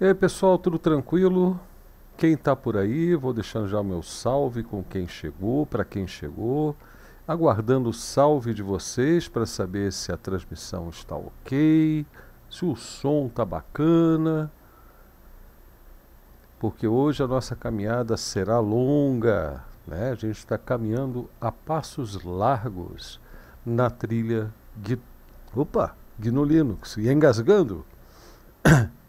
E aí pessoal, tudo tranquilo? Quem está por aí, vou deixando já o meu salve com quem chegou, para quem chegou, aguardando o salve de vocês para saber se a transmissão está ok, se o som está bacana, porque hoje a nossa caminhada será longa, né? A gente está caminhando a passos largos na trilha de Opa, Guinolino, se engasgando.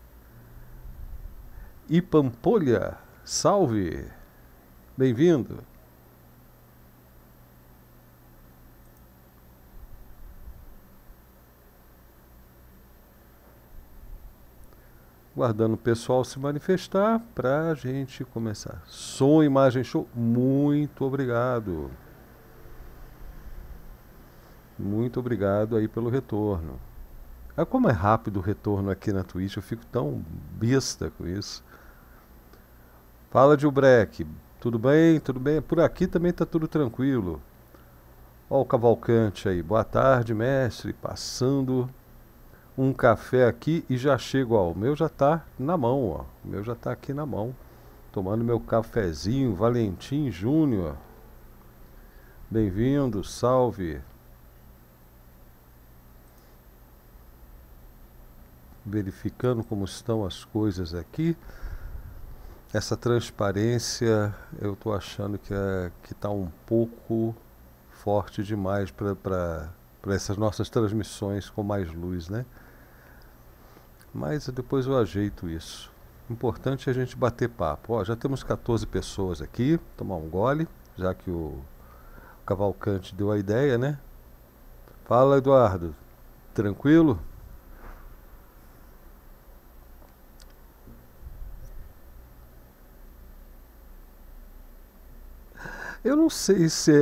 e Pampolha. Salve! Bem-vindo! Guardando o pessoal se manifestar para a gente começar. Som, imagem, show. Muito obrigado. Muito obrigado aí pelo retorno. Ah, como é rápido o retorno aqui na Twitch, eu fico tão besta com isso. Fala, Dilbrec. Tudo bem? Tudo bem? Por aqui também está tudo tranquilo. Ó o Cavalcante aí. Boa tarde, mestre. Passando um café aqui e já chego, ó. O meu já está na mão, ó. O meu já está aqui na mão. Tomando meu cafezinho, Valentim Júnior. Bem-vindo, salve. Verificando como estão as coisas aqui. Essa transparência eu estou achando que é, está um pouco forte demais para essas nossas transmissões com mais luz, né? Mas depois eu ajeito isso. Importante é a gente bater papo. Ó, já temos 14 pessoas aqui, tomar um gole, já que o, o Cavalcante deu a ideia, né? Fala, Eduardo. Tranquilo? Eu não sei se, é,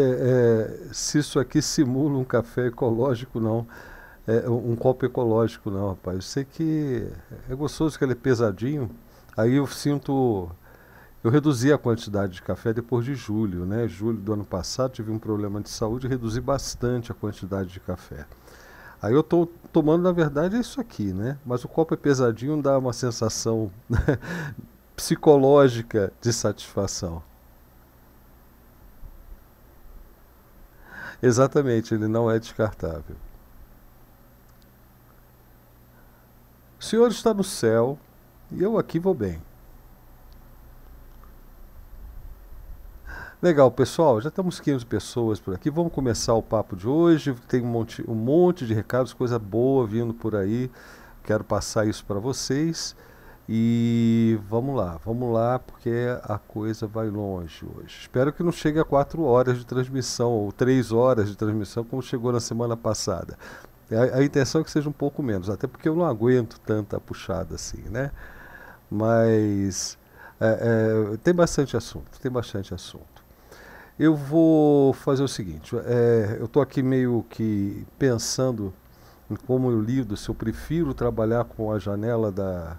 é, se isso aqui simula um café ecológico, não. É, um copo ecológico, não, rapaz. Eu sei que é gostoso que ele é pesadinho. Aí eu sinto. Eu reduzi a quantidade de café depois de julho, né? Julho do ano passado tive um problema de saúde e reduzi bastante a quantidade de café. Aí eu estou tomando, na verdade, é isso aqui, né? Mas o copo é pesadinho, dá uma sensação psicológica de satisfação. Exatamente, ele não é descartável. O Senhor está no céu e eu aqui vou bem. Legal, pessoal, já temos 500 pessoas por aqui. Vamos começar o papo de hoje. Tem um monte, um monte de recados, coisa boa vindo por aí. Quero passar isso para vocês. E vamos lá, vamos lá, porque a coisa vai longe hoje. Espero que não chegue a 4 horas de transmissão, ou 3 horas de transmissão, como chegou na semana passada. A, a, intenção é que seja um pouco menos, até porque eu não aguento tanta puxada assim, né? Mas é, é, tem bastante assunto, tem bastante assunto. Eu vou fazer o seguinte, é, eu estou aqui meio que pensando em como eu lido, se eu prefiro trabalhar com a janela da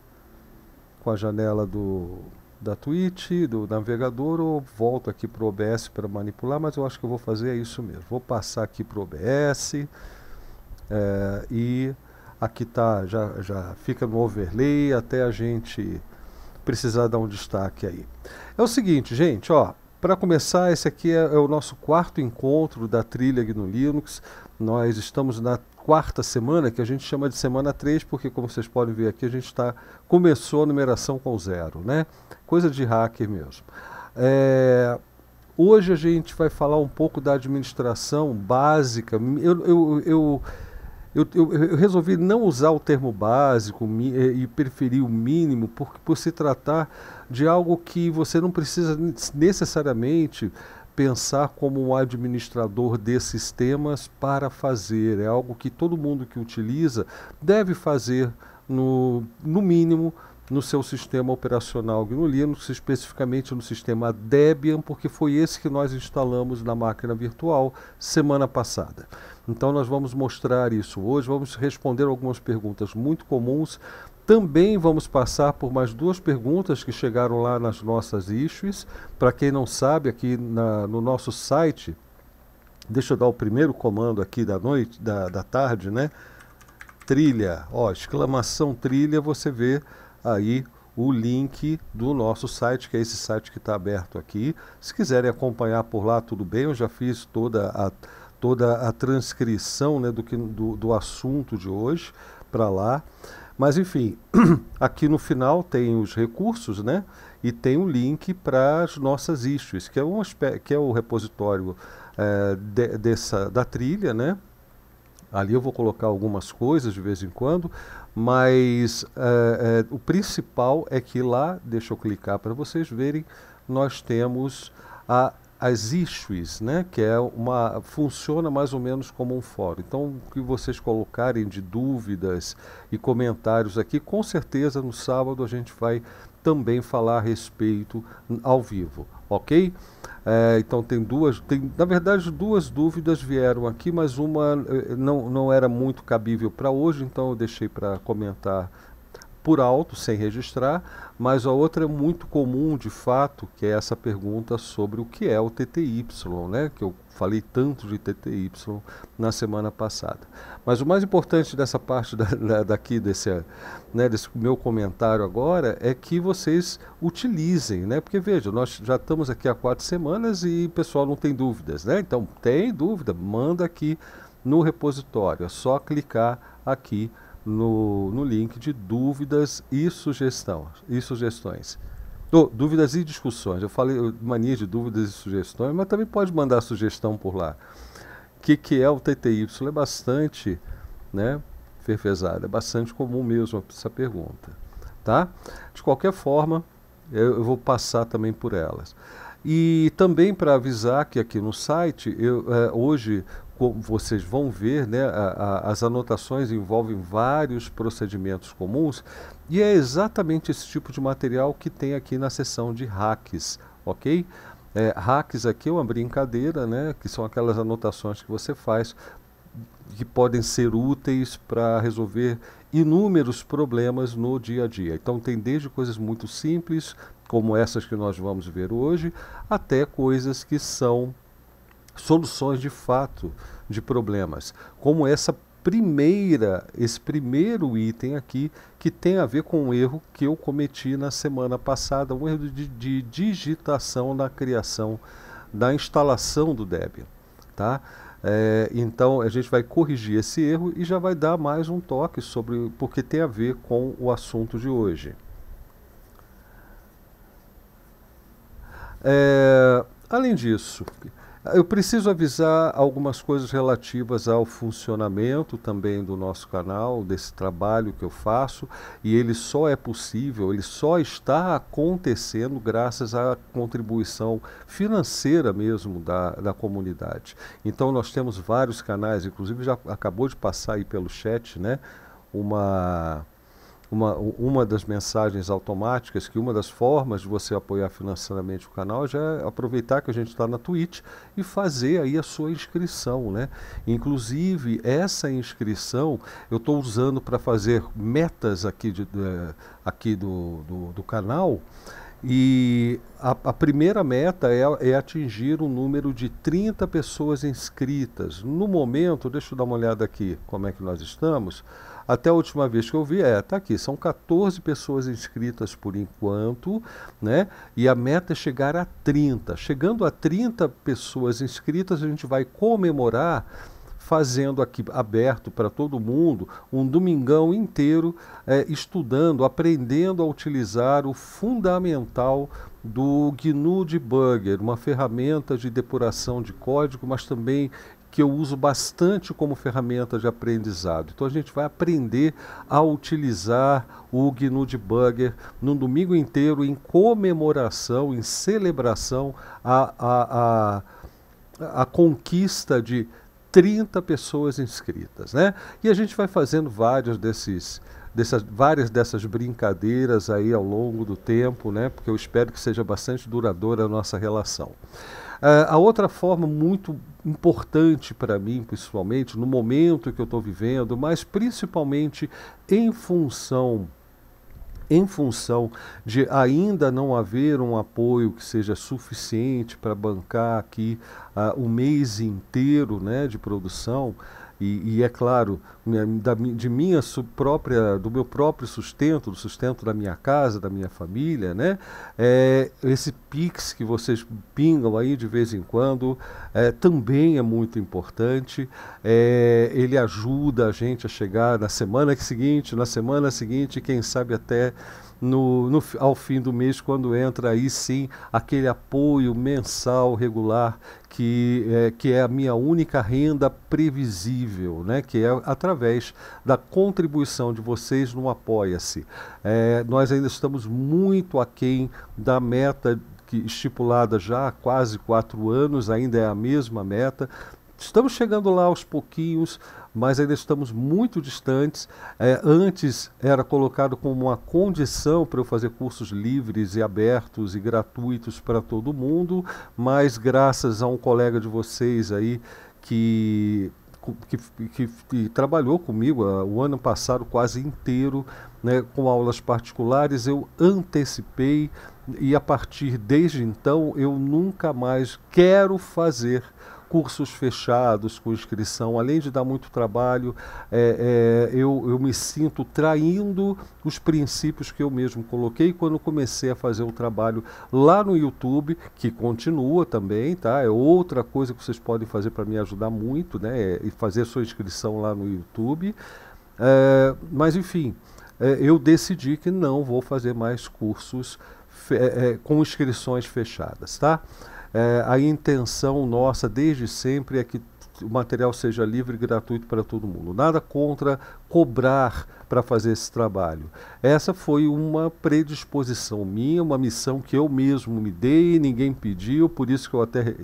com a janela do, da Twitch, do navegador, ou volto aqui para o OBS para manipular, mas eu acho que eu vou fazer é isso mesmo. Vou passar aqui para o OBS é, e aqui tá, já, já fica no overlay até a gente precisar dar um destaque aí. É o seguinte, gente, ó. Para começar, esse aqui é, é, o nosso quarto encontro da trilha GNU Linux. Nós estamos na quarta semana, que a gente chama de semana 3, porque como vocês podem ver aqui, a gente tá, começou a numeração com zero, né? Coisa de hacker mesmo. É, hoje a gente vai falar um pouco da administração básica. Eu, eu, eu, eu, eu resolvi não usar o termo básico é, e preferir o mínimo porque por se tratar de algo que você não precisa necessariamente pensar como um administrador de sistemas para fazer. É algo que todo mundo que utiliza deve fazer, no, no mínimo, no seu sistema operacional GNU Linux, especificamente no sistema Debian, porque foi esse que nós instalamos na máquina virtual semana passada. Então nós vamos mostrar isso hoje, vamos responder algumas perguntas muito comuns também vamos passar por mais duas perguntas que chegaram lá nas nossas issues. Para quem não sabe, aqui na, no nosso site, deixa eu dar o primeiro comando aqui da noite, da, da tarde, né? Trilha, ó, exclamação trilha, você vê aí o link do nosso site, que é esse site que está aberto aqui. Se quiserem acompanhar por lá, tudo bem, eu já fiz toda a, toda a transcrição né, do, que, do, do assunto de hoje para lá. Mas enfim, aqui no final tem os recursos, né? E tem o link para as nossas issues, que é, um que é o repositório é, de, dessa, da trilha, né? Ali eu vou colocar algumas coisas de vez em quando, mas é, é, o principal é que lá, deixa eu clicar para vocês verem, nós temos a as issues, né, que é uma funciona mais ou menos como um fórum. Então, o que vocês colocarem de dúvidas e comentários aqui, com certeza no sábado a gente vai também falar a respeito ao vivo, ok? É, então tem duas, tem, na verdade duas dúvidas vieram aqui, mas uma eh, não, não era muito cabível para hoje, então eu deixei para comentar por alto, sem registrar, mas a outra é muito comum, de fato, que é essa pergunta sobre o que é o TTY, né? que eu falei tanto de TTY na semana passada. Mas o mais importante dessa parte da, da, daqui, desse, né, desse meu comentário agora, é que vocês utilizem, né? porque veja, nós já estamos aqui há quatro semanas e o pessoal não tem dúvidas, né? então tem dúvida, manda aqui no repositório, é só clicar aqui no, no link de dúvidas e, sugestão, e sugestões. Oh, dúvidas e discussões. Eu falei mania de dúvidas e sugestões, mas também pode mandar sugestão por lá. O que, que é o TTY? É bastante, né, ferfezada, é bastante comum mesmo essa pergunta, tá? De qualquer forma, eu, eu vou passar também por elas. E também para avisar que aqui no site, eu, é, hoje como vocês vão ver, né, a, a, as anotações envolvem vários procedimentos comuns e é exatamente esse tipo de material que tem aqui na seção de hacks, ok? É, hacks aqui é uma brincadeira, né, que são aquelas anotações que você faz que podem ser úteis para resolver inúmeros problemas no dia a dia. Então tem desde coisas muito simples, como essas que nós vamos ver hoje, até coisas que são soluções de fato de problemas, como essa primeira, esse primeiro item aqui que tem a ver com um erro que eu cometi na semana passada, um erro de, de digitação na criação da instalação do Debian, tá? É, então a gente vai corrigir esse erro e já vai dar mais um toque sobre porque tem a ver com o assunto de hoje. É, além disso, eu preciso avisar algumas coisas relativas ao funcionamento também do nosso canal, desse trabalho que eu faço, e ele só é possível, ele só está acontecendo graças à contribuição financeira mesmo da, da comunidade. Então nós temos vários canais, inclusive já acabou de passar aí pelo chat, né? Uma uma, uma das mensagens automáticas, que uma das formas de você apoiar financeiramente o canal já é aproveitar que a gente está na Twitch e fazer aí a sua inscrição, né? Inclusive, essa inscrição eu estou usando para fazer metas aqui, de, de aqui do, do, do canal. E a, a, primeira meta é, é, atingir um número de 30 pessoas inscritas. No momento, deixa eu dar uma olhada aqui como é que nós estamos. Até a última vez que eu vi, é, está aqui, são 14 pessoas inscritas por enquanto, né? E a meta é chegar a 30. Chegando a 30 pessoas inscritas, a gente vai comemorar fazendo aqui aberto para todo mundo um domingão inteiro é, estudando, aprendendo a utilizar o fundamental do GNU Debugger, uma ferramenta de depuração de código, mas também que eu uso bastante como ferramenta de aprendizado. Então a gente vai aprender a utilizar o GNU Debugger no domingo inteiro em comemoração, em celebração a, a, a, a conquista de 30 pessoas inscritas, né? E a gente vai fazendo vários desses dessas, várias dessas brincadeiras aí ao longo do tempo, né? Porque eu espero que seja bastante duradoura a nossa relação. Uh, a outra forma muito importante para mim, principalmente, no momento que eu estou vivendo, mas principalmente em função em função de ainda não haver um apoio que seja suficiente para bancar aqui uh, o mês inteiro né, de produção, e, e é claro, da, de minha própria, do meu próprio sustento, do sustento da minha casa, da minha família, né? É, esse Pix que vocês pingam aí de vez em quando é, também é muito importante. É, ele ajuda a gente a chegar na semana seguinte, na semana seguinte, quem sabe até no, no, ao fim do mês, quando entra aí sim aquele apoio mensal regular que é, que é a minha única renda previsível, né? que é através da contribuição de vocês no Apoia-se. É, nós ainda estamos muito aquém da meta que estipulada já há quase quatro anos, ainda é a mesma meta. Estamos chegando lá aos pouquinhos, mas ainda estamos muito distantes. É, antes era colocado como uma condição para eu fazer cursos livres e abertos e gratuitos para todo mundo, mas graças a um colega de vocês aí que que, que, que, trabalhou comigo uh, o ano passado quase inteiro, né, com aulas particulares, eu antecipei e a partir desde então eu nunca mais quero fazer cursos fechados com inscrição, além de dar muito trabalho, é, é, eu, eu me sinto traindo os princípios que eu mesmo coloquei quando comecei a fazer o trabalho lá no YouTube, que continua também, tá? É outra coisa que vocês podem fazer para me ajudar muito, né? É, e é fazer sua inscrição lá no YouTube. É, mas enfim, é, eu decidi que não vou fazer mais cursos com inscrições fechadas, tá? É, a intenção nossa desde sempre é que o material seja livre e gratuito para todo mundo. Nada contra cobrar para fazer esse trabalho. Essa foi uma predisposição minha, uma missão que eu mesmo me dei, ninguém pediu, por isso que eu até,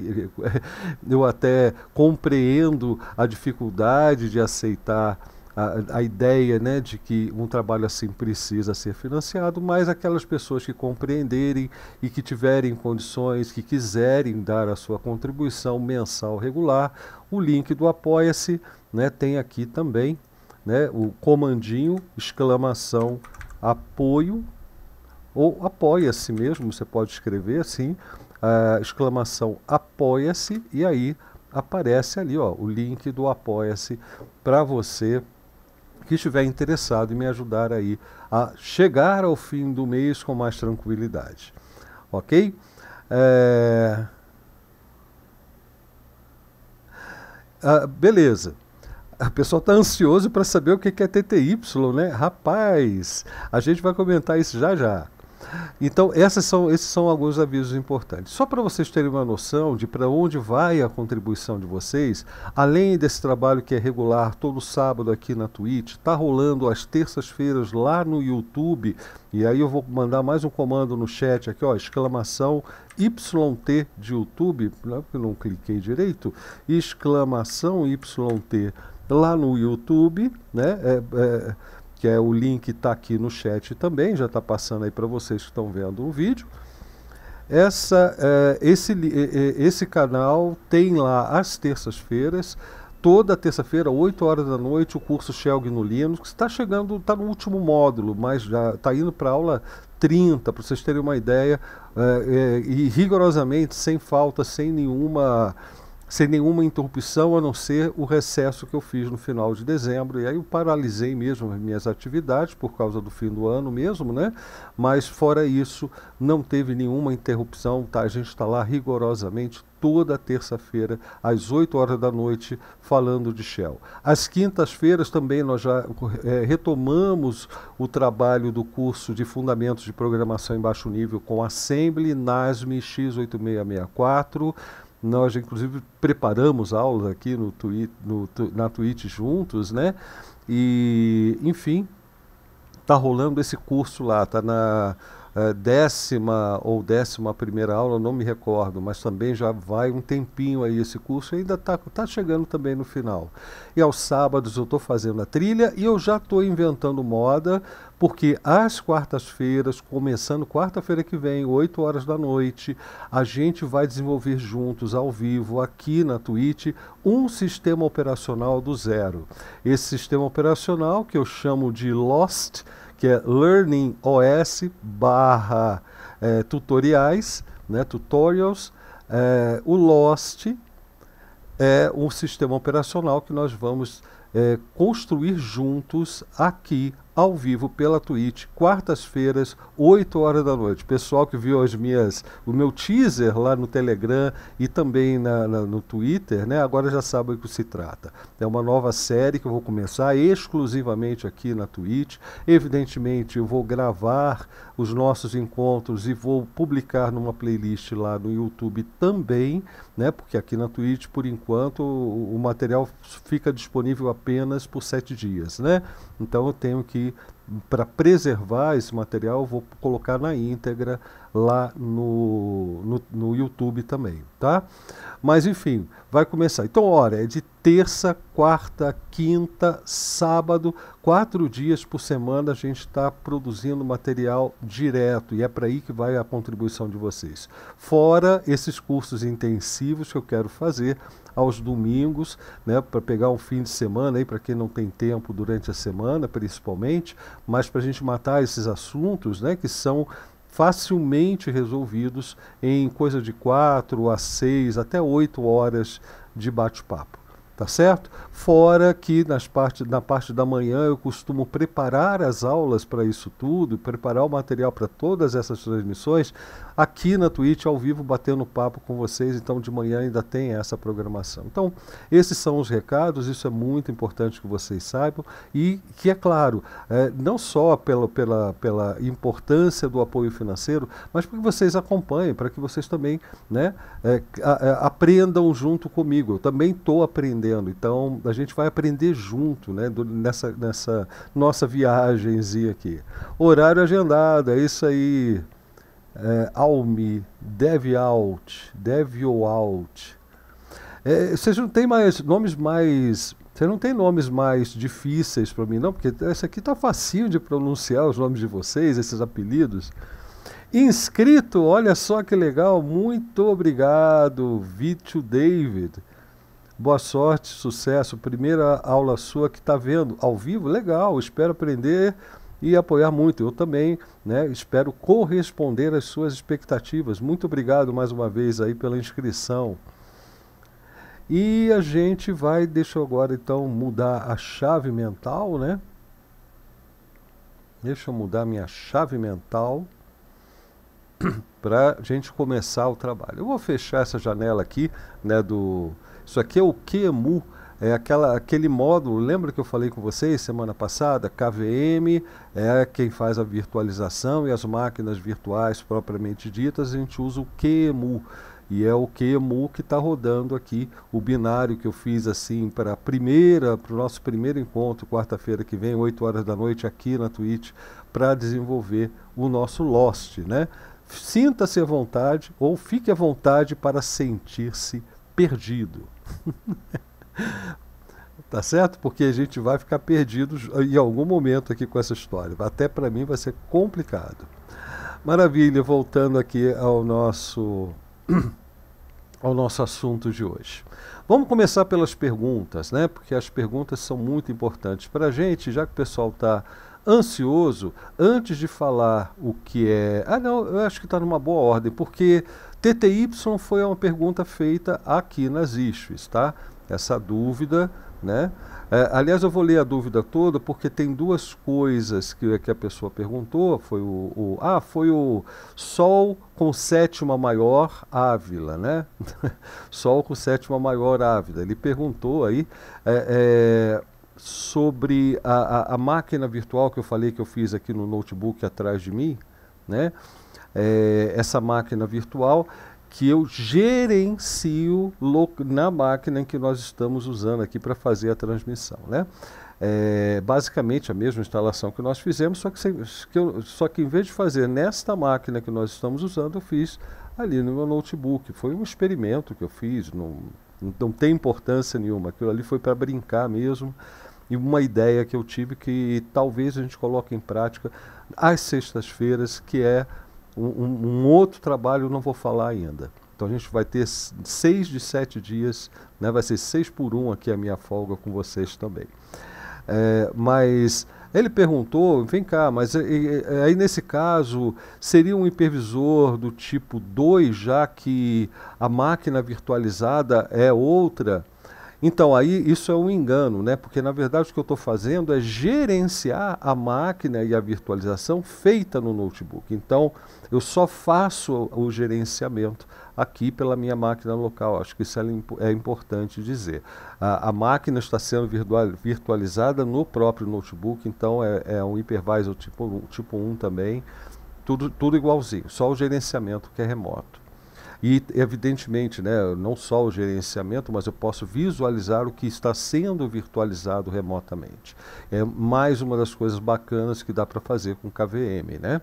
eu até compreendo a dificuldade de aceitar a, a, ideia né, de que um trabalho assim precisa ser financiado, mas aquelas pessoas que compreenderem e que tiverem condições, que quiserem dar a sua contribuição mensal regular, o link do Apoia-se né, tem aqui também né, o comandinho, exclamação, apoio, ou apoia-se mesmo, você pode escrever assim, exclamação apoia-se, e aí aparece ali ó, o link do apoia-se para você que estiver interessado em me ajudar aí a chegar ao fim do mês com mais tranquilidade. Ok? É... Ah, beleza. O pessoal está ansioso para saber o que é TTY, né? Rapaz, a gente vai comentar isso já já. Então, são, esses são alguns avisos importantes. Só para vocês terem uma noção de para onde vai a contribuição de vocês, além desse trabalho que é regular todo sábado aqui na Twitch, está rolando às terças-feiras lá no YouTube. E aí eu vou mandar mais um comando no chat aqui, ó, exclamação YT de YouTube, né, porque não cliquei direito, exclamação YT lá no YouTube, né? É, é, que é o link está aqui no chat também, já está passando aí para vocês que estão vendo o vídeo. Essa, eh, esse, eh, eh, esse canal tem lá às terças-feiras, toda terça-feira, 8 horas da noite, o curso Shell no Linux. Está chegando, está no último módulo, mas já está indo para aula 30, para vocês terem uma ideia, e rigorosamente, sem falta, sem nenhuma sem nenhuma interrupção a não ser o recesso que eu fiz no final de dezembro. E aí eu paralisei mesmo as minhas atividades por causa do fim do ano mesmo, né? Mas fora isso, não teve nenhuma interrupção, tá? A gente está lá rigorosamente toda terça-feira, às 8 horas da noite, falando de Shell. Às quintas-feiras também nós já é, retomamos o trabalho do curso de Fundamentos de Programação em Baixo Nível com Assembly, NASM X8664 nós, inclusive, preparamos aula aqui no, twi no na Twitch juntos, né? E, enfim, tá rolando esse curso lá, tá na eh, décima ou décima primeira aula, não me recordo, mas também já vai um tempinho aí esse curso, ainda está tá chegando também no final. E aos sábados eu estou fazendo a trilha e eu já estou inventando moda, porque às quartas-feiras, começando quarta-feira que vem, 8 horas da noite, a gente vai desenvolver juntos, ao vivo, aqui na Twitch, um sistema operacional do zero. Esse sistema operacional que eu chamo de Lost, que é Learning OS barra é, tutoriais, né, tutorials. É, o Lost é um sistema operacional que nós vamos é, construir juntos aqui ao vivo pela Twitch, quartas-feiras, 8 horas da noite. Pessoal que viu as minhas, o meu teaser lá no Telegram e também na, na, no Twitter, né? Agora já sabe do que se trata. É uma nova série que eu vou começar exclusivamente aqui na Twitch. Evidentemente, eu vou gravar os nossos encontros e vou publicar numa playlist lá no YouTube também né? Porque aqui na Twitch, por enquanto, o, o material fica disponível apenas por sete dias, né? Então eu tenho que, para preservar esse material, vou colocar na íntegra lá no, no, no YouTube também, tá? Mas enfim, vai começar. Então, olha, é de terça, quarta, quinta, sábado, quatro dias por semana a gente está produzindo material direto e é para aí que vai a contribuição de vocês. Fora esses cursos intensivos que eu quero fazer aos domingos, né, para pegar um fim de semana aí para quem não tem tempo durante a semana, principalmente, mas para a gente matar esses assuntos, né, que são facilmente resolvidos em coisa de quatro a seis até oito horas de bate-papo tá certo? Fora que nas parte, na parte da manhã eu costumo preparar as aulas para isso tudo, preparar o material para todas essas transmissões aqui na Twitch, ao vivo, batendo papo com vocês. Então de manhã ainda tem essa programação. Então, esses são os recados, isso é muito importante que vocês saibam e que, é claro, é, não só pela, pela, pela importância do apoio financeiro, mas para que vocês acompanhem, para que vocês também né, é, a, a, é, aprendam junto comigo. Eu também estou aprendendo então a gente vai aprender junto, né? Do, nessa, nessa nossa viagemzinha aqui. Horário agendado, é isso aí. É, Almi, DevOut, DevOut. É, vocês não tem mais nomes mais você não tem nomes mais difíceis para mim, não, porque esse aqui tá facinho de pronunciar os nomes de vocês, esses apelidos. Inscrito, olha só que legal, muito obrigado, Vito David. Boa sorte, sucesso. Primeira aula sua que está vendo ao vivo, legal. Espero aprender e apoiar muito. Eu também né, espero corresponder às suas expectativas. Muito obrigado mais uma vez aí pela inscrição. E a gente vai, deixa eu agora então mudar a chave mental, né? Deixa eu mudar minha chave mental para a gente começar o trabalho. Eu vou fechar essa janela aqui, né, do isso aqui é o QEMU, é aquela, aquele módulo, lembra que eu falei com vocês semana passada? KVM é quem faz a virtualização e as máquinas virtuais propriamente ditas, a gente usa o QEMU. E é o QEMU que está rodando aqui, o binário que eu fiz assim para a primeira, para o nosso primeiro encontro, quarta-feira que vem, 8 horas da noite, aqui na Twitch, para desenvolver o nosso Lost, né? Sinta-se à vontade ou fique à vontade para sentir-se perdido. tá certo? Porque a gente vai ficar perdido em algum momento aqui com essa história. Até para mim vai ser complicado. Maravilha, voltando aqui ao nosso ao nosso assunto de hoje. Vamos começar pelas perguntas, né? Porque as perguntas são muito importantes para a gente, já que o pessoal está ansioso, antes de falar o que é. Ah, não, eu acho que está numa boa ordem, porque TTY foi uma pergunta feita aqui nas issues, tá? Essa dúvida, né? É, aliás, eu vou ler a dúvida toda porque tem duas coisas que, que a pessoa perguntou. Foi o, o ah, foi o Sol com sétima maior Ávila, né? sol com sétima maior Ávila. Ele perguntou aí é, é, sobre a, a, a máquina virtual que eu falei que eu fiz aqui no notebook atrás de mim, né? é, essa máquina virtual que eu gerencio na máquina que nós estamos usando aqui para fazer a transmissão. Né? É basicamente a mesma instalação que nós fizemos, só que, que eu, só que em vez de fazer nesta máquina que nós estamos usando, eu fiz ali no meu notebook. Foi um experimento que eu fiz, não, não tem importância nenhuma. Aquilo ali foi para brincar mesmo e uma ideia que eu tive que talvez a gente coloque em prática às sextas-feiras, que é um, um, outro trabalho não vou falar ainda. Então a gente vai ter seis de sete dias, né? vai ser seis por um aqui a minha folga com vocês também. É, mas ele perguntou, vem cá, mas eh, eh, aí nesse caso seria um hipervisor do tipo 2, já que a máquina virtualizada é outra? Então aí isso é um engano, né? Porque na verdade o que eu estou fazendo é gerenciar a máquina e a virtualização feita no notebook. Então eu só faço o, gerenciamento aqui pela minha máquina local. Acho que isso é, é importante dizer. A, a, máquina está sendo virtual, virtualizada no próprio notebook, então é, é um hypervisor tipo, tipo 1 também. Tudo, tudo igualzinho, só o gerenciamento que é remoto. E, evidentemente, né, não só o gerenciamento, mas eu posso visualizar o que está sendo virtualizado remotamente. É mais uma das coisas bacanas que dá para fazer com KVM. Né?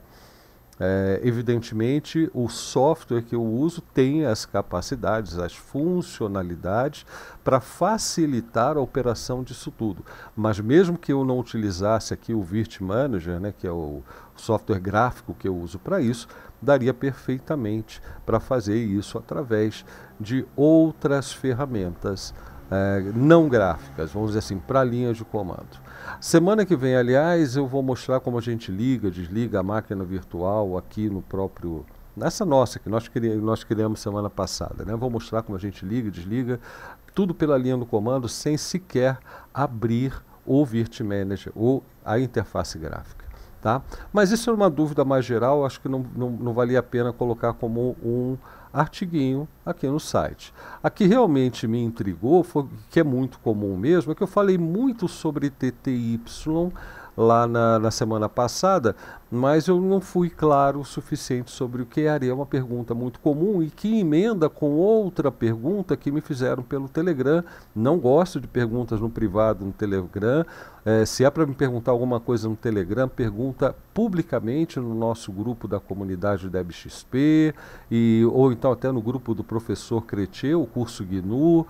É, evidentemente, o software que eu uso tem as capacidades, as funcionalidades para facilitar a operação disso tudo. Mas mesmo que eu não utilizasse aqui o Virt Manager, né, que é o software gráfico que eu uso para isso, daria perfeitamente para fazer isso através de outras ferramentas é, não gráficas, vamos dizer assim, para linhas de comando. Semana que vem, aliás, eu vou mostrar como a gente liga, desliga a máquina virtual aqui no próprio. Nessa nossa que nós, cri... nós criamos semana passada, né? Vou mostrar como a gente liga, desliga, tudo pela linha do comando, sem sequer abrir o Virt Manager ou a interface gráfica. Tá? Mas isso é uma dúvida mais geral, acho que não, não, não valia a pena colocar como um artiguinho aqui no site. A que realmente me intrigou, foi, que é muito comum mesmo, é que eu falei muito sobre TTY lá na, na, semana passada, mas eu não fui claro o suficiente sobre o que é areia. É uma pergunta muito comum e que emenda com outra pergunta que me fizeram pelo Telegram. Não gosto de perguntas no privado no Telegram. É, se é para me perguntar alguma coisa no Telegram, pergunta publicamente no nosso grupo da comunidade DebXP e, ou então até no grupo do professor Cretier, o curso GNU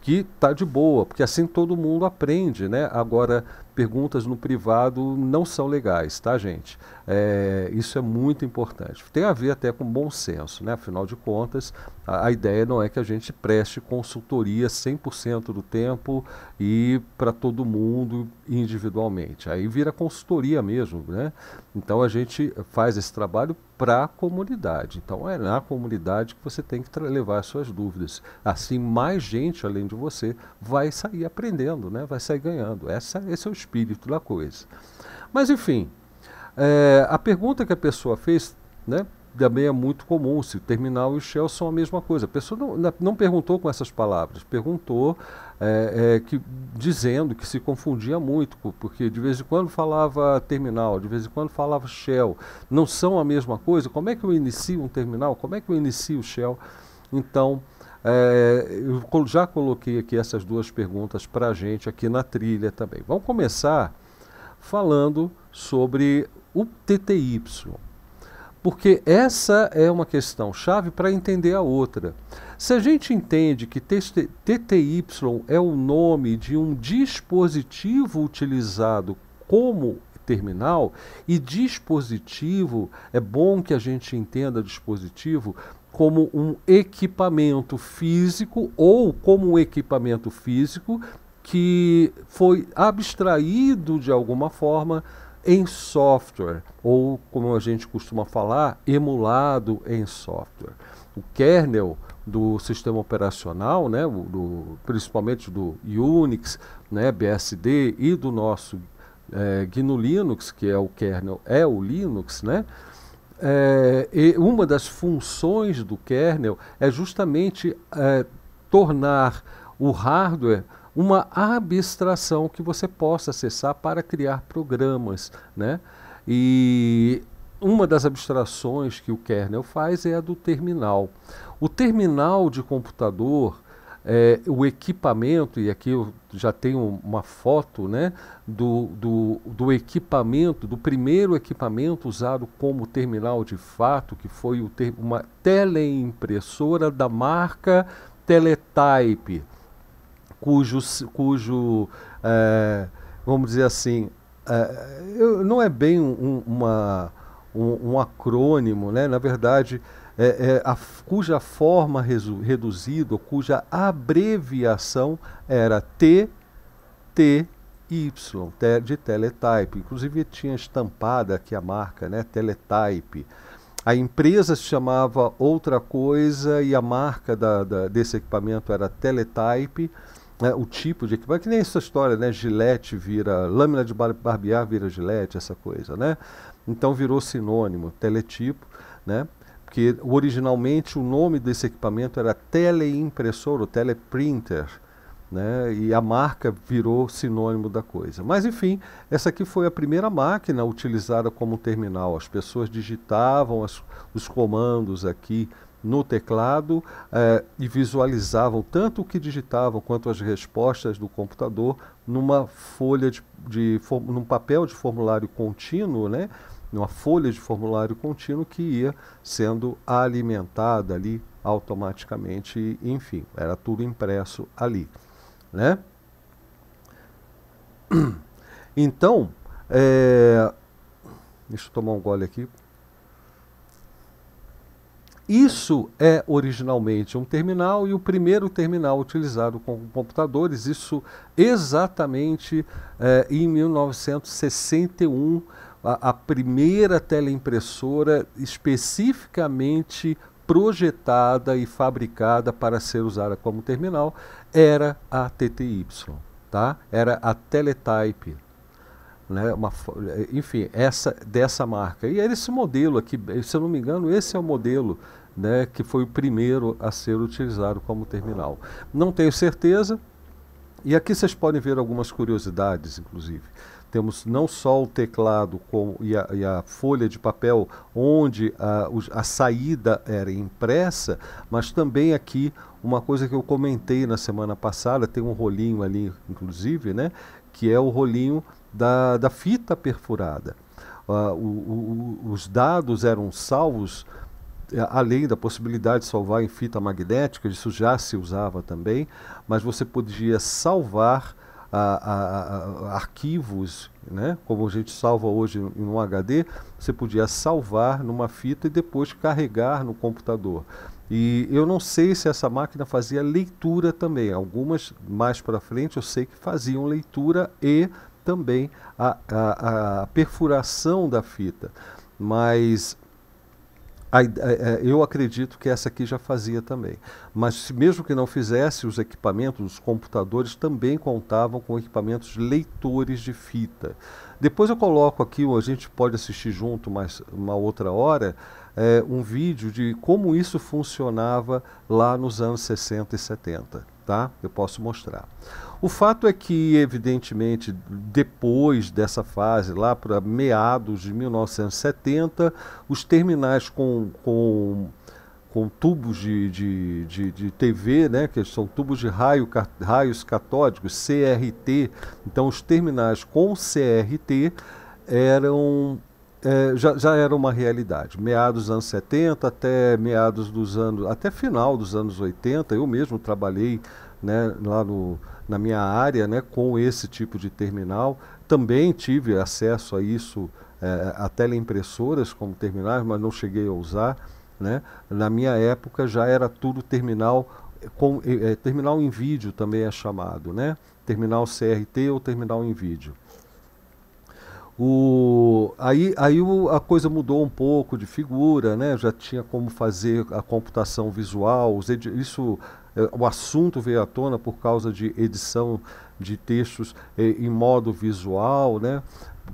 que está de boa, porque assim todo mundo aprende, né? Agora, perguntas no privado não são legais, tá, gente? É, isso é muito importante. Tem a ver até com bom senso, né? Afinal de contas, a, a ideia não é que a gente preste consultoria 100% do tempo e para todo mundo individualmente. Aí vira consultoria mesmo, né? Então a gente faz esse trabalho para a comunidade. Então é na comunidade que você tem que levar as suas dúvidas. Assim, mais gente além de você vai sair aprendendo, né? Vai sair ganhando. Essa, esse é o espírito da coisa. Mas, enfim, é, a pergunta que a pessoa fez, né? Também é muito comum se o terminal e o shell são a mesma coisa. A pessoa não, não perguntou com essas palavras, perguntou é, é, que, dizendo que se confundia muito, porque de vez em quando falava terminal, de vez em quando falava shell. Não são a mesma coisa? Como é que eu inicio um terminal? Como é que eu inicio o shell? Então, é, eu já coloquei aqui essas duas perguntas para a gente aqui na trilha também. Vamos começar falando sobre o TTY, porque essa é uma questão chave para entender a outra. Se a gente entende que TTY é o nome de um dispositivo utilizado como terminal e dispositivo, é bom que a gente entenda dispositivo como um equipamento físico ou como um equipamento físico que foi abstraído de alguma forma em software, ou como a gente costuma falar, emulado em software. O kernel do sistema operacional, né, do, principalmente do Unix, né, BSD e do nosso é, GNU Linux, que é o kernel, é o Linux, né, é, e uma das funções do kernel é justamente é, tornar o hardware uma abstração que você possa acessar para criar programas, né? E uma das abstrações que o kernel faz é a do terminal. O terminal de computador é, o equipamento, e aqui eu já tenho uma foto né, do, do, do, equipamento, do primeiro equipamento usado como terminal de fato, que foi o ter, uma teleimpressora da marca Teletype, cujo, cujo é, vamos dizer assim, é, eu, não é bem um, uma, um, um acrônimo, né? na verdade é, é, a, cuja forma resu, reduzida, cuja abreviação era T, T, de Teletype. Inclusive tinha estampada aqui a marca, né? Teletype. A empresa se chamava outra coisa e a marca da, da, desse equipamento era Teletype. Né, o tipo de equipamento, que nem essa história, né? Gilete vira, lâmina de barbear vira gilete, essa coisa, né? Então virou sinônimo, teletipo, né? porque originalmente o nome desse equipamento era teleimpressor ou teleprinter, né? e a marca virou sinônimo da coisa. Mas enfim, essa aqui foi a primeira máquina utilizada como terminal. As pessoas digitavam as, os comandos aqui no teclado eh, e visualizavam tanto o que digitavam quanto as respostas do computador numa folha de, de num papel de formulário contínuo, né? uma folha de formulário contínuo que ia sendo alimentada ali automaticamente, enfim, era tudo impresso ali, né? Então, é... deixa eu tomar um gole aqui. Isso é originalmente um terminal e o primeiro terminal utilizado com computadores, isso exatamente é, em 1961 a, a primeira teleimpressora especificamente projetada e fabricada para ser usada como terminal era a TTY, tá? Era a Teletype, né? Uma, enfim, essa dessa marca. E era esse modelo aqui, se eu não me engano, esse é o modelo, né, que foi o primeiro a ser utilizado como terminal. Não tenho certeza. E aqui vocês podem ver algumas curiosidades, inclusive temos não só o teclado com, e, a, e a folha de papel onde a, a saída era impressa, mas também aqui uma coisa que eu comentei na semana passada, tem um rolinho ali, inclusive, né, que é o rolinho da, da fita perfurada. Uh, o, o, os dados eram salvos, é, além da possibilidade de salvar em fita magnética, isso já se usava também, mas você podia salvar a, a, arquivos, né? como a gente salva hoje em um HD, você podia salvar numa fita e depois carregar no computador. E eu não sei se essa máquina fazia leitura também. Algumas mais para frente eu sei que faziam leitura e também a, a, a perfuração da fita. Mas a, a, é, é, eu acredito que essa aqui já fazia também. Mas mesmo que não fizesse, os equipamentos, os computadores também contavam com equipamentos leitores de fita. Depois eu coloco aqui, a gente pode assistir junto mais uma outra hora, é, um vídeo de como isso funcionava lá nos anos 60 e 70. Tá? Eu posso mostrar. O fato é que, evidentemente, depois dessa fase, lá para meados de 1970, os terminais com, com, com tubos de, de, de, de, TV, né, que são tubos de raio, raios catódicos, CRT, então os terminais com CRT eram é, já, já, era uma realidade. Meados dos anos 70 até meados dos anos, até final dos anos 80, eu mesmo trabalhei né, lá no, na minha área né, com esse tipo de terminal. Também tive acesso a isso, é, a teleimpressoras como terminais, mas não cheguei a usar. Né? Na minha época já era tudo terminal, com, é, é terminal em vídeo também é chamado, né? terminal CRT ou terminal em vídeo. O, aí aí o, a coisa mudou um pouco de figura, né? já tinha como fazer a computação visual, isso é, o assunto veio à tona por causa de edição de textos eh, em modo visual, né?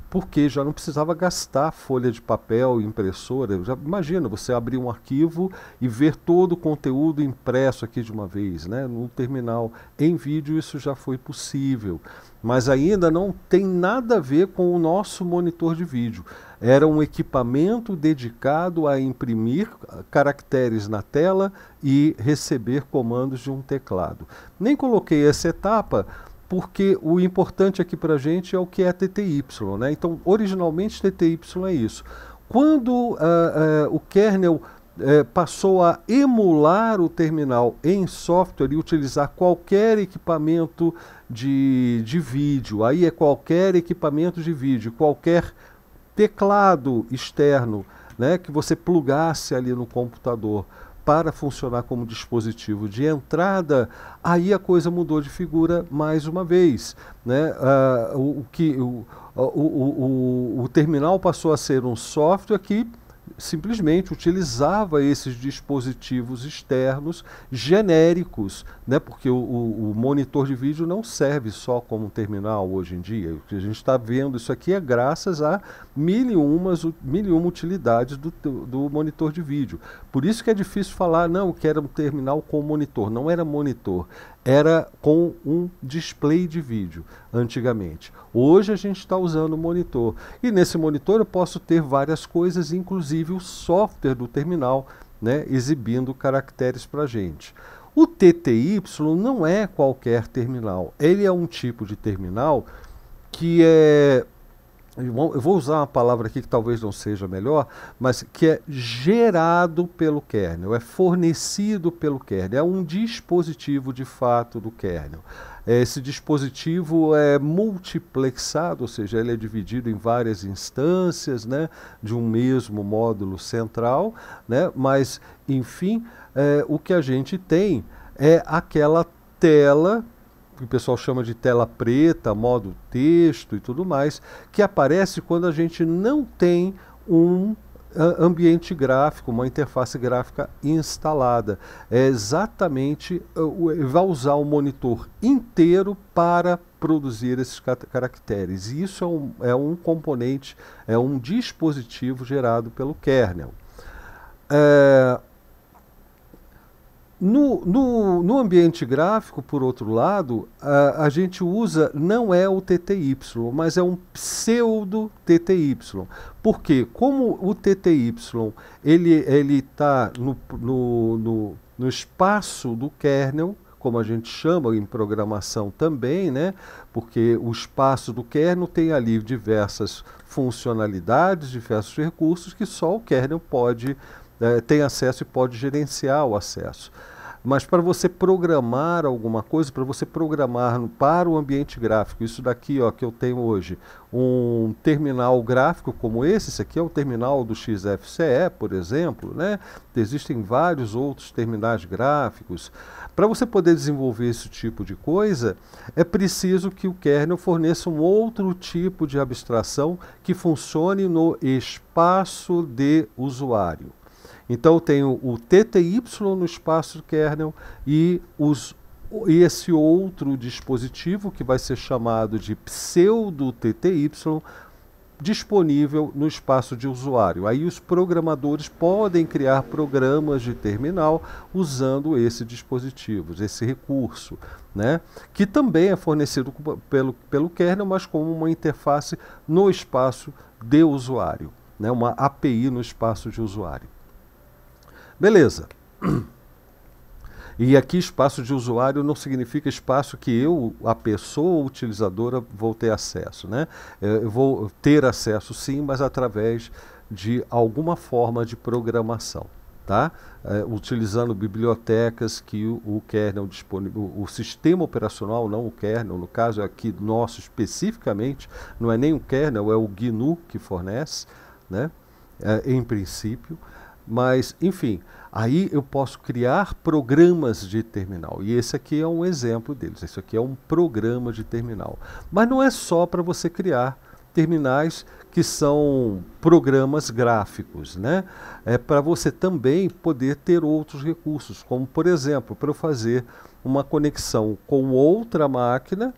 porque já não precisava gastar folha de papel, impressora. Já, imagina você abrir um arquivo e ver todo o conteúdo impresso aqui de uma vez, né? no terminal. Em vídeo isso já foi possível, mas ainda não tem nada a ver com o nosso monitor de vídeo. Era um equipamento dedicado a imprimir caracteres na tela e receber comandos de um teclado. Nem coloquei essa etapa porque o importante aqui para a gente é o que é TTY. Né? Então, originalmente, TTY é isso. Quando uh, uh, o kernel uh, passou a emular o terminal em software e utilizar qualquer equipamento de, de vídeo, aí é qualquer equipamento de vídeo, qualquer teclado externo né, que você plugasse ali no computador para funcionar como dispositivo de entrada, aí a coisa mudou de figura mais uma vez. Né? Ah, o, que, o, o, o, o terminal passou a ser um software que simplesmente utilizava esses dispositivos externos genéricos, né? porque o, o, monitor de vídeo não serve só como terminal hoje em dia. O que a gente está vendo isso aqui é graças a mil e, umas, mil e uma utilidades do, do monitor de vídeo. Por isso que é difícil falar, não, que era um terminal com monitor. Não era monitor, era com um display de vídeo antigamente. Hoje a gente está usando o monitor. E nesse monitor eu posso ter várias coisas, inclusive o software do terminal, né, exibindo caracteres para a gente. O TTY não é qualquer terminal. Ele é um tipo de terminal que é eu vou usar uma palavra aqui que talvez não seja melhor, mas que é gerado pelo kernel, é fornecido pelo kernel, é um dispositivo de fato do kernel. Esse dispositivo é multiplexado, ou seja, ele é dividido em várias instâncias né, de um mesmo módulo central, né, mas, enfim, é, o que a gente tem é aquela tela que o pessoal chama de tela preta, modo texto e tudo mais, que aparece quando a gente não tem um ah, ambiente gráfico, uma interface gráfica instalada. É exatamente, ah, vai usar o monitor inteiro para produzir esses caracteres. E isso é um, é um componente, é um dispositivo gerado pelo kernel. É, no, no, no, ambiente gráfico, por outro lado, a, a, gente usa não é o TTY, mas é um pseudo TTY. Porque como o TTY ele ele está no, no, no, no espaço do kernel, como a gente chama em programação também, né? Porque o espaço do kernel tem ali diversas funcionalidades, diversos recursos que só o kernel pode é, tem acesso e pode gerenciar o acesso. Mas para você programar alguma coisa, para você programar no, para o ambiente gráfico, isso daqui ó, que eu tenho hoje, um terminal gráfico como esse, esse aqui é o terminal do XFCE, por exemplo, né? existem vários outros terminais gráficos. Para você poder desenvolver esse tipo de coisa, é preciso que o kernel forneça um outro tipo de abstração que funcione no espaço de usuário. Então eu tenho o TTY no espaço kernel e os esse outro dispositivo que vai ser chamado de pseudo TTY disponível no espaço de usuário. Aí os programadores podem criar programas de terminal usando esse dispositivo, esse recurso, né? que também é fornecido pelo, pelo kernel, mas como uma interface no espaço de usuário, né? uma API no espaço de usuário. Beleza. E aqui espaço de usuário não significa espaço que eu, a pessoa utilizadora, vou ter acesso. Né? É, eu vou ter acesso sim, mas através de alguma forma de programação. Tá? É, utilizando bibliotecas que o, o kernel disponível, o, o, sistema operacional, não o kernel, no caso é aqui nosso especificamente, não é nem o kernel, é o GNU que fornece, né? em princípio. Mas, enfim, aí eu posso criar programas de terminal. E esse aqui é um exemplo deles. Isso aqui é um programa de terminal. Mas não é só para você criar terminais que são programas gráficos, né? É para você também poder ter outros recursos, como por exemplo, para eu fazer uma conexão com outra máquina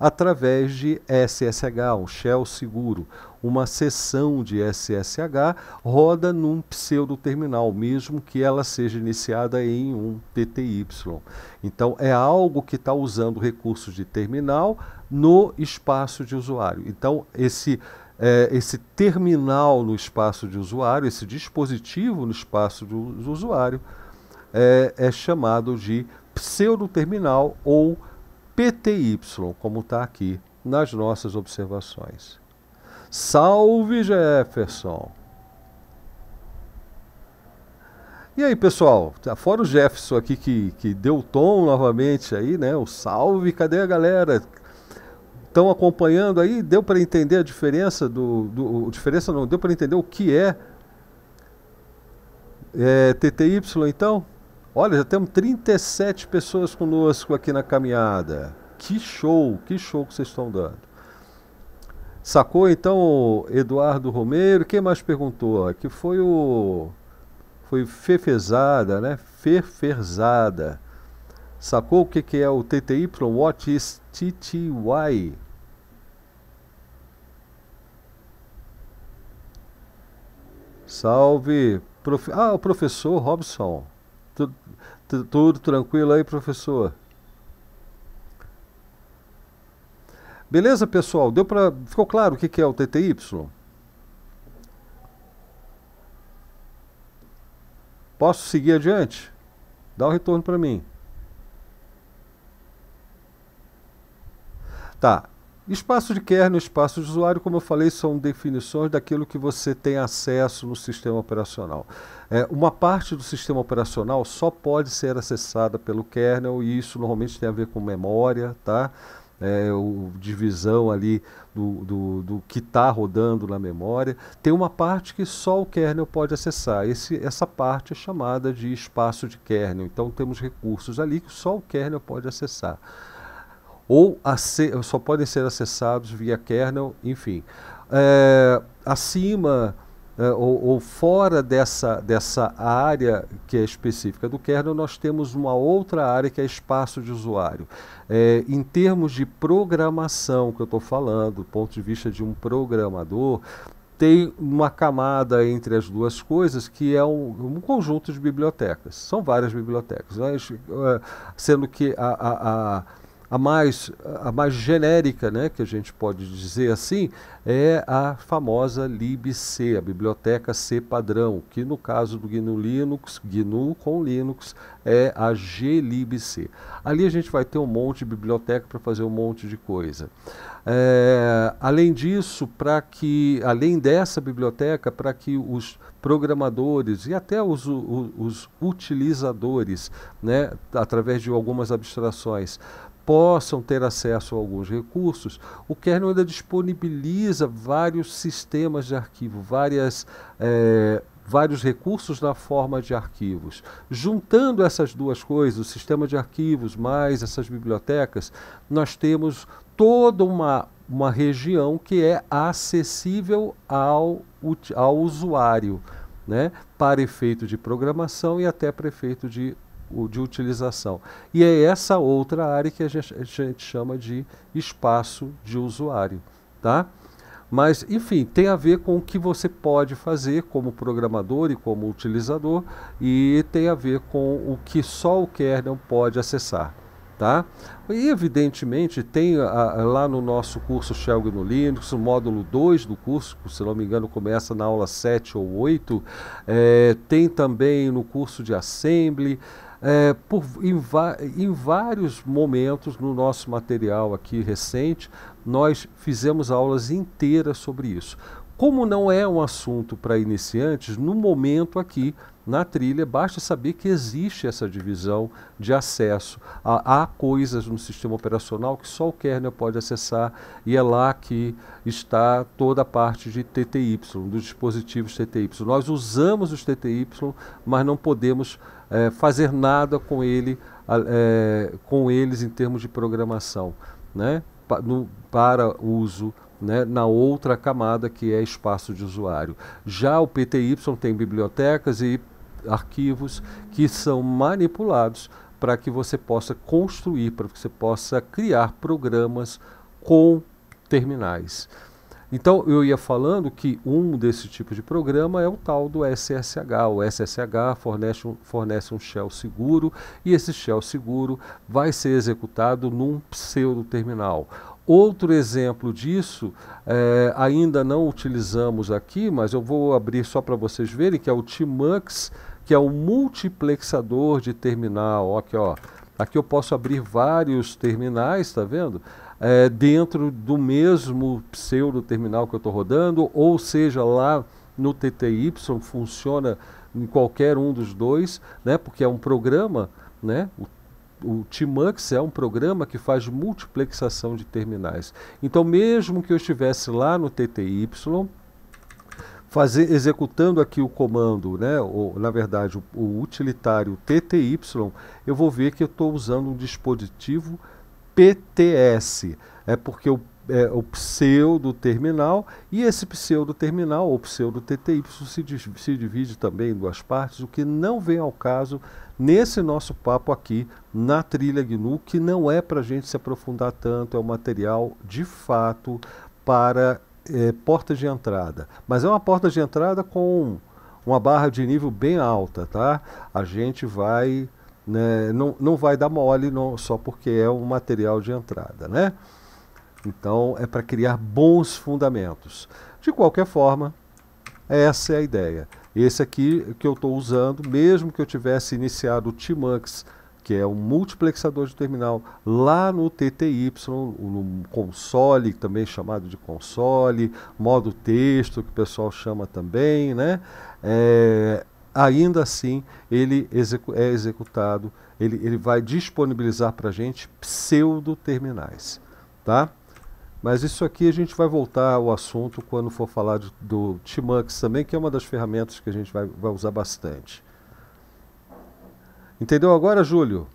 através de SSH, um shell seguro, uma sessão de SSH roda num pseudoterminal, mesmo que ela seja iniciada em um PTY. Então, é algo que está usando recursos de terminal no espaço de usuário. Então, esse é, esse terminal no espaço de usuário, esse dispositivo no espaço do usuário, é, é chamado de pseudoterminal ou PTY, como está aqui nas nossas observações. Salve Jefferson! E aí, pessoal? Fora o Jefferson aqui que, que deu o tom novamente aí, né? O salve, cadê a galera? Estão acompanhando aí? Deu para entender a diferença do, do diferença não deu para entender o que é, é TTY então? Olha, já temos 37 pessoas conosco aqui na caminhada. Que show, que show que vocês estão dando. Sacou então Eduardo Romero, quem mais perguntou? Que foi o foi Fefezada, né? Feferzada. Sacou o que, que é o TTY? What is TTY? Salve, prof... ah, o professor Robson. Tudo, tudo tranquilo aí, professor? Beleza, pessoal? Deu para ficou claro o que que é o TTY? Posso seguir adiante? Dá o um retorno para mim. Tá. Espaço de kernel e espaço de usuário, como eu falei, são definições daquilo que você tem acesso no sistema operacional. É, uma parte do sistema operacional só pode ser acessada pelo kernel e isso normalmente tem a ver com memória, tá? é, o divisão ali do, do, do que está rodando na memória. Tem uma parte que só o kernel pode acessar. Esse, essa parte é chamada de espaço de kernel. Então temos recursos ali que só o kernel pode acessar. Ou só podem ser acessados via kernel, enfim. É, acima é, ou, ou, fora dessa, dessa área que é específica do kernel, nós temos uma outra área que é espaço de usuário. É, em termos de programação que eu estou falando, do ponto de vista de um programador, tem uma camada entre as duas coisas que é um, um conjunto de bibliotecas. São várias bibliotecas, é, sendo que a, a, a a mais, a mais genérica, né, que a gente pode dizer assim, é a famosa libc, a biblioteca C padrão, que no caso do GNU Linux, GNU com Linux, é a glibc. Ali a gente vai ter um monte de biblioteca para fazer um monte de coisa. É, além disso, para que, além dessa biblioteca, para que os programadores e até os, os, os utilizadores, né, através de algumas abstrações, possam ter acesso a alguns recursos, o kernel ainda disponibiliza vários sistemas de arquivo, várias, é, vários recursos na forma de arquivos. Juntando essas duas coisas, o sistema de arquivos mais essas bibliotecas, nós temos toda uma, uma região que é acessível ao, ao usuário. Né, para efeito de programação e até para efeito de o de utilização. E é essa outra área que a gente, a gente chama de espaço de usuário. Tá? Mas, enfim, tem a ver com o que você pode fazer como programador e como utilizador, e tem a ver com o que só o kernel pode acessar. Tá? E evidentemente tem a, lá no nosso curso Shell no Linux, o módulo 2 do curso, se não me engano começa na aula 7 ou 8, é, eh, tem também no curso de Assembly, é, por, em, em, vários momentos no nosso material aqui recente, nós fizemos aulas inteiras sobre isso. Como não é um assunto para iniciantes, no momento aqui na trilha, basta saber que existe essa divisão de acesso. Há, há coisas no sistema operacional que só o kernel pode acessar, e é lá que está toda a parte de TTY, dos dispositivos TTY. Nós usamos os TTY, mas não podemos é, fazer nada com ele, é, com eles em termos de programação, né? no, para uso né, na outra camada que é espaço de usuário. Já o PTY tem bibliotecas e arquivos que são manipulados para que você possa construir, para que você possa criar programas com terminais. Então eu ia falando que um desse tipo de programa é o tal do SSH. O SSH fornece um, fornece um shell seguro e esse shell seguro vai ser executado num pseudo terminal. Outro exemplo disso, é, ainda não utilizamos aqui, mas eu vou abrir só para vocês verem, que é o TMUX, que é um multiplexador de terminal. Aqui, ó. aqui eu posso abrir vários terminais, está vendo? é, dentro do mesmo pseudo terminal que eu estou rodando, ou seja, lá no TTY funciona em qualquer um dos dois, né? Porque é um programa, né? O o Tmux é um programa que faz multiplexação de terminais. Então, mesmo que eu estivesse lá no TTY, fazer, executando aqui o comando, né, ou, na verdade o, o utilitário TTY, eu vou ver que eu estou usando um dispositivo PTS. É porque o, é, o pseudo terminal e esse pseudo terminal ou pseudo TTY se, se divide também em duas partes, o que não vem ao caso nesse nosso papo aqui na trilha GNU, que não é para a gente se aprofundar tanto, é um material de fato para é, porta de entrada. Mas é uma porta de entrada com uma barra de nível bem alta, tá? A gente vai né, não, não vai dar mole não, só porque é um material de entrada. Né? Então, é para criar bons fundamentos. De qualquer forma, essa é a ideia. Esse aqui que eu estou usando, mesmo que eu tivesse iniciado o Timux que é um multiplexador de terminal, lá no TTY, no console, também chamado de console, modo texto, que o pessoal chama também, né? É, ainda assim ele execu é executado, ele, ele vai disponibilizar para a gente pseudo-terminais, tá? Mas isso aqui a gente vai voltar ao assunto quando for falar de, do Tmux também, que é uma das ferramentas que a gente vai, vai usar bastante. Entendeu agora, Júlio?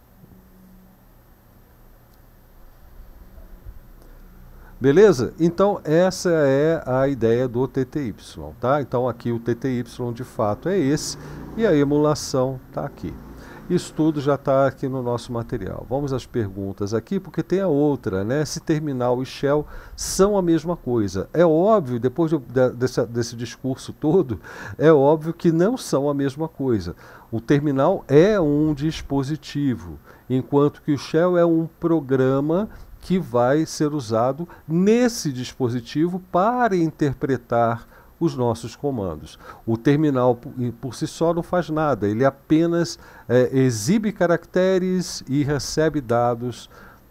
Beleza? Então, essa é a ideia do TTY, tá? Então, aqui o TTY de fato é esse e a emulação está aqui. Isso tudo já está aqui no nosso material. Vamos às perguntas aqui, porque tem a outra, né? Se terminal e shell são a mesma coisa. É óbvio, depois de, de, desse, desse discurso todo, é óbvio que não são a mesma coisa. O terminal é um dispositivo, enquanto que o shell é um programa que vai ser usado nesse dispositivo para interpretar os nossos comandos. O terminal por si só não faz nada, ele apenas é, exibe caracteres e recebe dados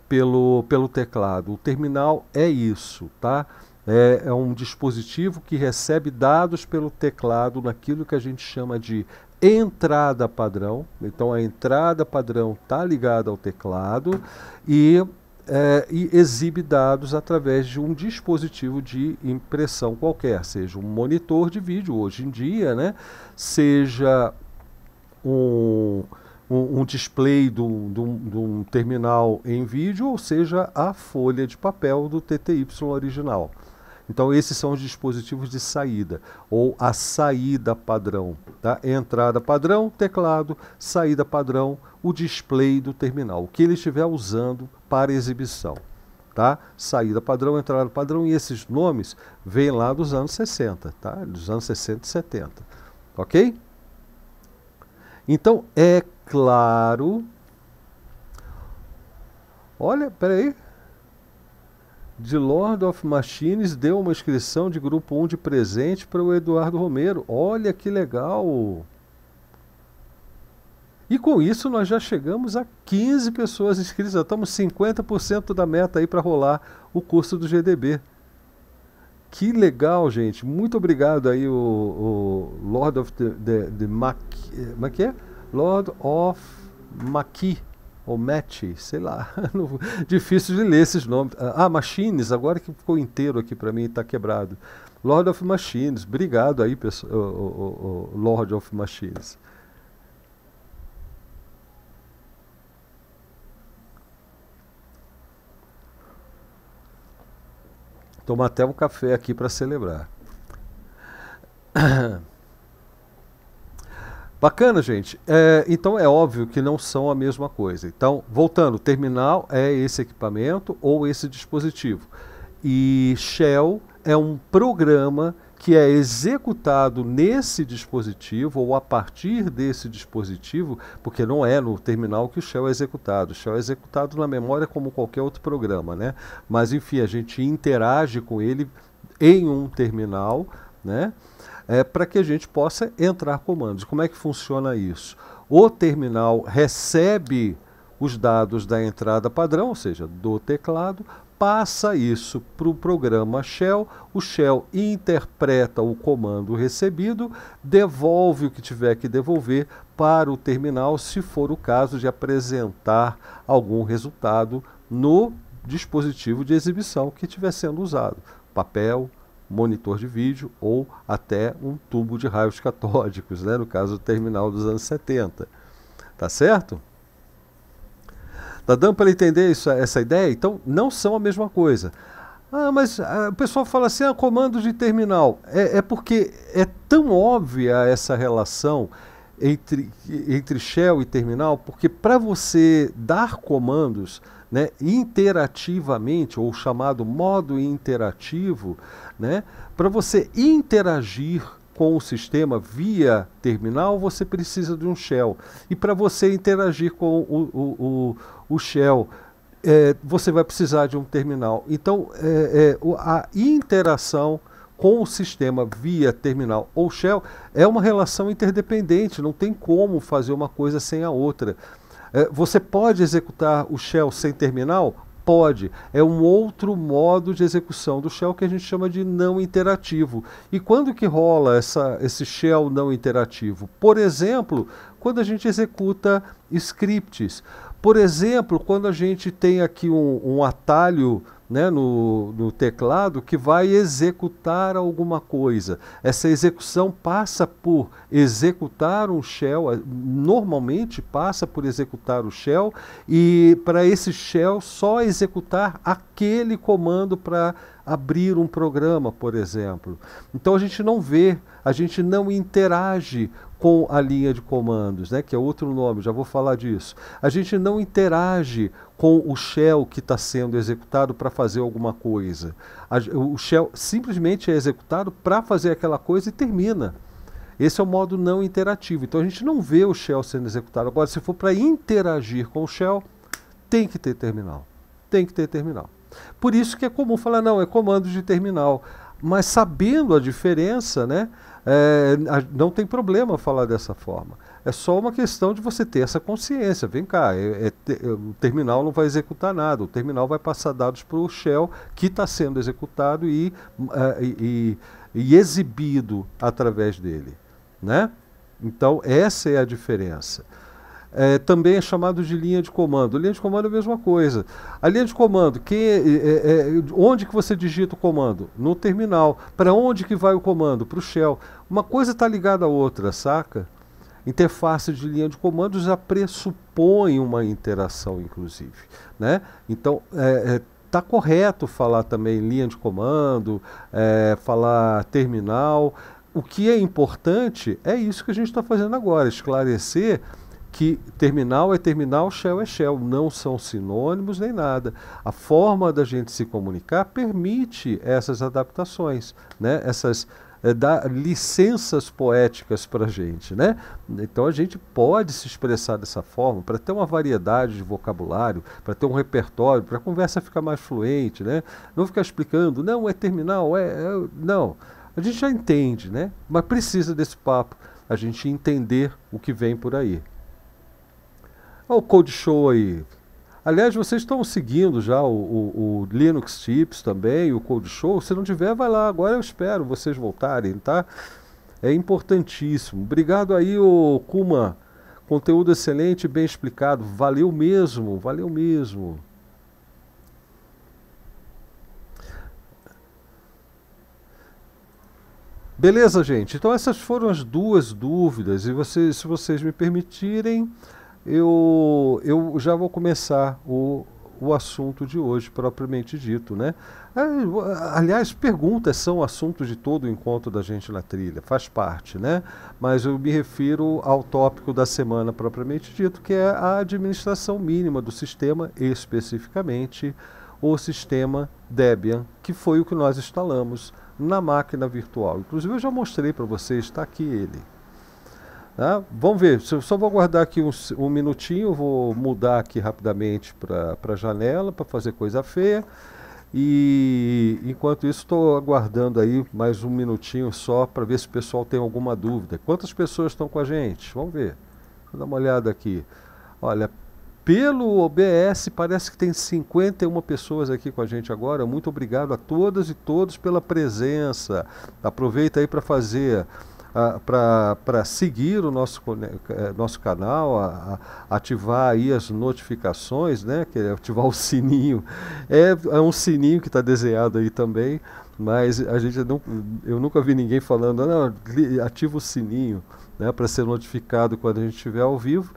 pelo, pelo teclado. O terminal é isso, tá? É, é um dispositivo que recebe dados pelo teclado naquilo que a gente chama de entrada padrão. Então a entrada padrão está ligada ao teclado e é, e exibe dados através de um dispositivo de impressão qualquer, seja um monitor de vídeo hoje em dia, né? seja um, um, um display de um terminal em vídeo, ou seja a folha de papel do TTY original. Então, esses são os dispositivos de saída, ou a saída padrão. Tá? Entrada padrão, teclado, saída padrão, o display do terminal, o que ele estiver usando para exibição. Tá? Saída padrão, entrada padrão, e esses nomes vêm lá dos anos 60, tá? dos anos 60 e 70. Ok? Então, é claro. Olha, peraí. aí de Lord of Machines deu uma inscrição de grupo 1 de presente para o Eduardo Romero. Olha que legal! E com isso nós já chegamos a 15 pessoas inscritas. Já estamos 50% da meta aí para rolar o curso do GDB. Que legal, gente. Muito obrigado aí o, o Lord of the, the, the Mac, eh, como é que é? Lord of Maqui ou Match, sei lá, difícil de ler esses nomes. Ah, ah, Machines, agora que ficou inteiro aqui para mim e está quebrado. Lord of Machines, obrigado aí, pessoal, oh, oh, oh, Lord of Machines. Tomar até um café aqui para celebrar. Bacana, gente. É, então é óbvio que não são a mesma coisa. Então, voltando, terminal é esse equipamento ou esse dispositivo. E shell é um programa que é executado nesse dispositivo ou a partir desse dispositivo, porque não é no terminal que o shell é executado. O shell é executado na memória como qualquer outro programa, né? Mas enfim, a gente interage com ele em um terminal, né? é, para que a gente possa entrar comandos. Como é que funciona isso? O terminal recebe os dados da entrada padrão, ou seja, do teclado, passa isso para o programa Shell, o Shell interpreta o comando recebido, devolve o que tiver que devolver para o terminal, se for o caso de apresentar algum resultado no dispositivo de exibição que estiver sendo usado, papel, monitor de vídeo ou até um tubo de raios catódicos, né? no caso do terminal dos anos 70. Tá certo? Tá dando para entender isso, essa ideia, então não são a mesma coisa. Ah, mas ah, o pessoal fala assim, ah, comando de terminal. É, é porque é tão óbvia essa relação entre, entre shell e terminal, porque para você dar comandos né, interativamente, ou chamado modo interativo, né, para você interagir com o sistema via terminal, você precisa de um shell. E para você interagir com o, o, o, o shell, é, você vai precisar de um terminal. Então, é, é, a interação com o sistema via terminal ou shell é uma relação interdependente, não tem como fazer uma coisa sem a outra. É, você pode executar o shell sem terminal? Pode. É um outro modo de execução do shell que a gente chama de não interativo. E quando que rola essa, esse shell não interativo? Por exemplo, quando a gente executa scripts. Por exemplo, quando a gente tem aqui um, um atalho né, no, no, teclado que vai executar alguma coisa. Essa execução passa por executar um shell, eh, normalmente passa por executar o shell, e para esse shell só executar aquele comando para abrir um programa, por exemplo. Então a gente não vê, a gente não interage com a linha de comandos, né, que é outro nome, já vou falar disso. A gente não interage com o shell que está sendo executado para fazer alguma coisa. A, o shell simplesmente é executado para fazer aquela coisa e termina. Esse é o modo não interativo. Então a gente não vê o shell sendo executado. Agora, se for para interagir com o shell, tem que ter terminal. Tem que ter terminal. Por isso que é comum falar, não, é comando de terminal. Mas sabendo a diferença, né? É, não tem problema falar dessa forma. É só uma questão de você ter essa consciência. Vem cá, é, é, é, o terminal não vai executar nada, o terminal vai passar dados para o Shell que está sendo executado e, hum, é, e, e, exibido através dele. Né? Então, essa é a diferença. É, também é chamado de linha de comando. Linha de comando é a mesma coisa. A linha de comando, é, é, é, onde que você digita o comando? No terminal. Para onde que vai o comando? Para o shell. Uma coisa está ligada à outra, saca? Interface de linha de comando já pressupõe uma interação, inclusive. Né? Então, está é, é, correto falar também linha de comando, falar terminal. O que é importante é isso que a gente está fazendo agora, esclarecer que terminal é terminal, shell é shell, não são sinônimos nem nada. A forma da gente se comunicar permite essas adaptações, né? essas é, dá licenças poéticas para a gente. Né? Então a gente pode se expressar dessa forma para ter uma variedade de vocabulário, para ter um repertório, para a conversa ficar mais fluente, né? não ficar explicando, não, é terminal, é, é. Não. A gente já entende, né? mas precisa desse papo, a gente entender o que vem por aí. Olha o Code Show aí. Aliás, vocês estão seguindo já o, o, o, Linux Tips também, o Code Show. Se não tiver, vai lá. Agora eu espero vocês voltarem, tá? É importantíssimo. Obrigado aí, o Kuma. Conteúdo excelente, bem explicado. Valeu mesmo, valeu mesmo. Beleza, gente? Então essas foram as duas dúvidas. E vocês, se vocês me permitirem, eu, eu já vou começar o, o assunto de hoje, propriamente dito. Né? É, aliás, perguntas são assuntos de todo o encontro da gente na trilha, faz parte, né? mas eu me refiro ao tópico da semana propriamente dito, que é a administração mínima do sistema, especificamente o sistema Debian, que foi o que nós instalamos na máquina virtual. Inclusive, eu já mostrei para vocês, está aqui ele. Tá? Vamos ver, só vou aguardar aqui um, um minutinho, vou mudar aqui rapidamente para a janela para fazer coisa feia. E enquanto isso, estou aguardando aí mais um minutinho só para ver se o pessoal tem alguma dúvida. Quantas pessoas estão com a gente? Vamos ver. Vou dar uma olhada aqui. Olha, pelo OBS, parece que tem 51 pessoas aqui com a gente agora. Muito obrigado a todas e todos pela presença. Aproveita aí para fazer para seguir o nosso, é, nosso canal, a, a ativar aí as notificações, né? Que é ativar o sininho. É, é um sininho que está desenhado aí também, mas a gente não, eu nunca vi ninguém falando, não, ativa o sininho, né? Para ser notificado quando a gente estiver ao vivo.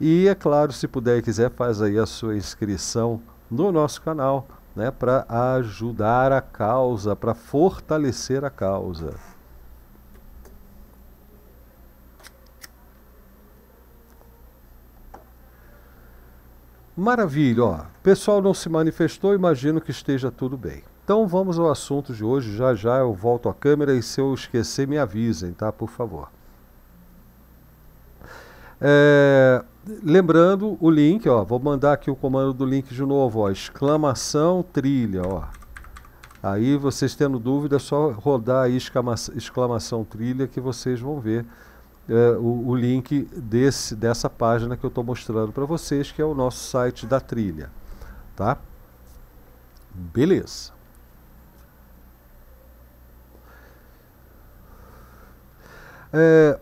E é claro, se puder e quiser, faz aí a sua inscrição no nosso canal, né? Para ajudar a causa, para fortalecer a causa. Maravilha, ó. Pessoal não se manifestou, imagino que esteja tudo bem. Então vamos ao assunto de hoje. Já já eu volto à câmera e se eu esquecer, me avisem, tá? Por favor. É, lembrando o link, ó. Vou mandar aqui o comando do link de novo, ó. Exclamação trilha, ó. Aí vocês tendo dúvida, é só rodar aí exclamação, exclamação trilha que vocês vão ver é, o, o, link desse, dessa página que eu estou mostrando para vocês, que é o nosso site da trilha. Tá? Beleza. É,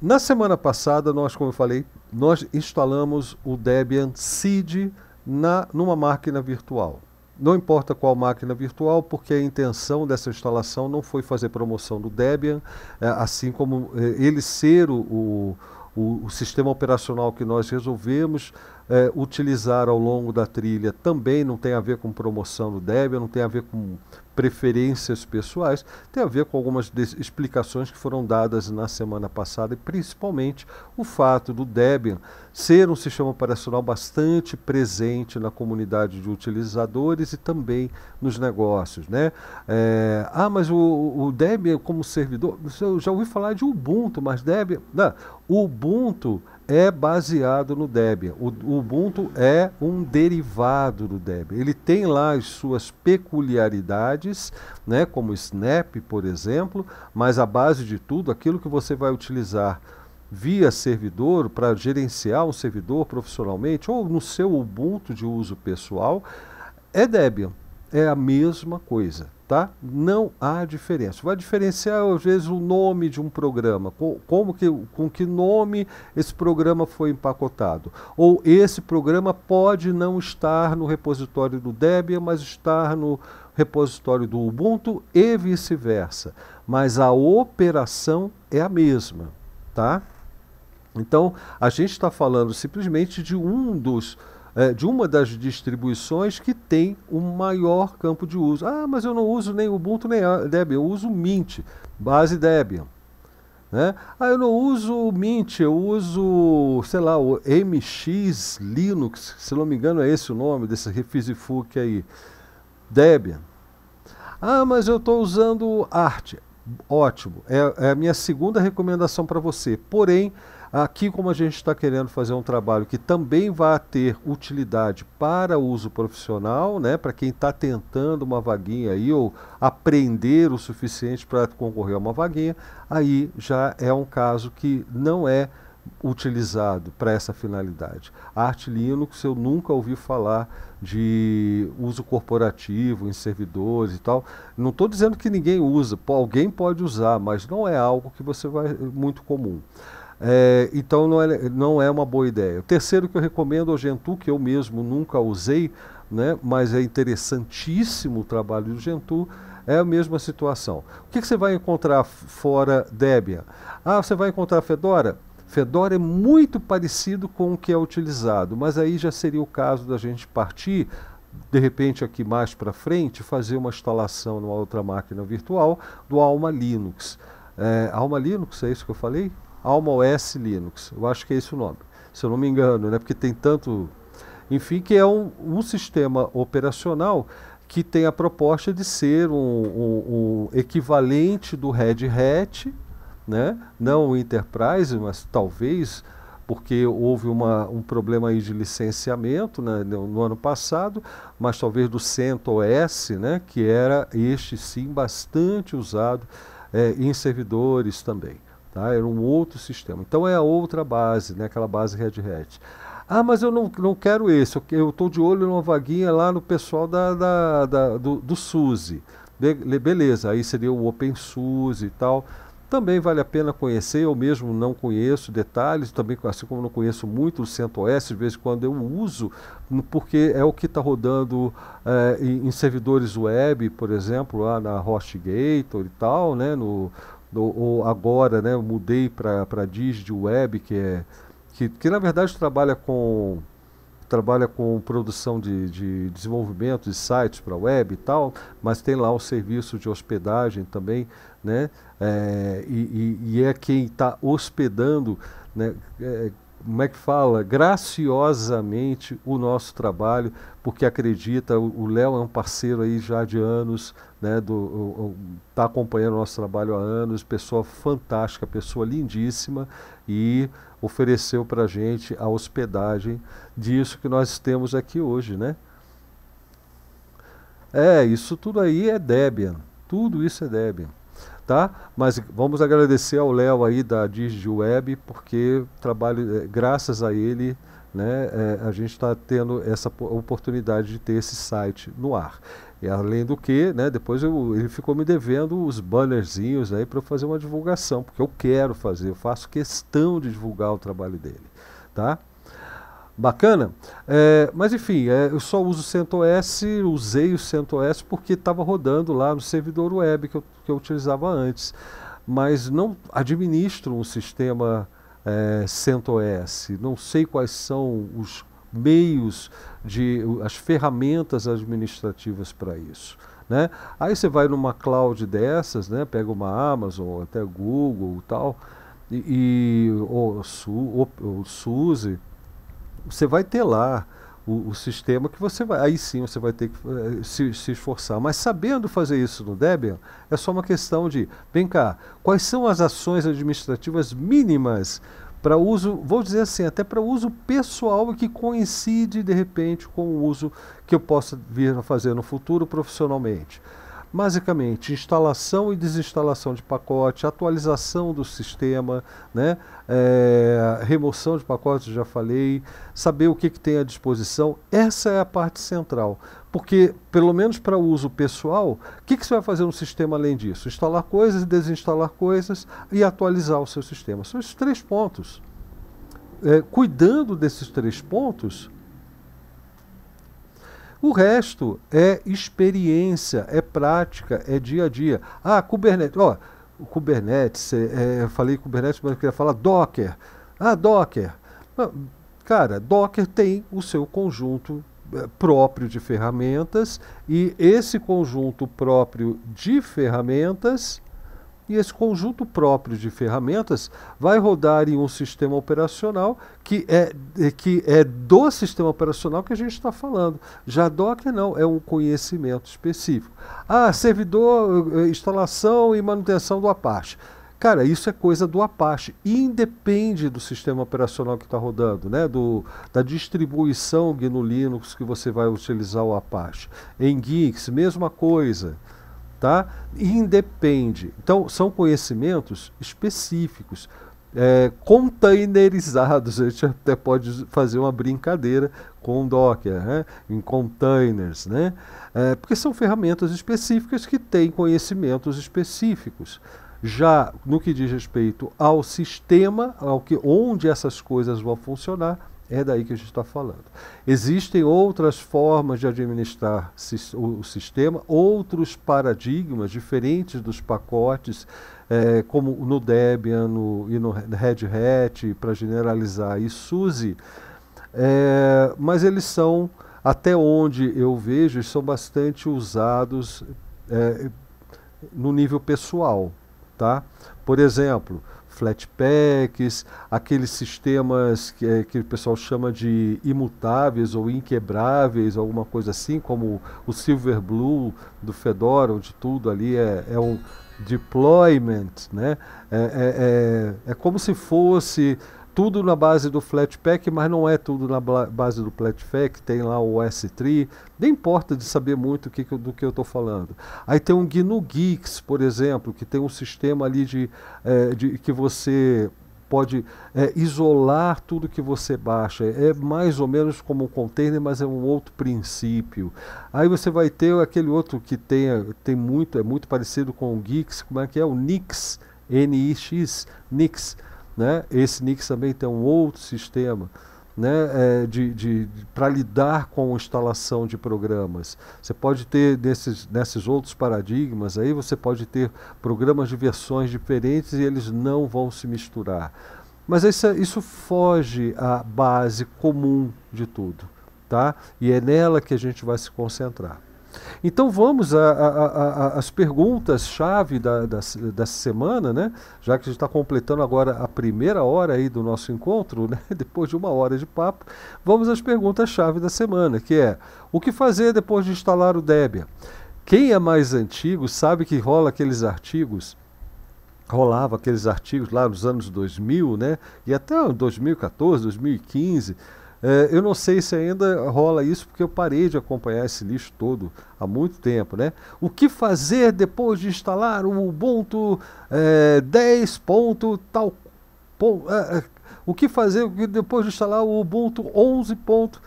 na semana passada, nós, como eu falei, nós instalamos o Debian Seed na, numa máquina virtual. Não importa qual máquina virtual, porque a intenção dessa instalação não foi fazer promoção do Debian, é, assim como é, ele ser o, o o, o, sistema operacional que nós resolvemos é, utilizar ao longo da trilha também não tem a ver com promoção do Debian, não tem a ver com preferências pessoais, tem a ver com algumas explicações que foram dadas na semana passada, e principalmente o fato do Debian ser um sistema operacional bastante presente na comunidade de utilizadores e também nos negócios. Né? É, ah, mas o, o, Debian como servidor, eu já ouvi falar de Ubuntu, mas Debian. Não, Ubuntu é baseado no Debian. O, o Ubuntu é um derivado do Debian. Ele tem lá as suas peculiaridades, né, como Snap, por exemplo, mas a base de tudo, aquilo que você vai utilizar via servidor para gerenciar um servidor profissionalmente ou no seu Ubuntu de uso pessoal, é Debian. É a mesma coisa tá? Não há diferença. Vai diferenciar às vezes o nome de um programa, com, como que, com que nome esse programa foi empacotado, ou esse programa pode não estar no repositório do Debian, mas estar no repositório do Ubuntu e vice-versa. Mas a operação é a mesma, tá? Então a gente está falando simplesmente de um dos é, de uma das distribuições que tem o maior campo de uso. Ah, mas eu não uso nem Ubuntu nem Debian, eu uso Mint, base Debian. Né? Ah, eu não uso Mint, eu uso, sei lá, o MX Linux, se não me engano é esse o nome desse refizifuc aí, Debian. Ah, mas eu estou usando Art. Ótimo, é, é a minha segunda recomendação para você. Porém, Aqui, como a gente está querendo fazer um trabalho que também vai ter utilidade para uso profissional, né, para quem está tentando uma vaguinha aí ou aprender o suficiente para concorrer a uma vaguinha, aí já é um caso que não é utilizado para essa finalidade. A arte Linux eu nunca ouvi falar de uso corporativo em servidores e tal. Não estou dizendo que ninguém usa, alguém pode usar, mas não é algo que você vai muito comum. É, então não é, não é uma boa ideia. O terceiro que eu recomendo o Gentoo, que eu mesmo nunca usei, né, mas é interessantíssimo o trabalho do Gentoo, é a mesma situação. O que, que você vai encontrar fora Debian? Ah, você vai encontrar Fedora? Fedora é muito parecido com o que é utilizado, mas aí já seria o caso da gente partir de repente aqui mais para frente fazer uma instalação numa outra máquina virtual do Alma Linux. É, Alma Linux, é isso que eu falei? Alma OS Linux. Eu acho que é esse o nome, se eu não me engano, né? Porque tem tanto. Enfim, que é um, um sistema operacional que tem a proposta de ser um, um, um equivalente do Red Hat, né? não o Enterprise, mas talvez porque houve uma, um problema aí de licenciamento né, no, no, ano passado, mas talvez do CentOS, né, que era este sim bastante usado é, em servidores também. Tá? Era um outro sistema. Então é a outra base, né? aquela base Red Hat. Ah, mas eu não, não quero esse, eu estou de olho numa vaguinha lá no pessoal da, da, da do, do SUSE. Be beleza, aí seria o OpenSUSE e tal. Também vale a pena conhecer, eu mesmo não conheço detalhes, também assim como não conheço muito o CentOS, de vez em quando eu uso, porque é o que está rodando eh, em, em, servidores web, por exemplo, lá na HostGator e tal, né, no ou, ou agora, né, eu mudei para Digid Web, que é que, que na verdade trabalha com trabalha com produção de, de desenvolvimento de sites para web e tal, mas tem lá o serviço de hospedagem também, né? É, e, e, e, é quem está hospedando, né? É, como é que fala? Graciosamente o nosso trabalho, porque acredita, o Léo é um parceiro aí já de anos, né, do, tá acompanhando o nosso trabalho há anos, pessoa fantástica, pessoa lindíssima e ofereceu para a gente a hospedagem disso que nós temos aqui hoje, né? É, isso tudo aí é Debian, tudo isso é Debian, tá? Mas vamos agradecer ao Léo aí da DigiWeb, porque trabalho, é, graças a ele, né, é, a gente está tendo essa oportunidade de ter esse site no ar. E além do que, né, depois eu, ele ficou me devendo os bannerzinhos aí para eu fazer uma divulgação, porque eu quero fazer, eu faço questão de divulgar o trabalho dele, tá? Bacana? É, mas enfim, é, eu só uso o CentOS, usei o CentOS porque estava rodando lá no servidor web que eu, que eu utilizava antes, mas não administro um sistema é, CentOS, não sei quais são os meios, de, as ferramentas administrativas para isso. Né? Aí você vai numa cloud dessas, né? pega uma Amazon, até Google e tal, e, e ou, ou SUSE, você vai ter lá o, o, sistema que você vai. Aí sim você vai ter que eh, se, se, esforçar. Mas sabendo fazer isso no Debian, é só uma questão de: vem cá, quais são as ações administrativas mínimas para uso, vou dizer assim, até para uso pessoal e que coincide de repente com o uso que eu possa vir a fazer no futuro profissionalmente basicamente instalação e desinstalação de pacote, atualização do sistema, né? É, remoção de pacotes, já falei, saber o que, que tem à disposição, essa é a parte central. Porque, pelo menos para uso pessoal, o que, que você vai fazer no sistema além disso? Instalar coisas, desinstalar coisas e atualizar o seu sistema. São esses três pontos. É, cuidando desses três pontos, o resto é experiência, é prática, é dia a dia. Ah, Kubernetes, ó, o Kubernetes, é, é falei Kubernetes, mas eu queria falar Docker. Ah, Docker. Cara, Docker tem o seu conjunto eh, próprio de ferramentas e esse conjunto próprio de ferramentas e esse conjunto próprio de ferramentas vai rodar em um sistema operacional que é, eh, que é do sistema operacional que a gente está falando. Já Docker não, é um conhecimento específico. Ah, servidor, eh, instalação e manutenção do Apache. Cara, isso é coisa do Apache, independe do sistema operacional que está rodando, né? Do, da distribuição GNU Linux que você vai utilizar o Apache. Em Geeks, mesma coisa tá? Independe. Então, são conhecimentos específicos é, containerizados. A gente até pode fazer uma brincadeira com Docker, né? em containers, né? É, porque são ferramentas específicas que têm conhecimentos específicos. Já no que diz respeito ao sistema, ao que, onde essas coisas vão funcionar, é daí que a gente está falando. Existem outras formas de administrar o sistema, outros paradigmas diferentes dos pacotes, é, como no Debian no, e no Red Hat, para generalizar, e SUSE, é, mas eles são, até onde eu vejo, são bastante usados é, no nível pessoal. Tá? Por exemplo, flatpacks, aqueles sistemas que, eh, que o pessoal chama de imutáveis ou inquebráveis, alguma coisa assim, como o Silver Blue do Fedora, onde tudo ali é, é um deployment, né? é, é, é, é como se fosse tudo na base do Flatpak, mas não é tudo na base do Flatpak, tem lá o S3, nem importa de saber muito que, do que eu estou falando. Aí tem um GNU Geeks, por exemplo, que tem um sistema ali de, é, de que você pode é, isolar tudo que você baixa. É mais ou menos como um container, mas é um outro princípio. Aí você vai ter aquele outro que tem, tem muito, é muito parecido com o Geeks, como é que é? O Nix, N-I-X, Nix. Nix né? Esse Nix também tem um outro sistema né, é, de, de, de para lidar com a instalação de programas. Você pode ter nesses, nesses outros paradigmas aí, você pode ter programas de versões diferentes e eles não vão se misturar. Mas isso, é, isso foge à base comum de tudo. Tá? E é nela que a gente vai se concentrar. Então vamos às perguntas-chave da, da, dessa semana, né? já que a gente está completando agora a primeira hora aí do nosso encontro, né? depois de uma hora de papo, vamos às perguntas-chave da semana, que é o que fazer depois de instalar o Debian? Quem é mais antigo sabe que rola aqueles artigos rolava aqueles artigos lá nos anos 2000, né? E até 2014, 2015, é, eu não sei se ainda rola isso, porque eu parei de acompanhar esse lixo todo há muito tempo. Né? O que fazer depois de instalar o Ubuntu é, 10. Tal, pom, é, é, o que fazer depois de instalar o Ubuntu 11. Ponto,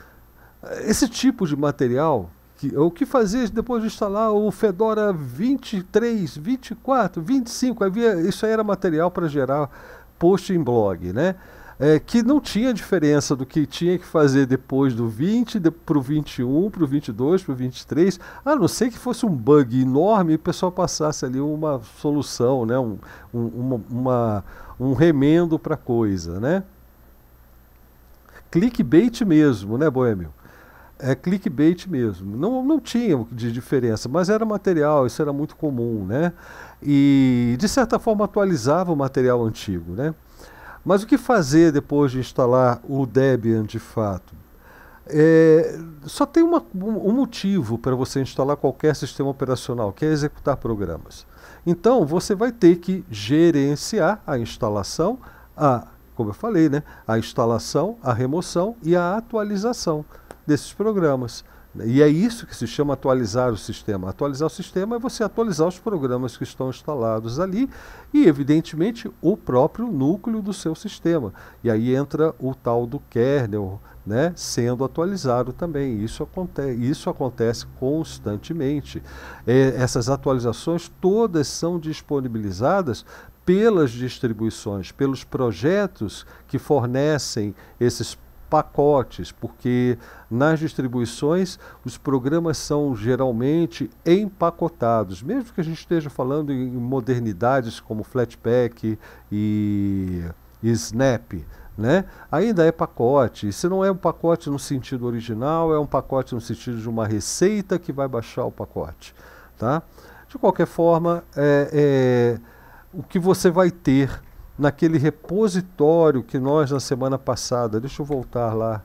é, esse tipo de material o que fazer depois de instalar o Fedora 23, 24, 25, havia, isso aí era material para gerar post em blog, né? é, que não tinha diferença do que tinha que fazer depois do 20 de, para o 21, para o 22, para o 23, a não ser que fosse um bug enorme e o pessoal passasse ali uma solução, né? um, um, uma, uma, um remendo para a coisa. Né? Clickbait mesmo, né, Boêmio? É clickbait mesmo. Não, não tinha de diferença, mas era material, isso era muito comum, né? E de certa forma atualizava o material antigo, né? Mas o que fazer depois de instalar o Debian de fato? É, só tem uma, um motivo para você instalar qualquer sistema operacional, que é executar programas. Então, você vai ter que gerenciar a instalação, a, como eu falei, né, a instalação, a remoção e a atualização desses programas. E é isso que se chama atualizar o sistema. Atualizar o sistema é você atualizar os programas que estão instalados ali e, evidentemente, o próprio núcleo do seu sistema. E aí entra o tal do kernel né, sendo atualizado também. Isso, aconte isso acontece constantemente. É, essas atualizações todas são disponibilizadas pelas distribuições, pelos projetos que fornecem esses pacotes, porque nas distribuições os programas são geralmente empacotados, mesmo que a gente esteja falando em modernidades como Flatpak e, e Snap. Né? Ainda é pacote. Se não é um pacote no sentido original, é um pacote no sentido de uma receita que vai baixar o pacote. Tá? De qualquer forma, é, é, o que você vai ter naquele repositório que nós na semana passada, deixa eu voltar lá,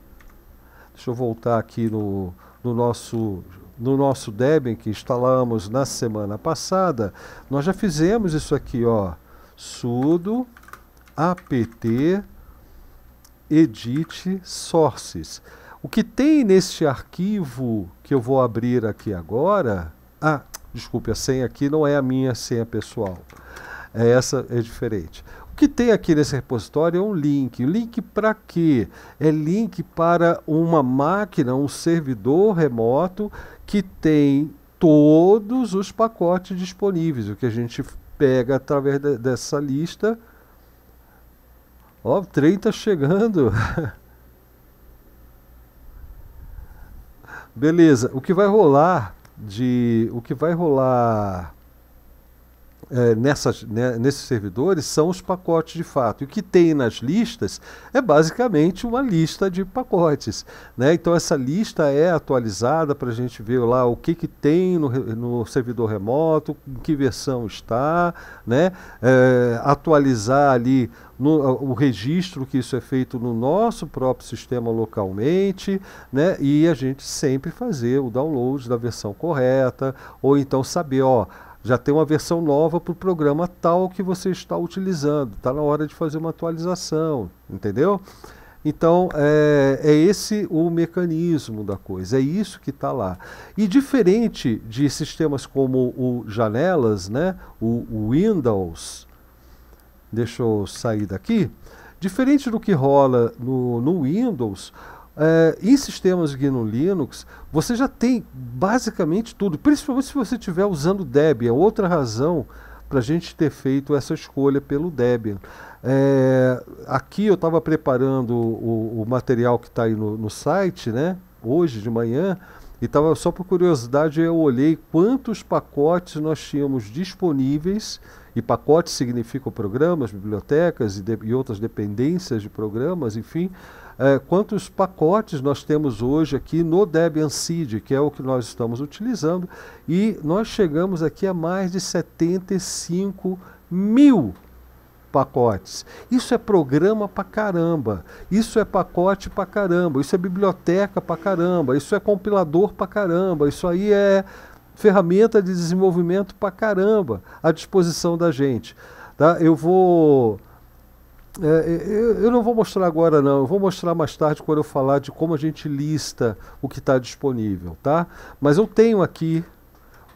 deixa eu voltar aqui no, no nosso no nosso Debian que instalamos na semana passada, nós já fizemos isso aqui, ó, sudo apt edit sources. O que tem neste arquivo que eu vou abrir aqui agora, ah, desculpe, a senha aqui não é a minha senha pessoal. É essa é diferente que tem aqui nesse repositório é um link. Link para quê? É link para uma máquina, um servidor remoto que tem todos os pacotes disponíveis, o que a gente pega através de, dessa lista. Ó, o trem está chegando. Beleza, o que vai rolar de o que vai rolar é, nessas, né, nesses servidores são os pacotes de fato. E o que tem nas listas é basicamente uma lista de pacotes. Né? Então, essa lista é atualizada para a gente ver lá o que, que tem no, no servidor remoto, em que versão está, né? É, atualizar ali no, o registro que isso é feito no nosso próprio sistema localmente, né? E a gente sempre fazer o download da versão correta, ou então saber, ó, já tem uma versão nova para o programa tal que você está utilizando. Está na hora de fazer uma atualização, entendeu? Então, é, é esse o mecanismo da coisa, é isso que está lá. E diferente de sistemas como o Janelas, né, o Windows, deixa eu sair daqui, diferente do que rola no, no Windows, é, em sistemas GNU Linux, você já tem basicamente tudo, principalmente se você estiver usando Debian. É outra razão para a gente ter feito essa escolha pelo Debian. É, aqui eu estava preparando o, o, material que está aí no, no site, né? Hoje de manhã, e estava só por curiosidade eu olhei quantos pacotes nós tínhamos disponíveis, e pacotes significam programas, bibliotecas e, de, e outras dependências de programas, enfim, é, quantos pacotes nós temos hoje aqui no Debian Seed, que é o que nós estamos utilizando, e nós chegamos aqui a mais de 75 mil pacotes. Isso é programa pra caramba, isso é pacote pra caramba, isso é biblioteca pra caramba, isso é compilador pra caramba, isso aí é ferramenta de desenvolvimento pra caramba à disposição da gente. Tá? Eu vou é, eu, eu, não vou mostrar agora, não. Eu vou mostrar mais tarde quando eu falar de como a gente lista o que está disponível, tá? Mas eu tenho aqui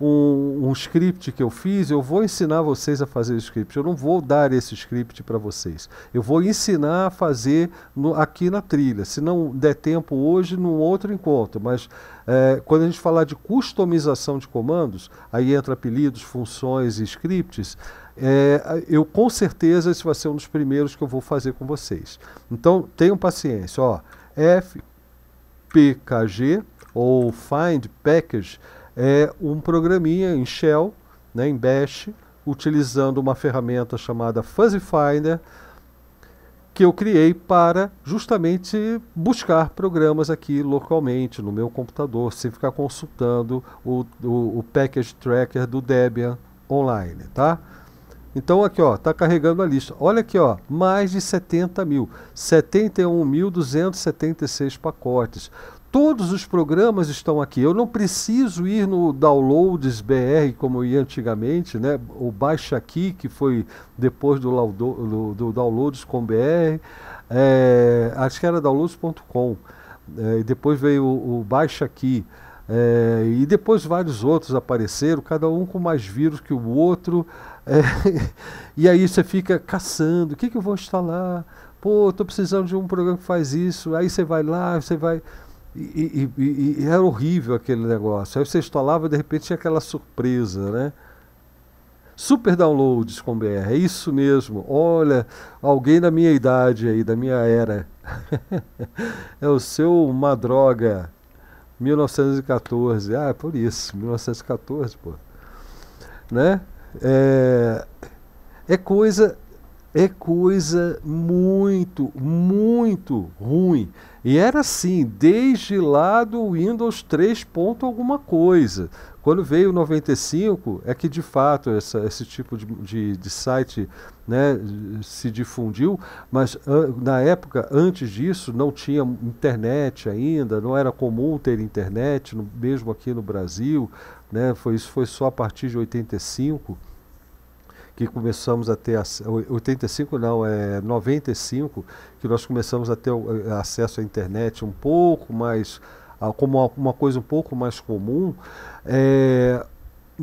um, um, script que eu fiz. Eu vou ensinar vocês a fazer o script. Eu não vou dar esse script para vocês. Eu vou ensinar a fazer no, aqui na trilha. Se não der tempo hoje, num outro encontro. Mas é, quando a gente falar de customização de comandos, aí entra apelidos, funções e scripts é, eu com certeza esse vai ser um dos primeiros que eu vou fazer com vocês. Então tenham paciência, ó, FPKG ou Find Package é um programinha em Shell, né, em Bash, utilizando uma ferramenta chamada Fuzzy Finder que eu criei para justamente buscar programas aqui localmente no meu computador, sem ficar consultando o, o, o package tracker do Debian online, tá? Então aqui ó, tá carregando a lista. Olha aqui ó, mais de 70 mil, 71.276 pacotes. Todos os programas estão aqui. Eu não preciso ir no Downloads BR como eu ia antigamente, né? O baixa aqui que foi depois do, do, do Downloads com BR, é, acho que era downloads.com. É, depois veio o, o baixa aqui. É, e depois vários outros apareceram, cada um com mais vírus que o outro. É, e aí você fica caçando, o que, que eu vou instalar? Pô, estou precisando de um programa que faz isso. Aí você vai lá, você vai. E, e, e, e, era horrível aquele negócio. Aí você instalava e de repente tinha aquela surpresa, né? Super downloads com BR, é isso mesmo. Olha, alguém da minha idade aí, da minha era. é o seu Madroga, 1914. Ah, é por isso, 1914, pô. Né? É, é coisa é coisa muito, muito ruim. E era assim desde lá do Windows 3. Ponto alguma coisa. Quando veio 95, é que de fato essa, esse tipo de, de, de site né, se difundiu, mas na época, antes disso, não tinha internet ainda, não era comum ter internet, no, mesmo aqui no Brasil né? Foi isso foi só a partir de 85 que começamos a ter 85 não, é 95 que nós começamos a ter eh, acesso à internet um pouco mais como uma coisa um pouco mais comum, é,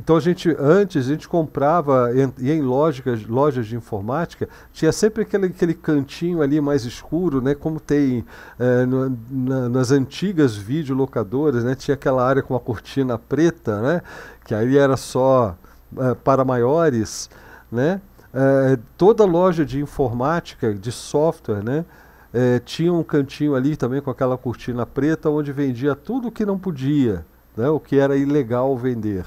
então a gente antes a gente comprava e em lojas lojas de informática tinha sempre aquele, aquele cantinho ali mais escuro, né? Como tem é, no, na, nas antigas videolocadoras, né? Tinha aquela área com a cortina preta, né? Que aí era só é, para maiores, né? É, toda loja de informática, de software, né? É, tinha um cantinho ali também com aquela cortina preta onde vendia tudo o que não podia, né? O que era ilegal vender.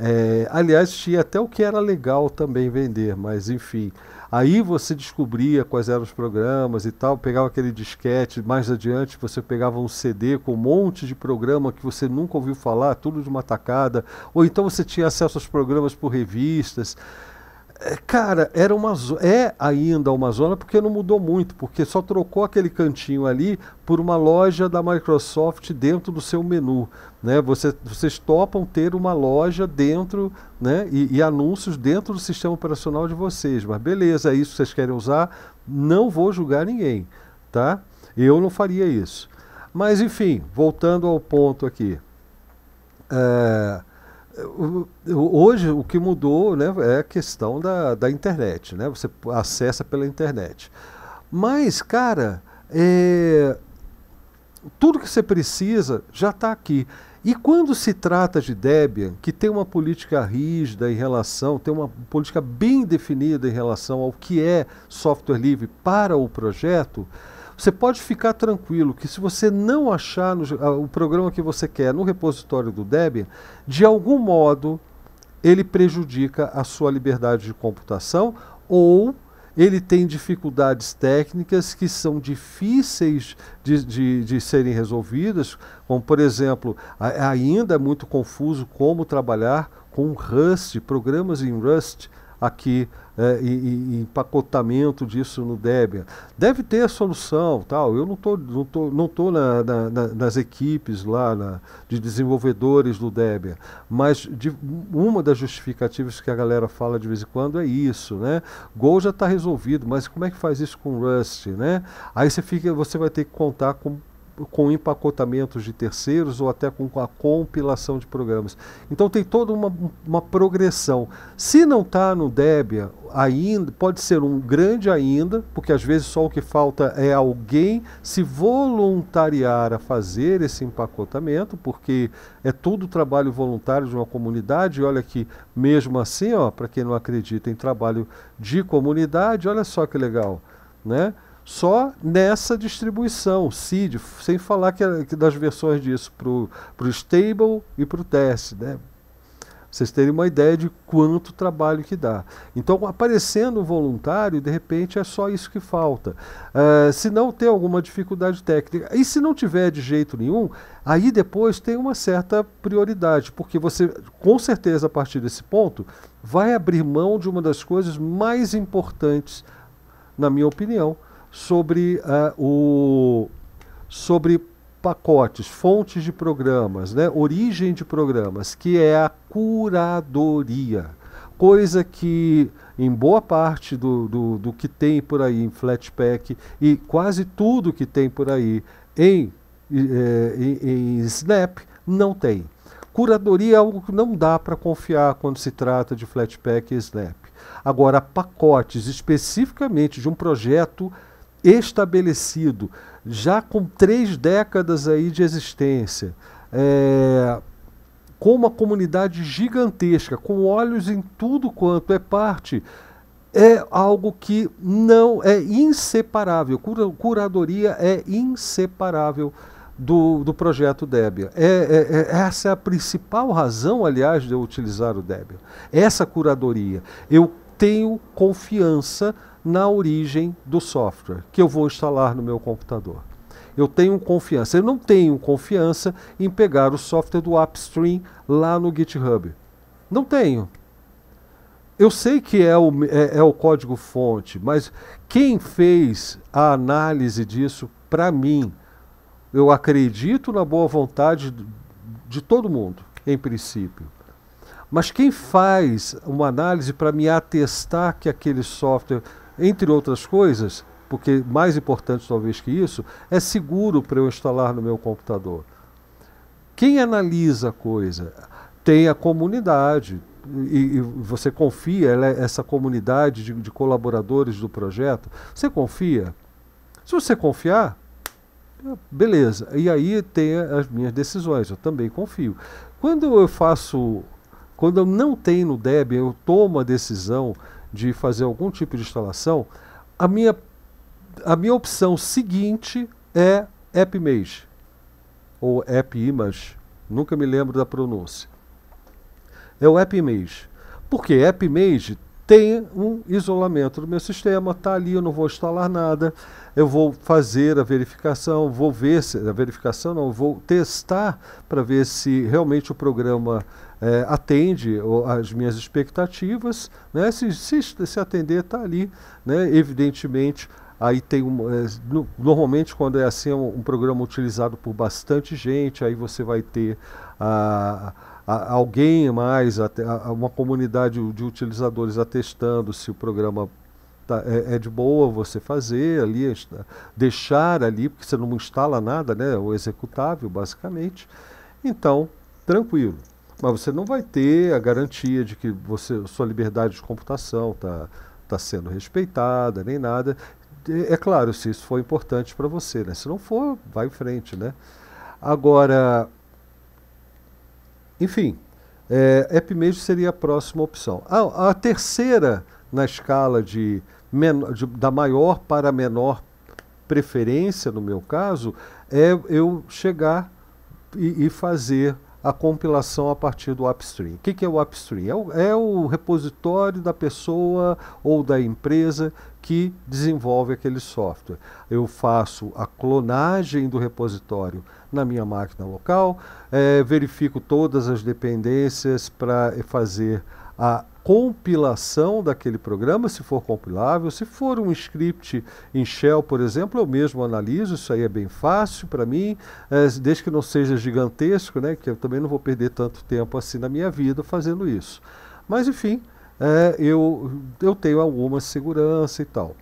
É, aliás, tinha até o que era legal também vender, mas enfim. Aí você descobria quais eram os programas e tal, pegava aquele disquete, mais adiante você pegava um CD com um monte de programa que você nunca ouviu falar, tudo de uma tacada, ou então você tinha acesso aos programas por revistas. É, cara, era uma é ainda uma zona porque não mudou muito, porque só trocou aquele cantinho ali por uma loja da Microsoft dentro do seu menu, né? Você, vocês topam ter uma loja dentro, né? E, e anúncios dentro do sistema operacional de vocês, mas beleza, é isso vocês querem usar? Não vou julgar ninguém, tá? Eu não faria isso. Mas enfim, voltando ao ponto aqui. É hoje o que mudou né, é a questão da, da internet, né? Você acessa pela internet. Mas, cara, é, tudo que você precisa já está aqui. E quando se trata de Debian, que tem uma política rígida em relação, tem uma política bem definida em relação ao que é software livre para o projeto, você pode ficar tranquilo que se você não achar no, uh, o programa que você quer no repositório do Debian, de algum modo ele prejudica a sua liberdade de computação ou ele tem dificuldades técnicas que são difíceis de, de, de serem resolvidas, como, por exemplo, a, ainda é muito confuso como trabalhar com Rust, programas em Rust aqui é, e, e, empacotamento disso no Debian. Deve ter a solução, tal. Eu não tô, não tô, não tô na, na, na, nas equipes lá na, de desenvolvedores do Debian, mas de, uma das justificativas que a galera fala de vez em quando é isso, né? Go já está resolvido, mas como é que faz isso com Rust, né? Aí você fica, você vai ter que contar com com empacotamentos de terceiros ou até com a compilação de programas. Então tem toda uma, uma progressão. Se não está no Debian ainda, pode ser um grande ainda, porque às vezes só o que falta é alguém se voluntariar a fazer esse empacotamento, porque é tudo trabalho voluntário de uma comunidade. E olha que mesmo assim, ó, para quem não acredita em trabalho de comunidade, olha só que legal, né? só nessa distribuição seed, sem falar que, que das versões disso para o stable e para o test, né? Vocês terem uma ideia de quanto trabalho que dá. Então, aparecendo voluntário, de repente é só isso que falta. Uh, se não tem alguma dificuldade técnica, e se não tiver de jeito nenhum, aí depois tem uma certa prioridade, porque você, com certeza, a partir desse ponto, vai abrir mão de uma das coisas mais importantes, na minha opinião, sobre, uh, o, sobre pacotes, fontes de programas, né, origem de programas, que é a curadoria. Coisa que em boa parte do, do, do que tem por aí em Flatpak e quase tudo que tem por aí em, eh, em, em Snap não tem. Curadoria é algo que não dá para confiar quando se trata de Flatpak e Snap. Agora, pacotes especificamente de um projeto estabelecido, já com três décadas aí de existência, é, com uma comunidade gigantesca, com olhos em tudo quanto é parte, é algo que não é inseparável. Cura, curadoria é inseparável do, do projeto Debian. É, é, é, essa é a principal razão, aliás, de eu utilizar o Debian. Essa curadoria. Eu tenho confiança na origem do software que eu vou instalar no meu computador. Eu tenho confiança. Eu não tenho confiança em pegar o software do upstream lá no GitHub. Não tenho. Eu sei que é o, é, é o código-fonte, mas quem fez a análise disso, para mim, eu acredito na boa vontade de todo mundo, em princípio. Mas quem faz uma análise para me atestar que aquele software entre outras coisas, porque mais importante talvez que isso, é seguro para eu instalar no meu computador. Quem analisa a coisa? Tem a comunidade, e, e, você confia, ela, é essa comunidade de, de, colaboradores do projeto, você confia? Se você confiar, beleza. E aí tem as minhas decisões, eu também confio. Quando eu faço, quando eu não tenho no Debian, eu tomo a decisão de fazer algum tipo de instalação, a minha, a minha opção seguinte é AppMage ou AppImage, nunca me lembro da pronúncia. É o AppMage. Porque AppMage tem um isolamento do meu sistema, está ali, eu não vou instalar nada, eu vou fazer a verificação, vou ver se. A verificação não, vou testar para ver se realmente o programa é, atende às minhas expectativas, né? se, se, se atender está ali, né? evidentemente aí tem um, é, no, normalmente quando é assim é um, um, programa utilizado por bastante gente, aí você vai ter a, a, alguém mais, a, uma comunidade de utilizadores atestando se o programa tá, é, é, de boa você fazer ali, deixar ali, porque você não instala nada, né? O executável, basicamente. Então, tranquilo mas você não vai ter a garantia de que você, sua liberdade de computação está tá sendo respeitada, nem nada. É, é claro, se isso for importante para você, né? Se não for, vai em frente, né? Agora, enfim, é, AppMage seria a próxima opção. a, terceira na escala de, de, da maior para menor preferência, no meu caso, é eu chegar e, e fazer a compilação a partir do upstream. O que, que é o upstream? É o, é o repositório da pessoa ou da empresa que desenvolve aquele software. Eu faço a clonagem do repositório na minha máquina local, é, verifico todas as dependências para fazer a compilação daquele programa, se for compilável. Se for um script em Shell, por exemplo, eu mesmo analiso, isso aí é bem fácil para mim, é, desde que não seja gigantesco, né, que eu também não vou perder tanto tempo assim na minha vida fazendo isso. Mas, enfim, é, eu, eu tenho alguma segurança e tal.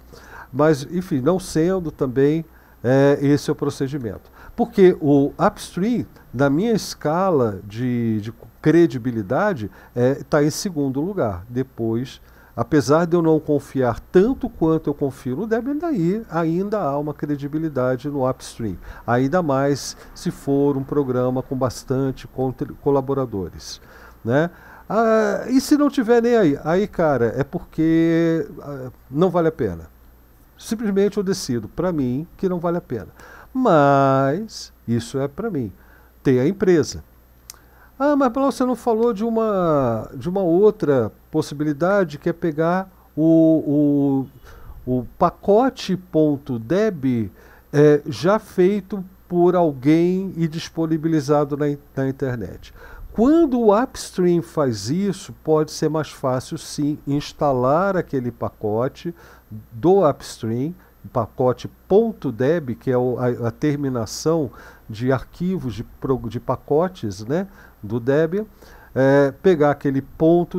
Mas, enfim, não sendo também é, esse é o procedimento. Porque o upstream, na minha escala de, de, credibilidade está é, tá em segundo lugar. Depois, apesar de eu não confiar tanto quanto eu confio no Debian, daí ainda há uma credibilidade no upstream. Ainda mais se for um programa com bastante colaboradores. Né? Ah, e se não tiver nem aí? Aí, cara, é porque ah, não vale a pena. Simplesmente eu decido, para mim, que não vale a pena. Mas isso é para mim. Tem a empresa. Ah, mas você não falou de uma, de uma outra possibilidade que é pegar o, o, o pacote.deb é, já feito por alguém e disponibilizado na, na internet. Quando o upstream faz isso, pode ser mais fácil sim instalar aquele pacote do upstream pacote .deb, que é o, a, a, terminação de arquivos de, de pacotes né, do Debian, é, pegar aquele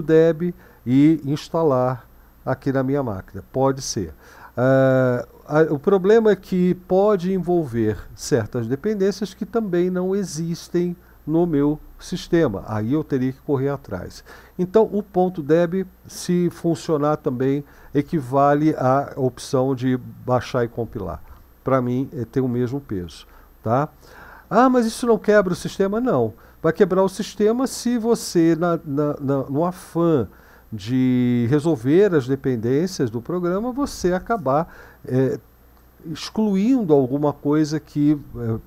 .deb e instalar aqui na minha máquina. Pode ser. Uh, o problema é que pode envolver certas dependências que também não existem no meu sistema. Aí eu teria que correr atrás. Então o ponto .deb, se funcionar também, equivale à opção de baixar e compilar. Para mim, é, tem o mesmo peso. Tá? Ah, mas isso não quebra o sistema? Não. Vai quebrar o sistema se você, na, na, na, no afã de resolver as dependências do programa, você acabar é, excluindo alguma coisa que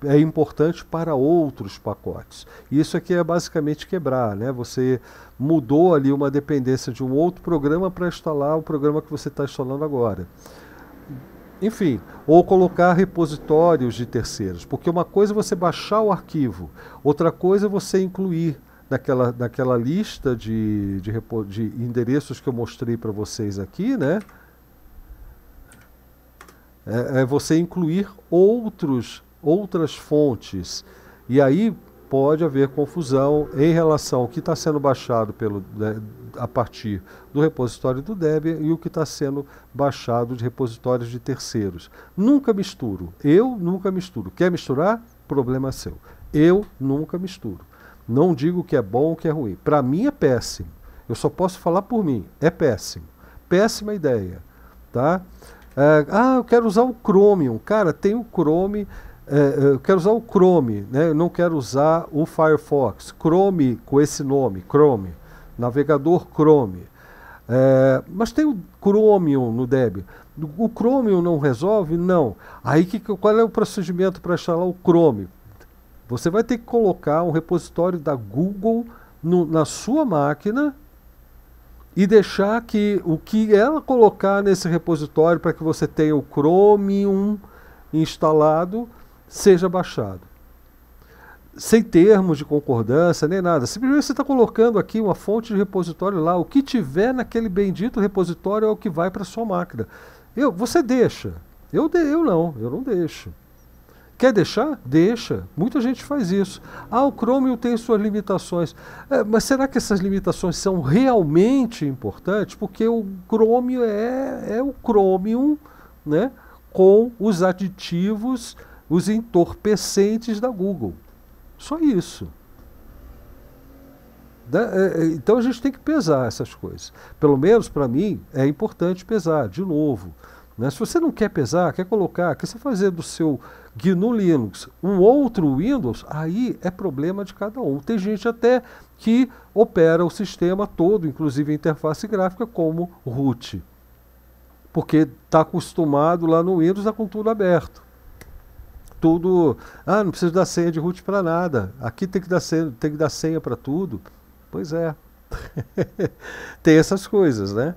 eh, é importante para outros pacotes. Isso aqui é basicamente quebrar, né? Você mudou ali uma dependência de um outro programa para instalar o programa que você está instalando agora. Enfim, ou colocar repositórios de terceiros, porque uma coisa é você baixar o arquivo, outra coisa é você incluir naquela, naquela lista de, de, de endereços que eu mostrei para vocês aqui, né? é, é você incluir outros, outras fontes. E aí pode haver confusão em relação ao que está sendo baixado pelo, né, a partir do repositório do Debian e o que está sendo baixado de repositórios de terceiros. Nunca misturo. Eu nunca misturo. Quer misturar? Problema seu. Eu nunca misturo. Não digo que é bom ou que é ruim. Para mim é péssimo. Eu só posso falar por mim. É péssimo. Péssima ideia. Tá? É, ah, eu quero usar o Chromium. Cara, tem o Chrome. É, é, eu quero usar o Chrome, né? Eu não quero usar o Firefox. Chrome com esse nome, Chrome. Navegador Chrome. É, mas tem o Chromium no Debian. O Chromium não resolve? Não. Aí que, qual é o procedimento para instalar o Chrome? Você vai ter que colocar um repositório da Google no, na sua máquina e deixar que o que ela colocar nesse repositório para que você tenha o Chromium instalado seja baixado. Sem termos de concordância nem nada. Simplesmente você está colocando aqui uma fonte de repositório lá. O que tiver naquele bendito repositório é o que vai para sua máquina. Eu, você deixa. Eu, eu não, eu não deixo. Quer deixar? Deixa. Muita gente faz isso. Ah, o Chromium tem suas limitações. É, mas será que essas limitações são realmente importantes? Porque o Chromium é, é o Chromium né, com os aditivos, os entorpecentes da Google. Só isso. Né? É, é, então a gente tem que pesar essas coisas. Pelo menos para mim é importante pesar, de novo. Né? Se você não quer pesar, quer colocar, quer você fazer do seu GNU Linux, um outro Windows, aí é problema de cada um. Tem gente até que opera o sistema todo, inclusive a interface gráfica, como root. Porque está acostumado lá no Windows a com tudo aberto. Tudo. Ah, não precisa dar senha de root para nada. Aqui tem que dar senha, tem que dar senha para tudo. Pois é. tem essas coisas, né?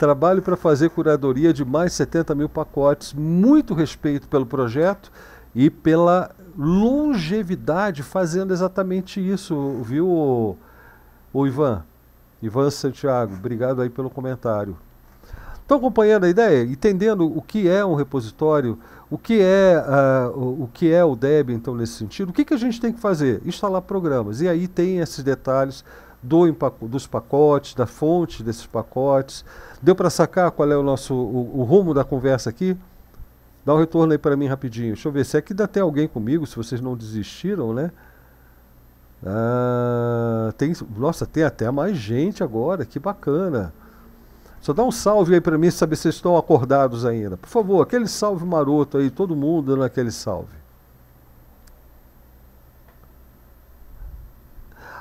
Trabalho para fazer curadoria de mais 70 mil pacotes. Muito respeito pelo projeto e pela longevidade fazendo exatamente isso, viu, o, o Ivan? Ivan Santiago, obrigado aí pelo comentário. Estão acompanhando a ideia? Entendendo o que é um repositório, o que é, uh, o, o que é o Debian, então, nesse sentido? O que, que a gente tem que fazer? Instalar programas. E aí tem esses detalhes do, dos pacotes, da fonte desses pacotes, Deu para sacar qual é o nosso o, o, rumo da conversa aqui? Dá um retorno aí para mim rapidinho. Deixa eu ver se é que ainda tem alguém comigo, se vocês não desistiram, né? Ah, tem, nossa, tem até mais gente agora, que bacana. Só dá um salve aí para mim, saber se vocês estão acordados ainda. Por favor, aquele salve maroto aí, todo mundo dando aquele salve.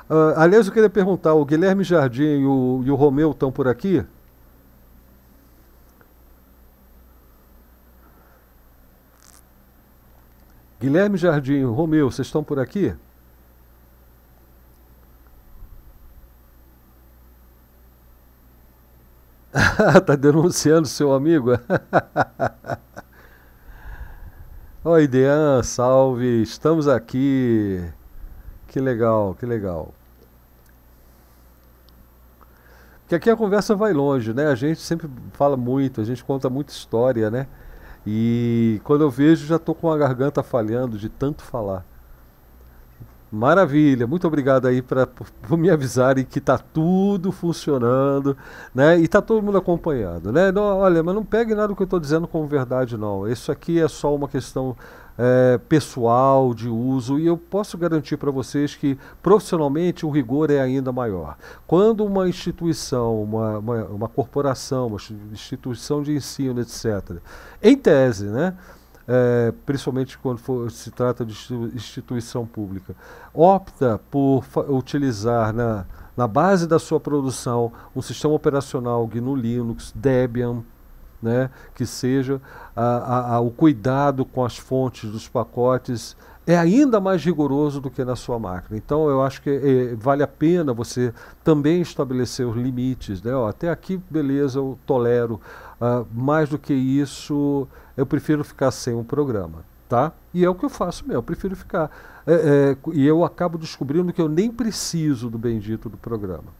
Uh, aliás, eu queria perguntar, o Guilherme Jardim e o, e o Romeu estão por aqui? Guilherme Jardim, Romeu, vocês estão por aqui? tá denunciando seu amigo? Oi, Dean, salve, estamos aqui. Que legal, que legal. Porque aqui a conversa vai longe, né? A gente sempre fala muito, a gente conta muita história, né? E quando eu vejo, já estou com a garganta falhando de tanto falar. Maravilha, muito obrigado aí pra, por me avisarem que está tudo funcionando, né? E está todo mundo acompanhando, né? Não, olha, mas não pegue nada do que eu estou dizendo como verdade, não. Isso aqui é só uma questão é, pessoal de uso e eu posso garantir para vocês que profissionalmente o rigor é ainda maior. Quando uma instituição, uma, uma, uma corporação, uma instituição de ensino, etc., em tese, né? É, principalmente quando for, se trata de instituição pública, opta por utilizar na, na base da sua produção um sistema operacional GNU Linux, Debian, né, que seja a, a, o cuidado com as fontes dos pacotes é ainda mais rigoroso do que na sua máquina. Então, eu acho que é, vale a pena você também estabelecer os limites. Né? Ó, até aqui, beleza, eu tolero. Uh, mais do que isso, eu prefiro ficar sem um programa. Tá? E é o que eu faço mesmo, eu prefiro ficar. É, é, e eu acabo descobrindo que eu nem preciso do bendito do programa.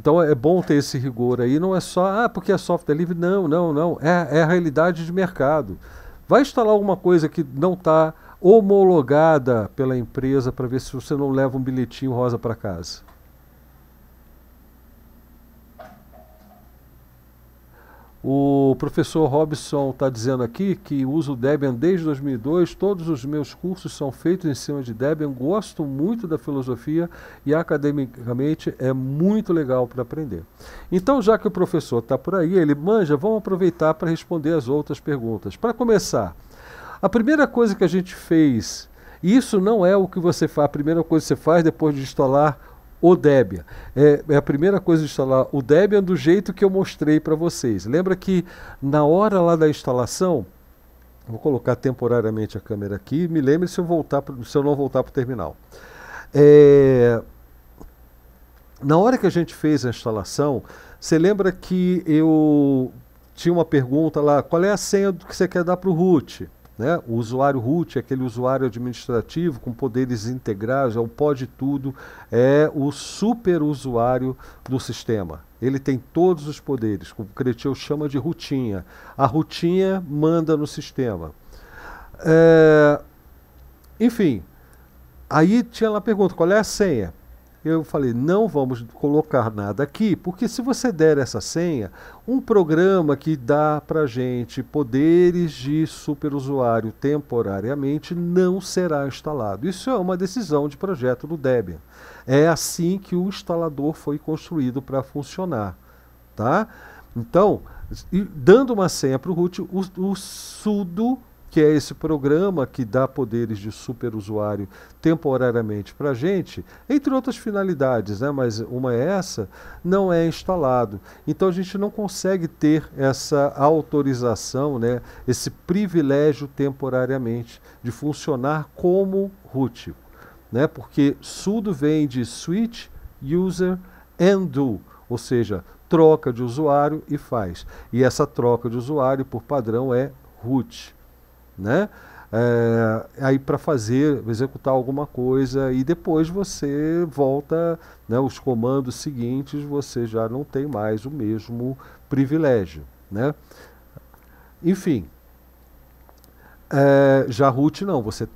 Então é bom ter esse rigor aí, não é só, ah, porque é software livre. Não, não, não. É, é a realidade de mercado. Vai instalar alguma coisa que não está homologada pela empresa para ver se você não leva um bilhetinho rosa para casa. O professor Robson está dizendo aqui que uso Debian desde 2002, todos os meus cursos são feitos em cima de Debian, gosto muito da filosofia e academicamente é muito legal para aprender. Então, já que o professor está por aí, ele manja, vamos aproveitar para responder as outras perguntas. Para começar, a primeira coisa que a gente fez, isso não é o que você faz, a primeira coisa que você faz depois de instalar o Debian. É, é, a primeira coisa de instalar o Debian do jeito que eu mostrei para vocês. Lembra que na hora lá da instalação, vou colocar temporariamente a câmera aqui, me lembre se eu, voltar pro, se eu não voltar para o terminal. É, na hora que a gente fez a instalação, você lembra que eu tinha uma pergunta lá, qual é a senha que você quer dar para o root? Né? O usuário root, é aquele usuário administrativo com poderes integrados, é o pode tudo, é o super usuário do sistema. Ele tem todos os poderes, o cretio chama de rotinha. A rotinha manda no sistema. É, enfim, aí tinha lá a pergunta, qual é a senha? eu falei, não vamos colocar nada aqui, porque se você der essa senha, um programa que dá para gente poderes de superusuário temporariamente não será instalado. Isso é uma decisão de projeto do Debian. É assim que o instalador foi construído para funcionar, tá? Então, dando uma senha para o root, o, o sudo que é esse programa que dá poderes de superusuário temporariamente para a gente, entre outras finalidades, né? mas uma é essa, não é instalado. Então a gente não consegue ter essa autorização, né? esse privilégio temporariamente de funcionar como root, né? porque sudo vem de switch, user and do, ou seja, troca de usuário e faz. E essa troca de usuário, por padrão, é root né? É, aí para fazer, executar alguma coisa e depois você volta, né, os comandos seguintes você já não tem mais o mesmo privilégio, né? Enfim, é, já root não, você,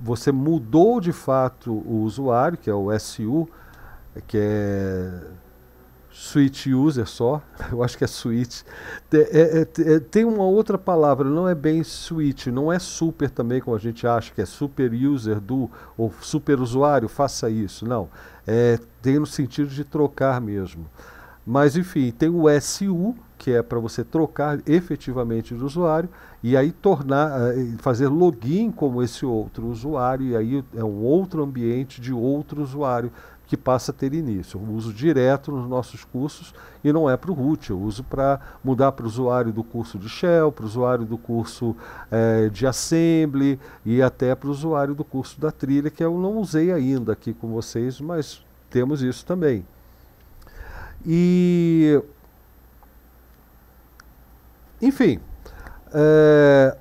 você mudou de fato o usuário, que é o SU, que é suite user só, eu acho que é suite. É, é, é, tem uma outra palavra, não é bem suite, não é super também como a gente acha, que é super user do, ou super usuário, faça isso. Não, é, tem no sentido de trocar mesmo. Mas enfim, tem o SU, que é para você trocar efetivamente de usuário e aí tornar, é, fazer login como esse outro usuário, e aí é um outro ambiente de outro usuário que passa a ter início. Eu uso direto nos nossos cursos e não é para o root, eu uso para mudar para o usuário do curso de Shell, para o usuário do curso é, de Assembly e até para o usuário do curso da trilha, que eu não usei ainda aqui com vocês, mas temos isso também. E. Enfim. É,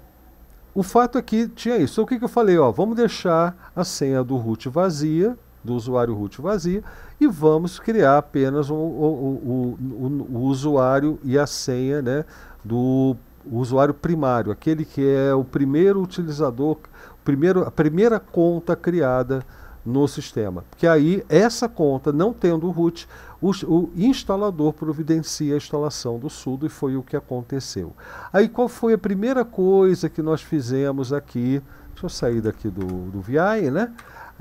o fato é que tinha isso. Então, o que, que eu falei? Ó, vamos deixar a senha do root vazia do usuário root vazia e vamos criar apenas o, o, o, o usuário e a senha né, do usuário primário, aquele que é o primeiro utilizador, primeiro, a primeira conta criada no sistema. Porque aí, essa conta, não tendo root, o, o, instalador providencia a instalação do sudo e foi o que aconteceu. Aí, qual foi a primeira coisa que nós fizemos aqui? Deixa eu sair daqui do, do VI, né?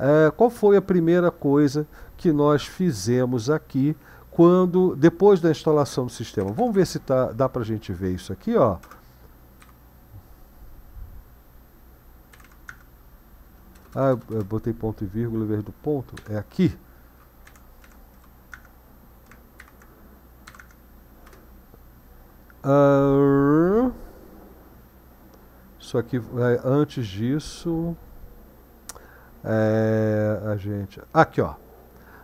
Eh, qual foi a primeira coisa que nós fizemos aqui quando depois da instalação do sistema? Vamos ver se tá, dá para a gente ver isso aqui, ó. Ah, eu botei ponto e vírgula em vez do ponto. É aqui. Uh, isso aqui, é, antes disso... É, a gente. Aqui, ó.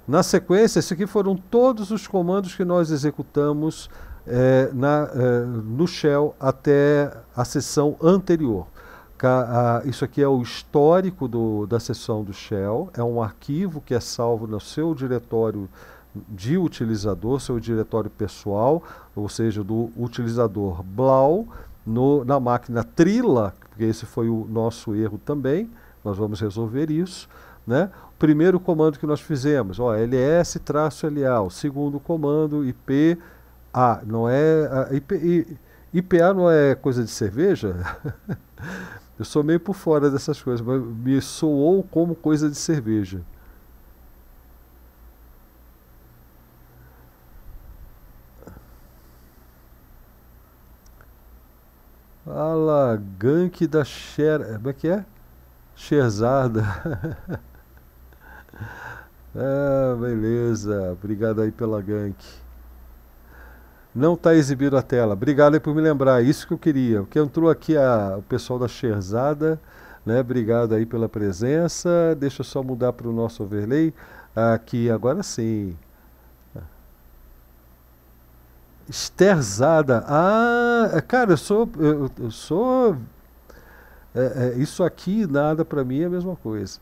Na sequência, esses aqui foram todos os comandos que nós executamos é, na, é, no Shell até a sessão anterior. isso aqui é o histórico do, da sessão do Shell, é um arquivo que é salvo no seu diretório de utilizador, seu diretório pessoal, ou seja, do utilizador Blau, no, na máquina Trila, porque esse foi o nosso erro também, nós vamos resolver isso. Né? O primeiro comando que nós fizemos, ó, ls-la. O segundo comando, ipa, não é. IP, IPA não é coisa de cerveja? Eu sou meio por fora dessas coisas, mas me soou como coisa de cerveja. fala, gank da Xera. Como é que é? Xerzada. ah, beleza. Obrigado aí pela gank. Não está exibindo a tela. Obrigado aí por me lembrar. Isso que eu queria. Porque entrou aqui a, é o pessoal da Xerzada. Né? Obrigado aí pela presença. Deixa eu só mudar para o nosso overlay. Aqui, agora sim. Esterzada. Ah, cara, eu sou, eu, eu sou é, é, isso aqui nada para mim é a mesma coisa.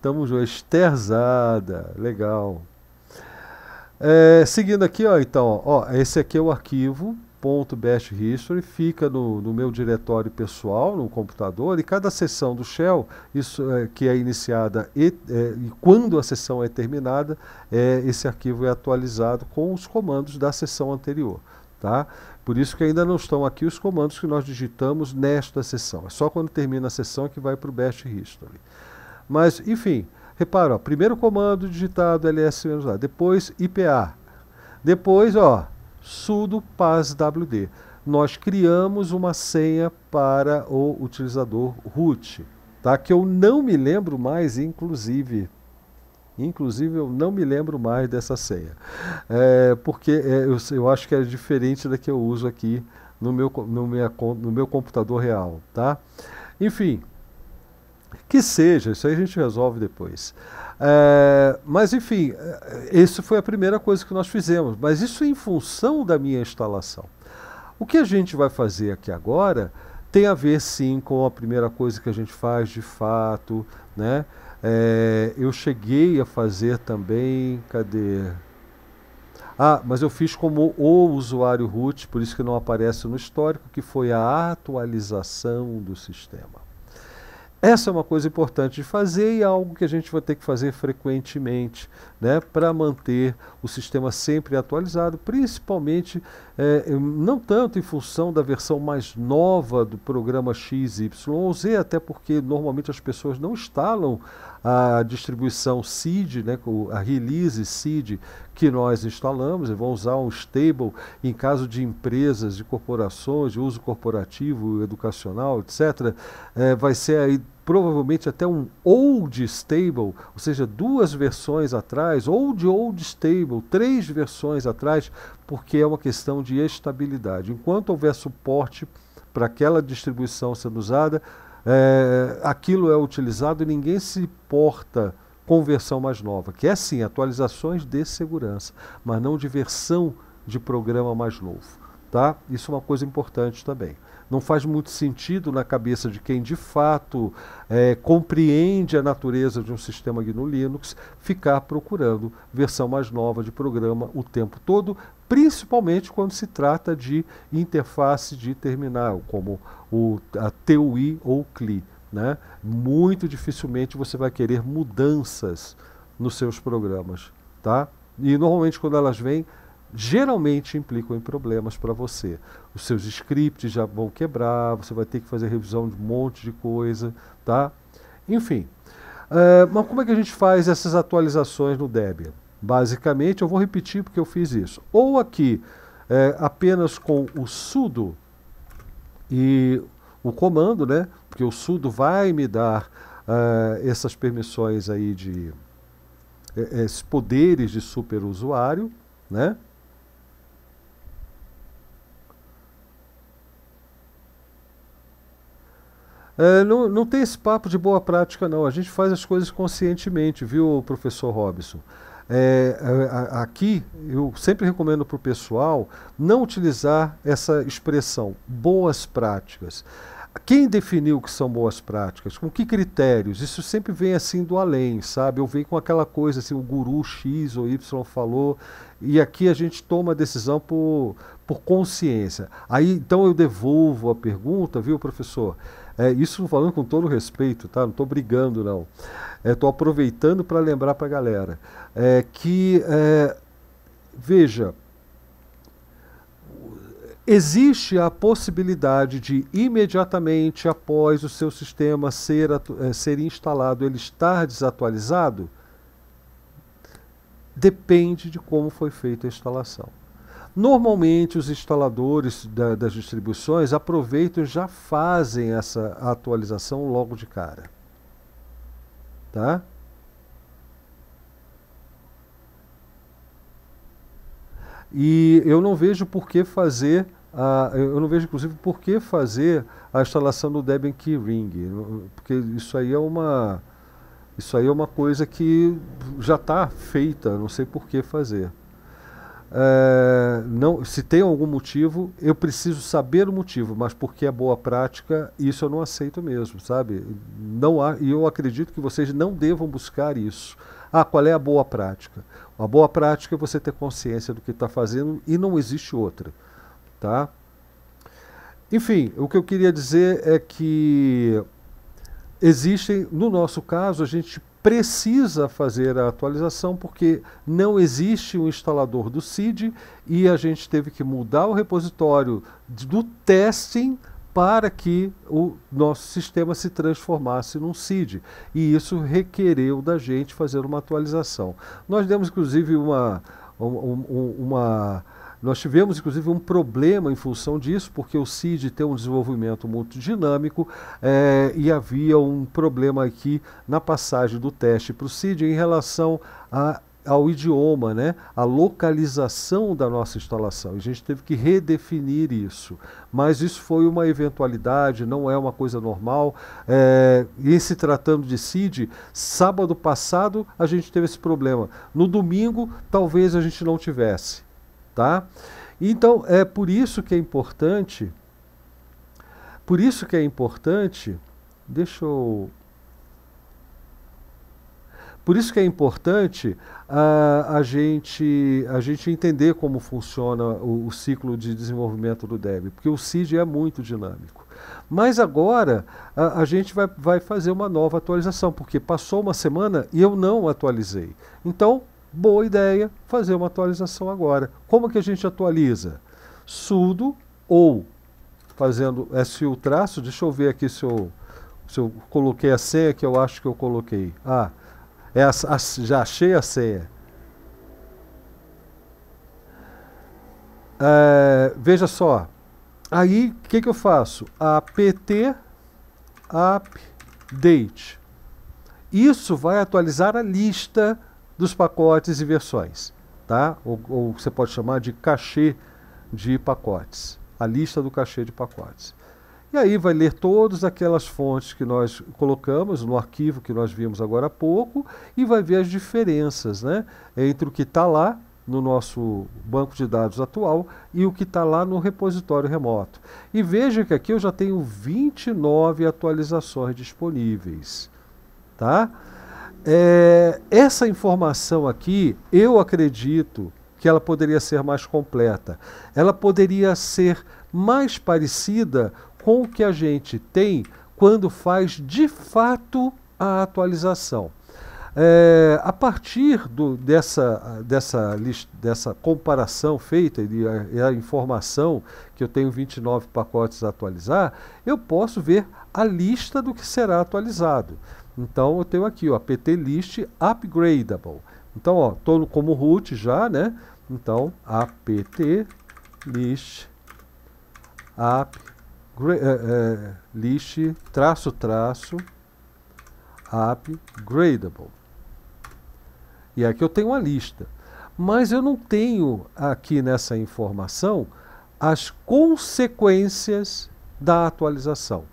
Tamo junto. Esterzada. Legal. É, seguindo aqui, ó, então, ó, esse aqui é o arquivo .bash history, fica no, no, meu diretório pessoal, no computador, e cada sessão do shell, isso é, que é iniciada e, é, e, quando a sessão é terminada, é, esse arquivo é atualizado com os comandos da sessão anterior. Tá? Por isso que ainda não estão aqui os comandos que nós digitamos nesta sessão. É só quando termina a sessão que vai para o Best History. Mas, enfim, repara, ó, primeiro comando digitado ls-a, depois IPA, depois ó, sudo passwd. Nós criamos uma senha para o utilizador root, tá? que eu não me lembro mais, inclusive, Inclusive, eu não me lembro mais dessa senha, é, porque é, eu, eu, acho que é diferente da que eu uso aqui no meu, no, minha, no meu computador real, tá? Enfim, que seja, isso aí a gente resolve depois. É, mas, enfim, é, isso foi a primeira coisa que nós fizemos, mas isso em função da minha instalação. O que a gente vai fazer aqui agora tem a ver, sim, com a primeira coisa que a gente faz de fato, né? É, eu cheguei a fazer também, cadê? Ah, mas eu fiz como o usuário root, por isso que não aparece no histórico, que foi a atualização do sistema. Essa é uma coisa importante de fazer e é algo que a gente vai ter que fazer frequentemente né, para manter o sistema sempre atualizado, principalmente é, não tanto em função da versão mais nova do programa XY ou Z, até porque normalmente as pessoas não instalam a distribuição seed, né, a release seed que nós instalamos, vão usar um stable em caso de empresas, de corporações, de uso corporativo, educacional, etc. É, vai ser aí provavelmente até um old stable, ou seja, duas versões atrás, ou de old stable, três versões atrás, porque é uma questão de estabilidade. Enquanto houver suporte para aquela distribuição sendo usada, é, aquilo é utilizado e ninguém se porta com versão mais nova, que é sim atualizações de segurança, mas não de versão de programa mais novo. Tá? Isso é uma coisa importante também não faz muito sentido na cabeça de quem de fato é, compreende a natureza de um sistema GNU Linux ficar procurando versão mais nova de programa o tempo todo, principalmente quando se trata de interface de terminal, como o, a TUI ou CLI. Né? Muito dificilmente você vai querer mudanças nos seus programas, tá? E normalmente quando elas vêm, geralmente implicam em problemas para você os seus scripts já vão quebrar, você vai ter que fazer revisão de um monte de coisa, tá? Enfim, uh, mas como é que a gente faz essas atualizações no Debian? Basicamente, eu vou repetir porque eu fiz isso. Ou aqui, é, apenas com o sudo e o comando, né? Porque o sudo vai me dar uh, essas permissões aí de... esses poderes de superusuário, né? É, não, não tem esse papo de boa prática, não. A gente faz as coisas conscientemente, viu, professor Robson? É, é aqui eu sempre recomendo para o pessoal não utilizar essa expressão boas práticas. Quem definiu que são boas práticas? Com que critérios? Isso sempre vem assim do além, sabe? Eu venho com aquela coisa assim, o guru X ou Y falou, e aqui a gente toma a decisão por, por consciência. Aí então eu devolvo a pergunta, viu, professor? É, isso falando com todo respeito, tá? Não estou brigando, não. Estou é, aproveitando para lembrar para a galera é, que, é, veja, existe a possibilidade de imediatamente após o seu sistema ser, é, ser instalado, ele estar desatualizado? Depende de como foi feita a instalação. Normalmente, os instaladores da, das distribuições aproveitam e já fazem essa atualização logo de cara. Tá? E eu não vejo por que fazer, a, eu não vejo inclusive por que fazer a instalação do Debian Keyring, porque isso aí é uma, isso aí é uma coisa que já está feita, não sei por que fazer. É, não, se tem algum motivo, eu preciso saber o motivo, mas porque é boa prática, isso eu não aceito mesmo, sabe? Não há, e eu acredito que vocês não devam buscar isso. Ah, qual é a boa prática? A boa prática é você ter consciência do que está fazendo e não existe outra, tá? Enfim, o que eu queria dizer é que existem, no nosso caso, a gente precisa fazer a atualização porque não existe um instalador do CID e a gente teve que mudar o repositório do testing para que o nosso sistema se transformasse num CID. E isso requereu da gente fazer uma atualização. Nós demos, inclusive, uma, uma nós tivemos, inclusive, um problema em função disso, porque o CID tem um desenvolvimento muito dinâmico é, e havia um problema aqui na passagem do teste para o CID em relação a ao idioma, né? a localização da nossa instalação. A gente teve que redefinir isso. Mas isso foi uma eventualidade, não é uma coisa normal. É, e se tratando de CID, sábado passado a gente teve esse problema. No domingo, talvez a gente não tivesse tá? Então é por isso que é importante, por isso que é importante, deixa eu por isso que é importante uh, a, gente, a gente entender como funciona o, o, ciclo de desenvolvimento do DEB, porque o CID é muito dinâmico. Mas agora a, a gente vai, vai fazer uma nova atualização, porque passou uma semana e eu não atualizei. Então, boa ideia fazer uma atualização agora. Como que a gente atualiza? Sudo ou fazendo SU traço, deixa eu ver aqui se eu, se eu coloquei a senha que eu acho que eu coloquei. Ah, é a, a, já achei a senha. É, veja só, aí o que, que eu faço? apt update. Isso vai atualizar a lista dos pacotes e versões, tá? Ou, ou você pode chamar de cachê de pacotes, a lista do cachê de pacotes. E aí vai ler todas aquelas fontes que nós colocamos no arquivo que nós vimos agora há pouco e vai ver as diferenças né, entre o que está lá no nosso banco de dados atual e o que está lá no repositório remoto. E veja que aqui eu já tenho 29 atualizações disponíveis. Tá? É, essa informação aqui, eu acredito que ela poderia ser mais completa. Ela poderia ser mais parecida com o que a gente tem quando faz de fato a atualização. É, a partir do, dessa, dessa, dessa comparação feita e a, a, informação que eu tenho 29 pacotes a atualizar, eu posso ver a lista do que será atualizado. Então eu tenho aqui, ó, PT list upgradable. Então, ó, estou como root já, né? Então, apt list app eh, eh, list traço traço upgradable. E aqui eu tenho uma lista. Mas eu não tenho aqui nessa informação as consequências da atualização.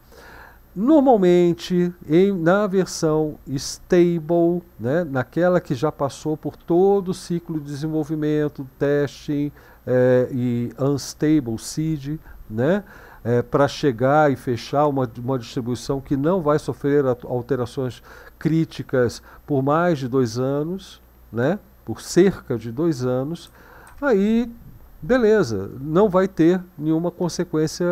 Normalmente, em, na versão stable, né, naquela que já passou por todo o ciclo de desenvolvimento, testing é, e unstable seed, né, é, eh, para chegar e fechar uma, uma distribuição que não vai sofrer alterações críticas por mais de dois anos, né, por cerca de dois anos, aí beleza, não vai ter nenhuma consequência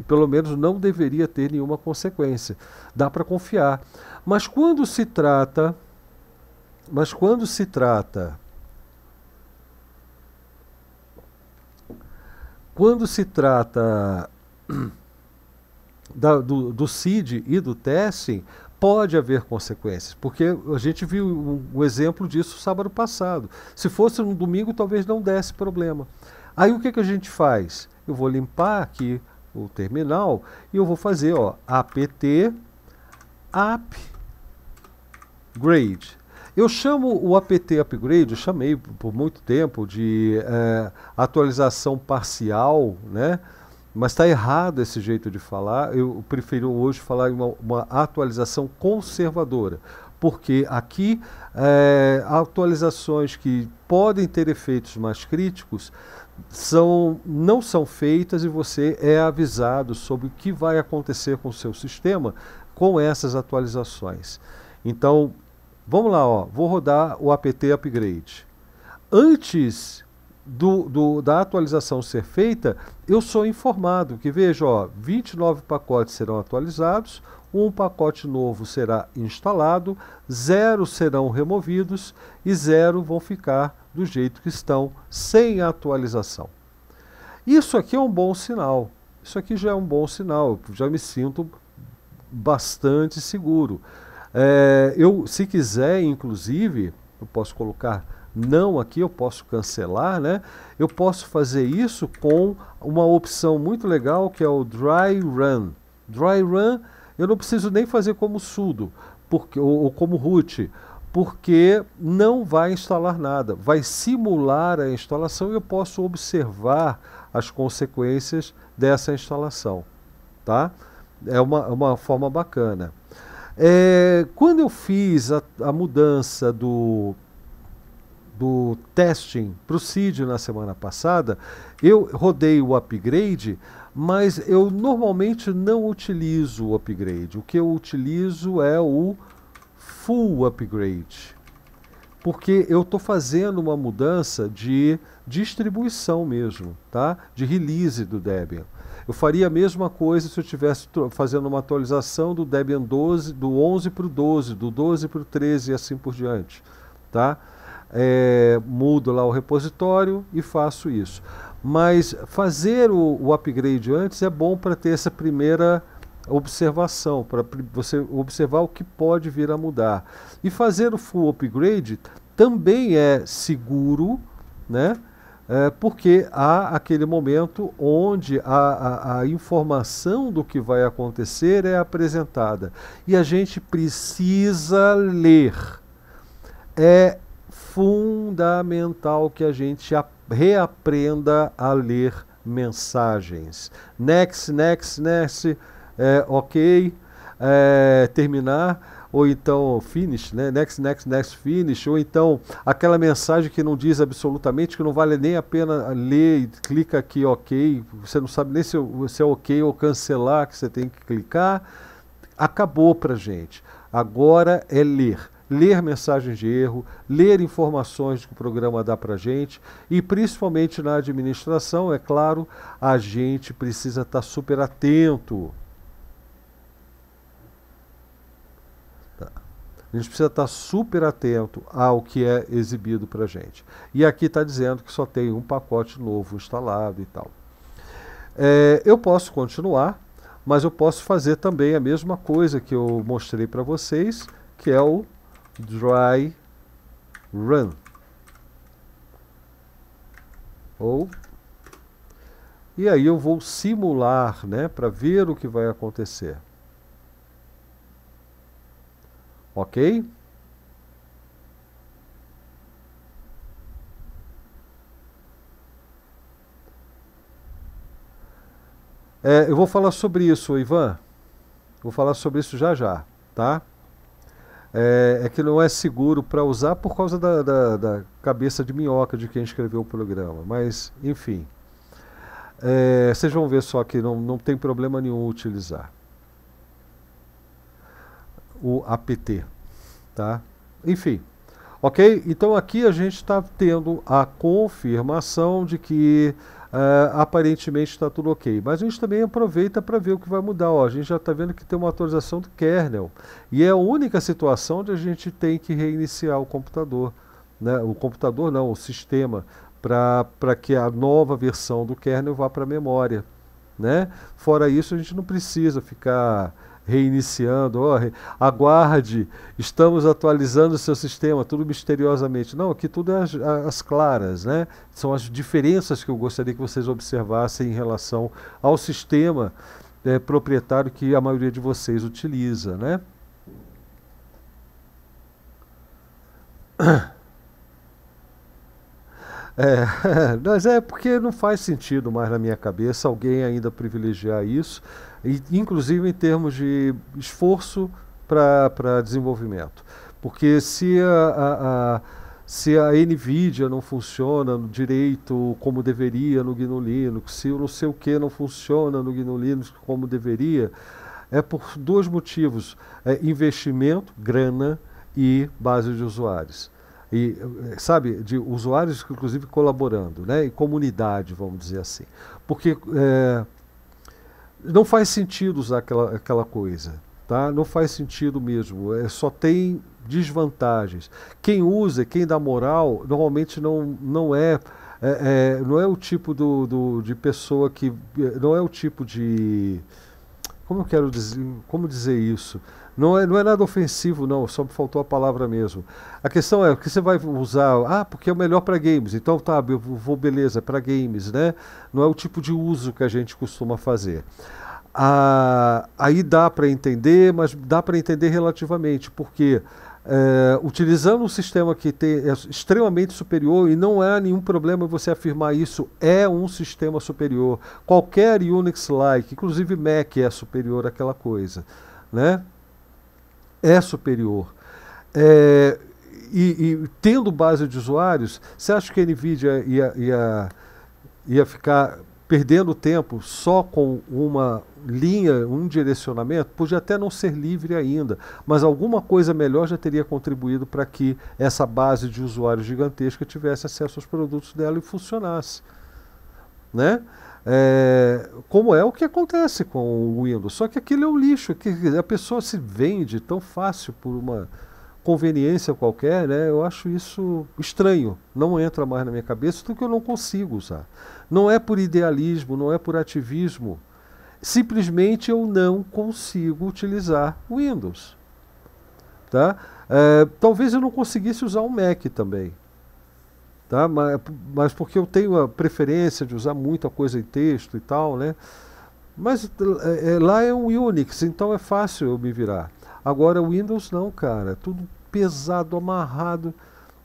e pelo menos não deveria ter nenhuma consequência. Dá para confiar. Mas quando se trata mas quando se trata quando se trata da, do, do CID e do Tessin, pode haver consequências, porque a gente viu um, um, exemplo disso sábado passado. Se fosse no domingo, talvez não desse problema. Aí o que, que a gente faz? Eu vou limpar aqui o terminal e eu vou fazer ó, apt upgrade. Eu chamo o apt upgrade, eu chamei por muito tempo de é, atualização parcial, né? Mas está errado esse jeito de falar. Eu prefiro hoje falar uma, uma atualização conservadora, porque aqui é, atualizações que podem ter efeitos mais críticos são, não são feitas e você é avisado sobre o que vai acontecer com o seu sistema com essas atualizações. Então, vamos lá, ó, vou rodar o apt upgrade. Antes do, do, da atualização ser feita, eu sou informado que, veja, ó, 29 pacotes serão atualizados, um pacote novo será instalado, zero serão removidos e zero vão ficar do jeito que estão, sem atualização. Isso aqui é um bom sinal. Isso aqui já é um bom sinal. Eu já me sinto bastante seguro. É, eu, se quiser, inclusive, eu posso colocar não aqui, eu posso cancelar, né? Eu posso fazer isso com uma opção muito legal que é o Dry Run. Dry Run eu não preciso nem fazer como sudo, porque, ou, ou como root, porque não vai instalar nada. Vai simular a instalação e eu posso observar as consequências dessa instalação. Tá? É uma, uma forma bacana. É, quando eu fiz a, a mudança do, do testing para o CID na semana passada, eu rodei o upgrade mas eu normalmente não utilizo o upgrade. O que eu utilizo é o full upgrade, porque eu estou fazendo uma mudança de distribuição mesmo, tá? de release do Debian. Eu faria a mesma coisa se eu estivesse fazendo uma atualização do Debian 12, do 11 para o 12, do 12 para o 13 e assim por diante. Tá? É, mudo lá o repositório e faço isso. Mas fazer o, o upgrade antes é bom para ter essa primeira observação, para você observar o que pode vir a mudar. E fazer o full upgrade também é seguro, né? É, porque há aquele momento onde a, a, a, informação do que vai acontecer é apresentada. E a gente precisa ler. É fundamental que a gente aprenda reaprenda a ler mensagens. Next, next, next, é, ok, é, terminar, ou então finish, né? next, next, next, finish, ou então aquela mensagem que não diz absolutamente, que não vale nem a pena ler, clica aqui ok, você não sabe nem se, se é ok ou cancelar, que você tem que clicar. Acabou para gente. Agora é ler ler mensagens de erro, ler informações que o programa dá para a gente e, principalmente na administração, é claro, a gente precisa estar tá super atento. Tá. A gente precisa estar tá super atento ao que é exibido para a gente. E aqui está dizendo que só tem um pacote novo instalado e tal. É, eu posso continuar, mas eu posso fazer também a mesma coisa que eu mostrei para vocês, que é o dry run ou e aí eu vou simular, né, para ver o que vai acontecer. OK? É, eu vou falar sobre isso, Ivan. Vou falar sobre isso já já, tá? é, é que não é seguro para usar por causa da, da, da, cabeça de minhoca de quem escreveu o programa. Mas, enfim. É, vocês vão ver só que não, não tem problema nenhum utilizar o APT. Tá? Enfim. Ok? Então aqui a gente está tendo a confirmação de que Uh, aparentemente está tudo ok. Mas a gente também aproveita para ver o que vai mudar. Ó, a gente já está vendo que tem uma atualização do kernel. E é a única situação onde a gente tem que reiniciar o computador. Né? O computador não, o sistema, para que a nova versão do kernel vá para a memória. Né? Fora isso, a gente não precisa ficar reiniciando, oh, aguarde, estamos atualizando o seu sistema, tudo misteriosamente. Não, aqui tudo é as, as, claras, né? São as diferenças que eu gostaria que vocês observassem em relação ao sistema é, proprietário que a maioria de vocês utiliza, né? É, mas é porque não faz sentido mais na minha cabeça alguém ainda privilegiar isso e, inclusive em termos de esforço para desenvolvimento. Porque se a, a, a, se a NVIDIA não funciona direito como deveria no GNU Linux, se o não sei o que não funciona no GNU Linux como deveria, é por dois motivos: é investimento, grana e base de usuários. E, sabe, de usuários, inclusive, colaborando, né? E comunidade, vamos dizer assim. Porque é, não faz sentido usar aquela, aquela coisa. Tá? Não faz sentido mesmo. É, só tem desvantagens. Quem usa, quem dá moral, normalmente não, não é, é, é não é o tipo do, do, de pessoa que. É, não é o tipo de. Como eu quero dizer, como dizer isso? Não é, não é nada ofensivo, não, só me faltou a palavra mesmo. A questão é, o que você vai usar? Ah, porque é o melhor para games. Então tá, eu vou, beleza, é para games, né? Não é o tipo de uso que a gente costuma fazer. Ah, aí dá para entender, mas dá para entender relativamente, porque é, utilizando um sistema que tem, é extremamente superior e não há nenhum problema você afirmar isso é um sistema superior. Qualquer Unix-like, inclusive Mac, é superior àquela coisa, né? é superior. É, e, e, tendo base de usuários, você acha que a NVIDIA ia, ia, ia ficar perdendo tempo só com uma linha, um direcionamento? Podia até não ser livre ainda, mas alguma coisa melhor já teria contribuído para que essa base de usuários gigantesca tivesse acesso aos produtos dela e funcionasse. Né? É, como é o que acontece com o Windows. Só que aquilo é um lixo, que a pessoa se vende tão fácil por uma conveniência qualquer, né? Eu acho isso estranho, não entra mais na minha cabeça, porque eu não consigo usar. Não é por idealismo, não é por ativismo. Simplesmente eu não consigo utilizar o Windows. Tá? É, talvez eu não conseguisse usar o Mac também tá? mas, mas porque eu tenho a preferência de usar muita coisa em texto e tal, né? Mas é, é lá é um Unix, então é fácil eu me virar. Agora o Windows não, cara, é tudo pesado, amarrado.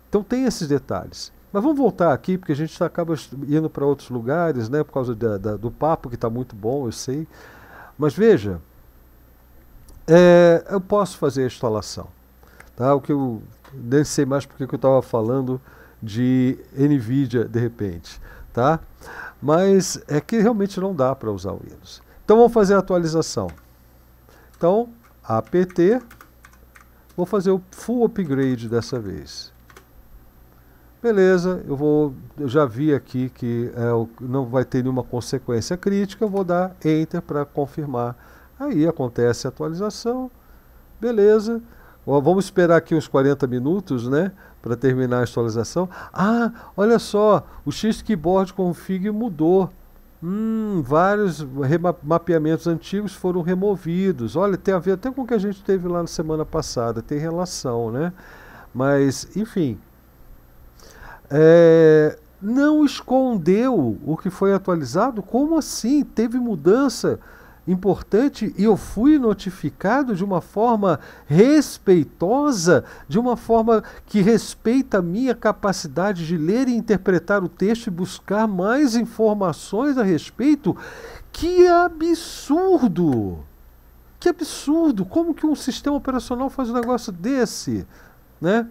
Então tem esses detalhes. Mas vamos voltar aqui, porque a gente acaba indo para outros lugares, né? Por causa da, da, do papo que está muito bom, eu sei. Mas veja, é, eu posso fazer a instalação. Tá? O que eu nem sei mais porque que eu estava falando de NVIDIA de repente, tá? Mas é que realmente não dá para usar o Windows. Então vamos fazer a atualização. Então, apt, vou fazer o full upgrade dessa vez. Beleza, eu vou, eu já vi aqui que é, não vai ter nenhuma consequência crítica, eu vou dar enter para confirmar. Aí acontece a atualização. Beleza. Vamos esperar aqui uns 40 minutos, né? para terminar a atualização. Ah, olha só, o X Keyboard Config mudou. Hum, vários mapeamentos antigos foram removidos. Olha, tem a ver até com o que a gente teve lá na semana passada, tem relação, né? Mas, enfim. É, não escondeu o que foi atualizado? Como assim? Teve mudança? importante e eu fui notificado de uma forma respeitosa, de uma forma que respeita a minha capacidade de ler e interpretar o texto e buscar mais informações a respeito. Que absurdo! Que absurdo! Como que um sistema operacional faz um negócio desse, né?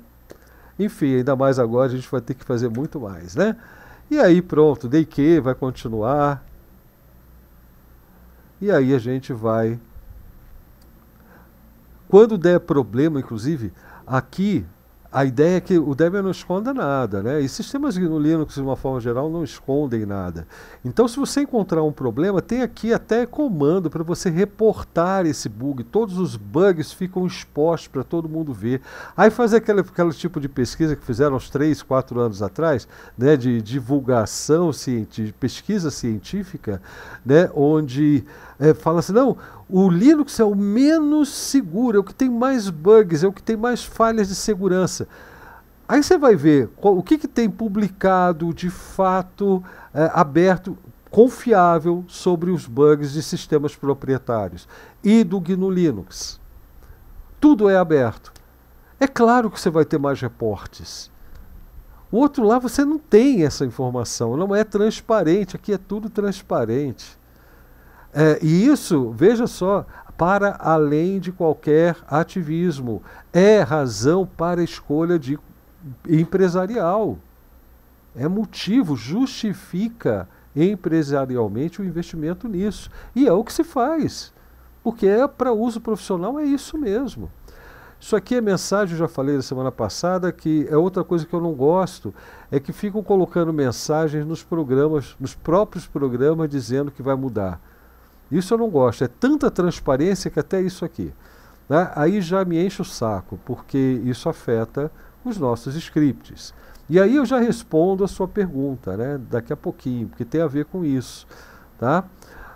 Enfim, ainda mais agora a gente vai ter que fazer muito mais, né? E aí pronto, que vai continuar, e aí a gente vai. Quando der problema, inclusive, aqui a ideia é que o Debian não esconda nada, né? E sistemas no Linux, de uma forma geral, não escondem nada. Então, se você encontrar um problema, tem aqui até comando para você reportar esse bug. Todos os bugs ficam expostos para todo mundo ver. Aí faz aquele, aquele tipo de pesquisa que fizeram uns 3, 4 anos atrás, né? De divulgação científica, pesquisa científica, né? Onde é, fala assim, não, o Linux é o menos seguro, é o que tem mais bugs, é o que tem mais falhas de segurança. Aí você vai ver qual, o que, que tem publicado de fato é, aberto, confiável sobre os bugs de sistemas proprietários e do GNU Linux. Tudo é aberto. É claro que você vai ter mais reportes. O outro lá você não tem essa informação, não é transparente, aqui é tudo transparente. É, e isso, veja só, para além de qualquer ativismo, é razão para escolha de empresarial. É motivo, justifica empresarialmente o investimento nisso. E é o que se faz, porque é para uso profissional, é isso mesmo. Isso aqui é mensagem, eu já falei na semana passada, que é outra coisa que eu não gosto, é que ficam colocando mensagens nos programas, nos próprios programas, dizendo que vai mudar. Isso eu não gosto. É tanta transparência que até isso aqui. Né? Aí já me enche o saco, porque isso afeta os nossos scripts. E aí eu já respondo a sua pergunta, né? Daqui a pouquinho, porque tem a ver com isso, tá?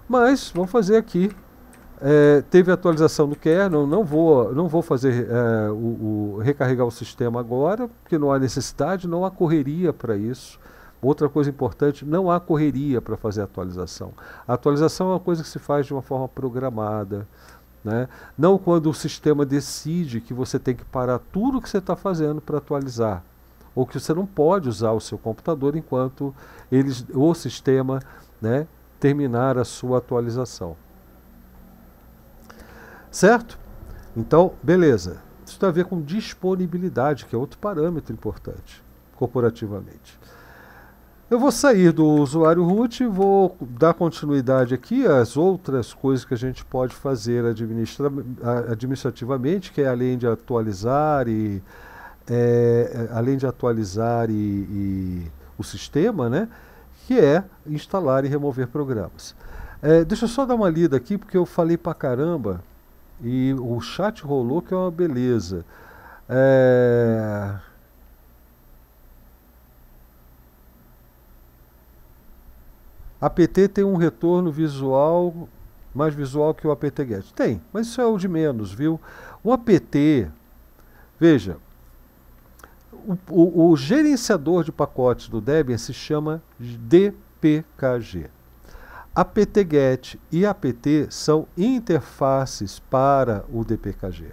Mas vamos fazer aqui. É, teve atualização do kernel, não vou, não vou fazer é, o, o, recarregar o sistema agora, porque não há necessidade, não há correria para isso. Outra coisa importante, não há correria para fazer atualização. A atualização é uma coisa que se faz de uma forma programada, né? não quando o sistema decide que você tem que parar tudo que você está fazendo para atualizar, ou que você não pode usar o seu computador enquanto eles, o sistema né, terminar a sua atualização. Certo? Então, beleza. Isso tem a ver com disponibilidade, que é outro parâmetro importante corporativamente. Eu vou sair do usuário root, e vou dar continuidade aqui às outras coisas que a gente pode fazer administra administrativamente, que é além de atualizar e é, além de atualizar e, e, o sistema, né, que é instalar e remover programas. É, deixa eu só dar uma lida aqui porque eu falei pra caramba e o chat rolou que é uma beleza. É, APT tem um retorno visual mais visual que o APT Get. Tem, mas isso é o de menos, viu? O APT, veja, o, o, o gerenciador de pacotes do Debian se chama DPKG. APT Get e APT são interfaces para o DPKG.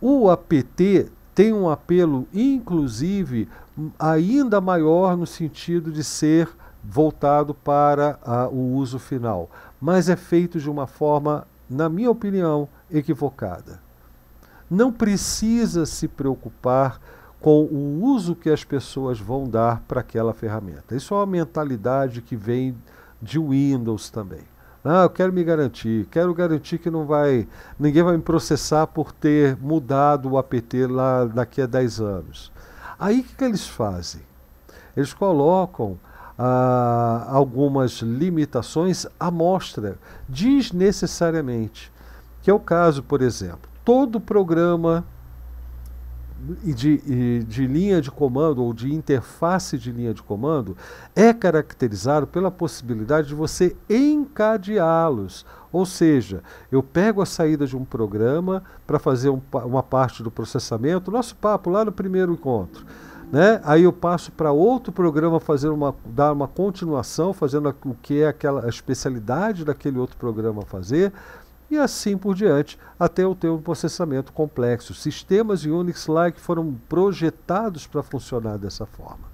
O APT tem um apelo, inclusive, ainda maior no sentido de ser voltado para a, ah, o uso final, mas é feito de uma forma, na minha opinião, equivocada. Não precisa se preocupar com o uso que as pessoas vão dar para aquela ferramenta. Isso é uma mentalidade que vem de Windows também. Ah, eu quero me garantir, quero garantir que não vai, ninguém vai me processar por ter mudado o APT lá daqui a 10 anos. Aí o que, que eles fazem? Eles colocam ah, algumas limitações à mostra, desnecessariamente. Que é o caso, por exemplo, todo programa de, de linha de comando ou de interface de linha de comando é caracterizado pela possibilidade de você encadeá-los. Ou seja, eu pego a saída de um programa para fazer um, uma parte do processamento, nosso papo lá no primeiro encontro. Né? Aí eu passo para outro programa fazer uma, dar uma continuação, fazendo o que é aquela a especialidade daquele outro programa fazer, e assim por diante, até eu ter um processamento complexo. Sistemas Unix-like foram projetados para funcionar dessa forma.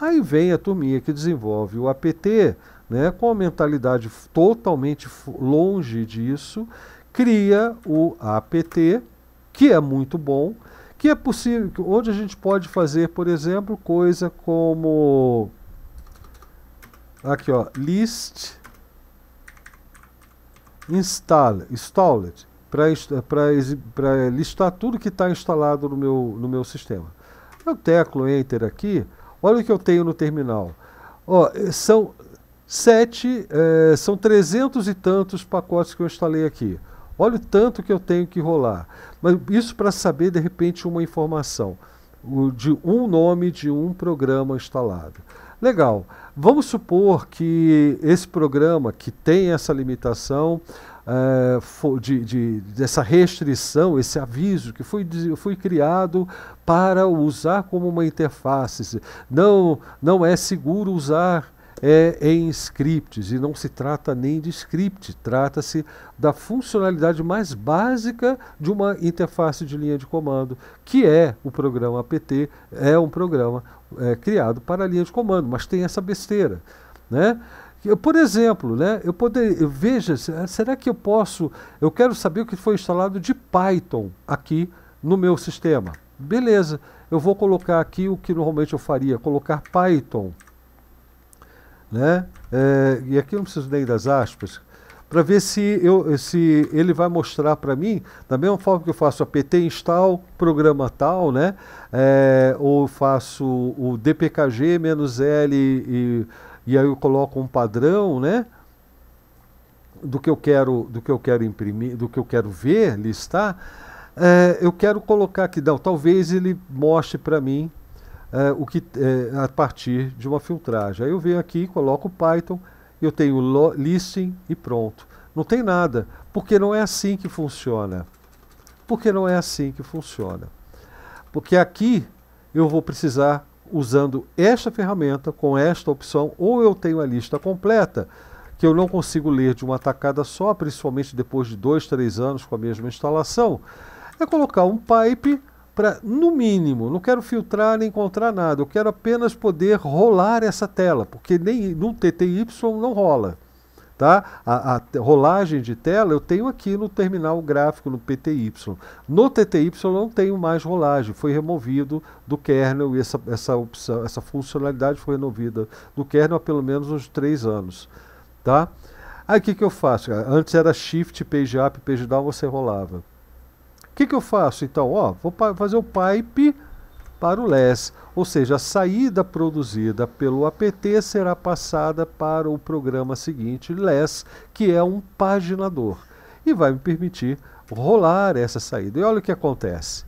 Aí vem a turminha que desenvolve o APT, né, com a mentalidade totalmente longe disso, cria o APT, que é muito bom, que é possível, onde a gente pode fazer, por exemplo, coisa como aqui ó, list install, installed, para listar tudo que está instalado no meu, no meu sistema. Eu teclo Enter aqui, olha o que eu tenho no terminal. Ó, eh, são sete, é, são trezentos e tantos pacotes que eu instalei aqui. Olha o tanto que eu tenho que rolar. Mas isso para saber, de repente, uma informação de um nome de um programa instalado. Legal. Vamos supor que esse programa que tem essa limitação, é, de, de, dessa restrição, esse aviso que foi, foi criado para usar como uma interface. Não, não é seguro usar é em scripts, e não se trata nem de script, trata-se da funcionalidade mais básica de uma interface de linha de comando, que é o programa apt, é um programa é, criado para linha de comando, mas tem essa besteira. Né? Eu, por exemplo, né, eu poder, veja, será que eu posso, eu quero saber o que foi instalado de Python aqui no meu sistema. Beleza, eu vou colocar aqui o que normalmente eu faria, colocar Python né? É, e aqui eu não preciso nem das aspas, para ver se, eu, se ele vai mostrar para mim, da mesma forma que eu faço a PT install, programa tal, né? É, ou faço o dpkg-l e, e aí eu coloco um padrão, né? Do que eu quero, do que eu quero imprimir, do que eu quero ver, listar. É, eu quero colocar aqui, não, talvez ele mostre para mim uh, o que, uh, a partir de uma filtragem. Aí eu venho aqui, coloco o Python, eu tenho lo, listing e pronto. Não tem nada, porque não é assim que funciona. Porque não é assim que funciona. Porque aqui eu vou precisar, usando esta ferramenta, com esta opção, ou eu tenho a lista completa, que eu não consigo ler de uma tacada só, principalmente depois de dois, três anos com a mesma instalação, é colocar um pipe para, no mínimo, não quero filtrar nem encontrar nada, eu quero apenas poder rolar essa tela, porque nem no TTY não rola. Tá? A, a rolagem de tela eu tenho aqui no terminal gráfico, no PTY. No TTY eu não tenho mais rolagem, foi removido do kernel e essa, essa, opção, essa funcionalidade foi removida do kernel há pelo menos uns 3 anos. Tá? Aí o que, que eu faço? Antes era Shift, Page Up, Page Down, você rolava. O que, que eu faço então? Ó, vou fazer o pipe para o less, ou seja, a saída produzida pelo apt será passada para o programa seguinte, less, que é um paginador, e vai me permitir rolar essa saída. E olha o que acontece.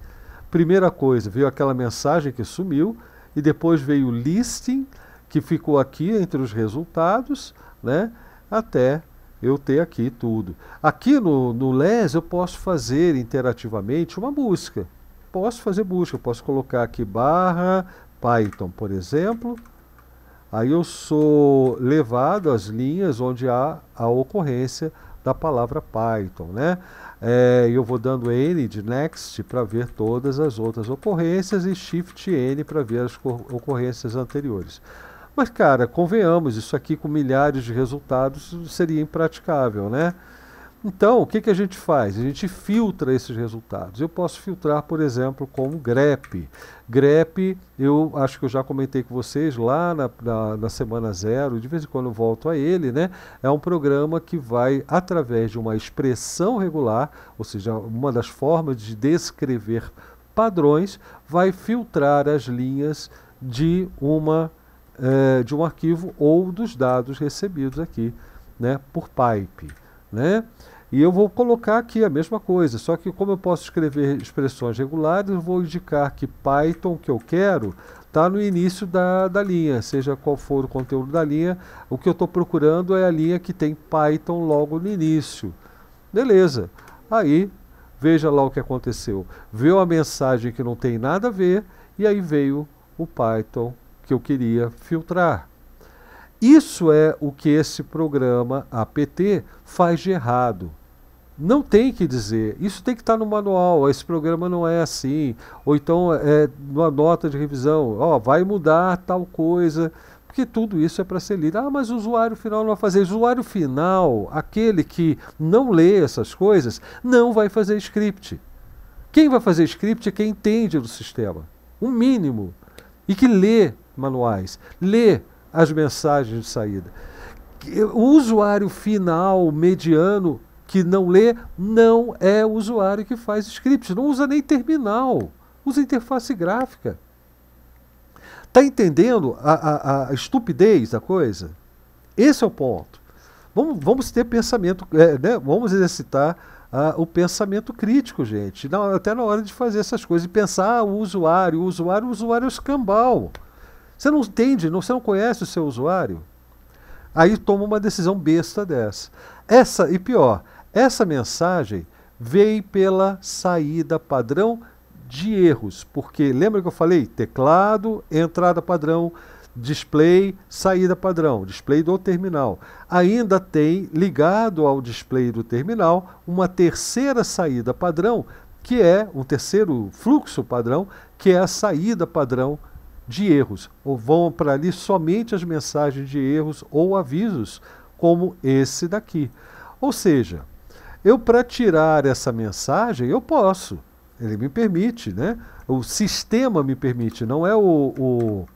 Primeira coisa, veio aquela mensagem que sumiu, e depois veio o listing, que ficou aqui entre os resultados, né, até eu ter aqui tudo. Aqui no, no LES eu posso fazer interativamente uma busca. Posso fazer busca, posso colocar aqui barra Python, por exemplo. Aí eu sou levado às linhas onde há a ocorrência da palavra Python, né? É, eu vou dando N de next para ver todas as outras ocorrências e shift N para ver as ocorrências anteriores. Mas, cara, convenhamos, isso aqui com milhares de resultados seria impraticável, né? Então, o que, que a gente faz? A gente filtra esses resultados. Eu posso filtrar, por exemplo, com grep. Grep, eu acho que eu já comentei com vocês lá na, na, na, semana zero, de vez em quando eu volto a ele, né? É um programa que vai, através de uma expressão regular, ou seja, uma das formas de descrever padrões, vai filtrar as linhas de uma é, de um arquivo ou dos dados recebidos aqui né, por pipe. Né? E eu vou colocar aqui a mesma coisa, só que como eu posso escrever expressões regulares, eu vou indicar que Python que eu quero está no início da, da linha, seja qual for o conteúdo da linha, o que eu estou procurando é a linha que tem Python logo no início. Beleza. Aí, veja lá o que aconteceu. Viu a mensagem que não tem nada a ver, e aí veio o Python que eu queria filtrar. Isso é o que esse programa APT faz de errado. Não tem que dizer, isso tem que estar no manual, esse programa não é assim, ou então é, é uma nota de revisão, ó, vai mudar tal coisa, porque tudo isso é para ser lido. Ah, mas o usuário final não vai fazer. O usuário final, aquele que não lê essas coisas, não vai fazer script. Quem vai fazer script é quem entende do sistema, o um mínimo, e que lê manuais, lê as mensagens de saída. O usuário final, mediano, que não lê, não é o usuário que faz scripts, não usa nem terminal, usa interface gráfica. Está entendendo a, a, a, estupidez da coisa? Esse é o ponto. Vamos, vamos ter pensamento, é, né? vamos exercitar o pensamento crítico, gente. até na hora de fazer essas coisas, e pensar ah, o usuário, o usuário, o usuário é o escambau. Você não entende, não, você não conhece o seu usuário. Aí toma uma decisão besta dessa. Essa, e pior, essa mensagem veio pela saída padrão de erros, porque lembra que eu falei? Teclado, entrada padrão, display, saída padrão, display do terminal. Ainda tem ligado ao display do terminal uma terceira saída padrão, que é um terceiro fluxo padrão, que é a saída padrão de erros, ou vão para ali somente as mensagens de erros ou avisos, como esse daqui. Ou seja, eu para tirar essa mensagem, eu posso, ele me permite, né? O sistema me permite, não é o, o,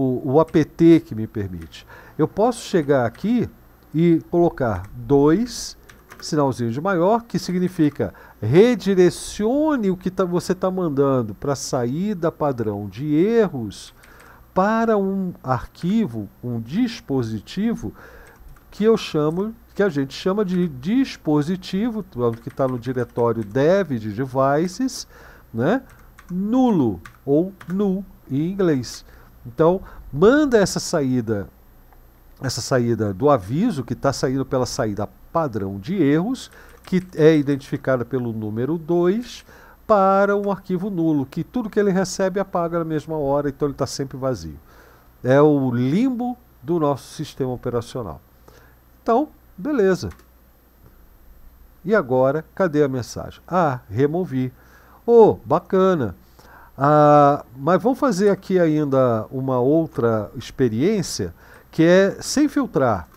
o, o APT que me permite. Eu posso chegar aqui e colocar 2 sinalzinho de maior, que significa redirecione o que tá, você está mandando para saída padrão de erros para um arquivo, um dispositivo que eu chamo, que a gente chama de dispositivo, que está no diretório dev de devices, né? nulo ou null em inglês. Então, manda essa saída, essa saída do aviso que está saindo pela saída padrão de erros, que é identificada pelo número 2, para um arquivo nulo, que tudo que ele recebe apaga na mesma hora, então ele está sempre vazio. É o limbo do nosso sistema operacional. Então, beleza. E agora, cadê a mensagem? Ah, removi. Oh, bacana. Ah, mas vamos fazer aqui ainda uma outra experiência que é sem filtrar.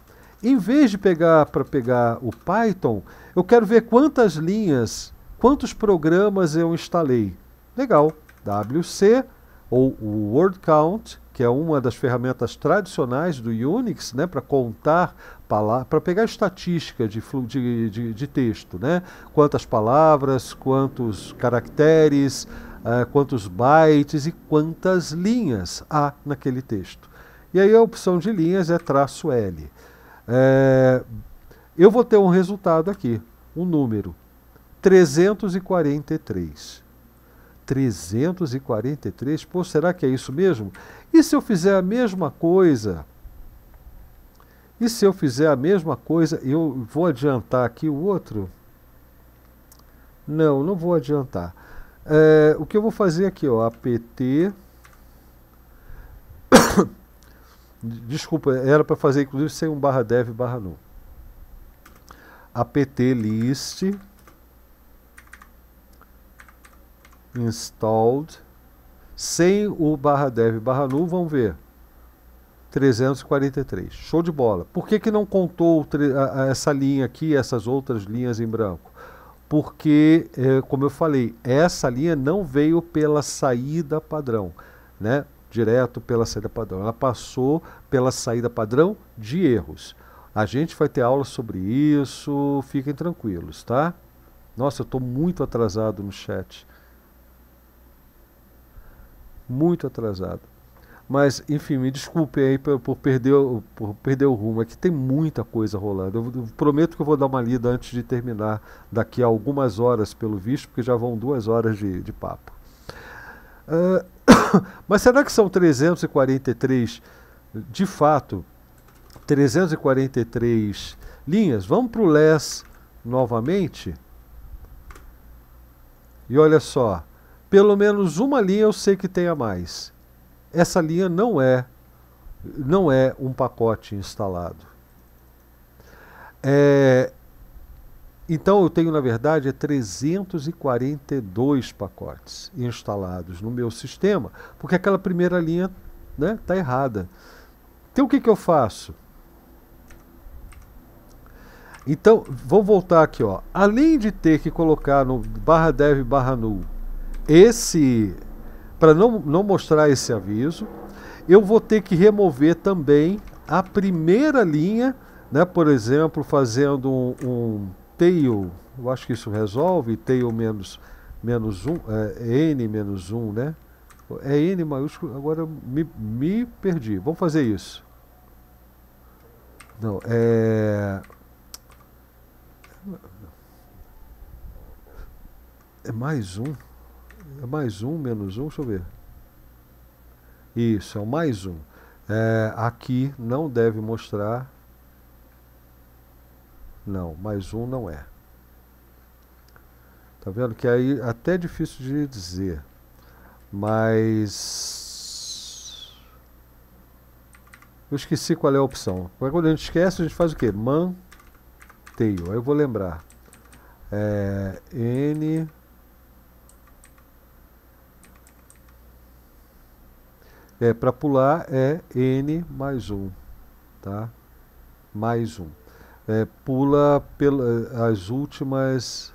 Em vez de pegar para pegar o Python, eu quero ver quantas linhas, quantos programas eu instalei. Legal, WC ou o word count, que é uma das ferramentas tradicionais do Unix, né, para contar para pegar estatística de, de, de, de, texto, né? Quantas palavras, quantos caracteres, uh, quantos bytes e quantas linhas há naquele texto. E aí a opção de linhas é traço L. É, eu vou ter um resultado aqui, um número: 343. 343? Pô, será que é isso mesmo? E se eu fizer a mesma coisa? E se eu fizer a mesma coisa, eu vou adiantar aqui o outro? Não, não vou adiantar. É, o que eu vou fazer aqui, ó, apt Desculpa, era para fazer inclusive sem um barra dev barra nu. apt-list installed sem o barra dev barra nu, vão ver. 343. Show de bola. Por que, que não contou essa linha aqui, essas outras linhas em branco? Porque, eh, como eu falei, essa linha não veio pela saída padrão. Né? direto pela saída padrão. Ela passou pela saída padrão de erros. A gente vai ter aula sobre isso, fiquem tranquilos, tá? Nossa, eu estou muito atrasado no chat. Muito atrasado. Mas, enfim, me desculpe aí por, por, perder, por perder o rumo. Aqui é tem muita coisa rolando. Eu, eu prometo que eu vou dar uma lida antes de terminar, daqui a algumas horas, pelo visto, porque já vão duas horas de, de papo. Uh, Mas será que são 343, de fato, 343 linhas? Vamos para o less novamente. E olha só, pelo menos uma linha eu sei que tem a mais. Essa linha não é não é um pacote instalado. É, então eu tenho, na verdade, 342 pacotes instalados no meu sistema, porque aquela primeira linha está né, tá errada. Então o que, que eu faço? Então, vamos voltar aqui. Ó. Além de ter que colocar no barra dev barra null esse. Para não, não mostrar esse aviso, eu vou ter que remover também a primeira linha, né, por exemplo, fazendo um, um tail, eu acho que isso resolve, tail menos, menos um, é, n menos 1, um, né? É n maiúsculo, agora me, me perdi. Vamos fazer isso. Não, é... É mais um. É mais um, menos um, deixa eu ver. Isso, é o mais um. É, aqui não deve mostrar não, mais um não é. Tá vendo que aí até é difícil de dizer. Mas eu esqueci qual é a opção. Quando a gente esquece, a gente faz o quê? Manteio. Aí eu vou lembrar. É, N é para pular é N mais um, tá? Mais um é, pula pelas é, as últimas.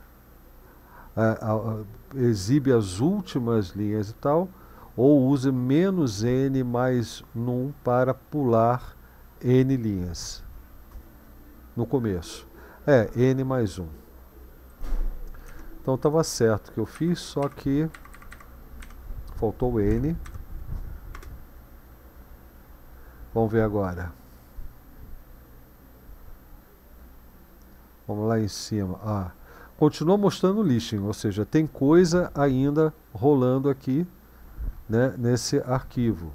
A, a, exibe as últimas linhas e tal, ou use menos n mais 1 para pular n linhas no começo. É, n mais 1. Então estava certo que eu fiz, só que faltou n. Vamos ver agora. Vamos lá em cima. Ah, continua mostrando o listing, ou seja, tem coisa ainda rolando aqui né, nesse arquivo.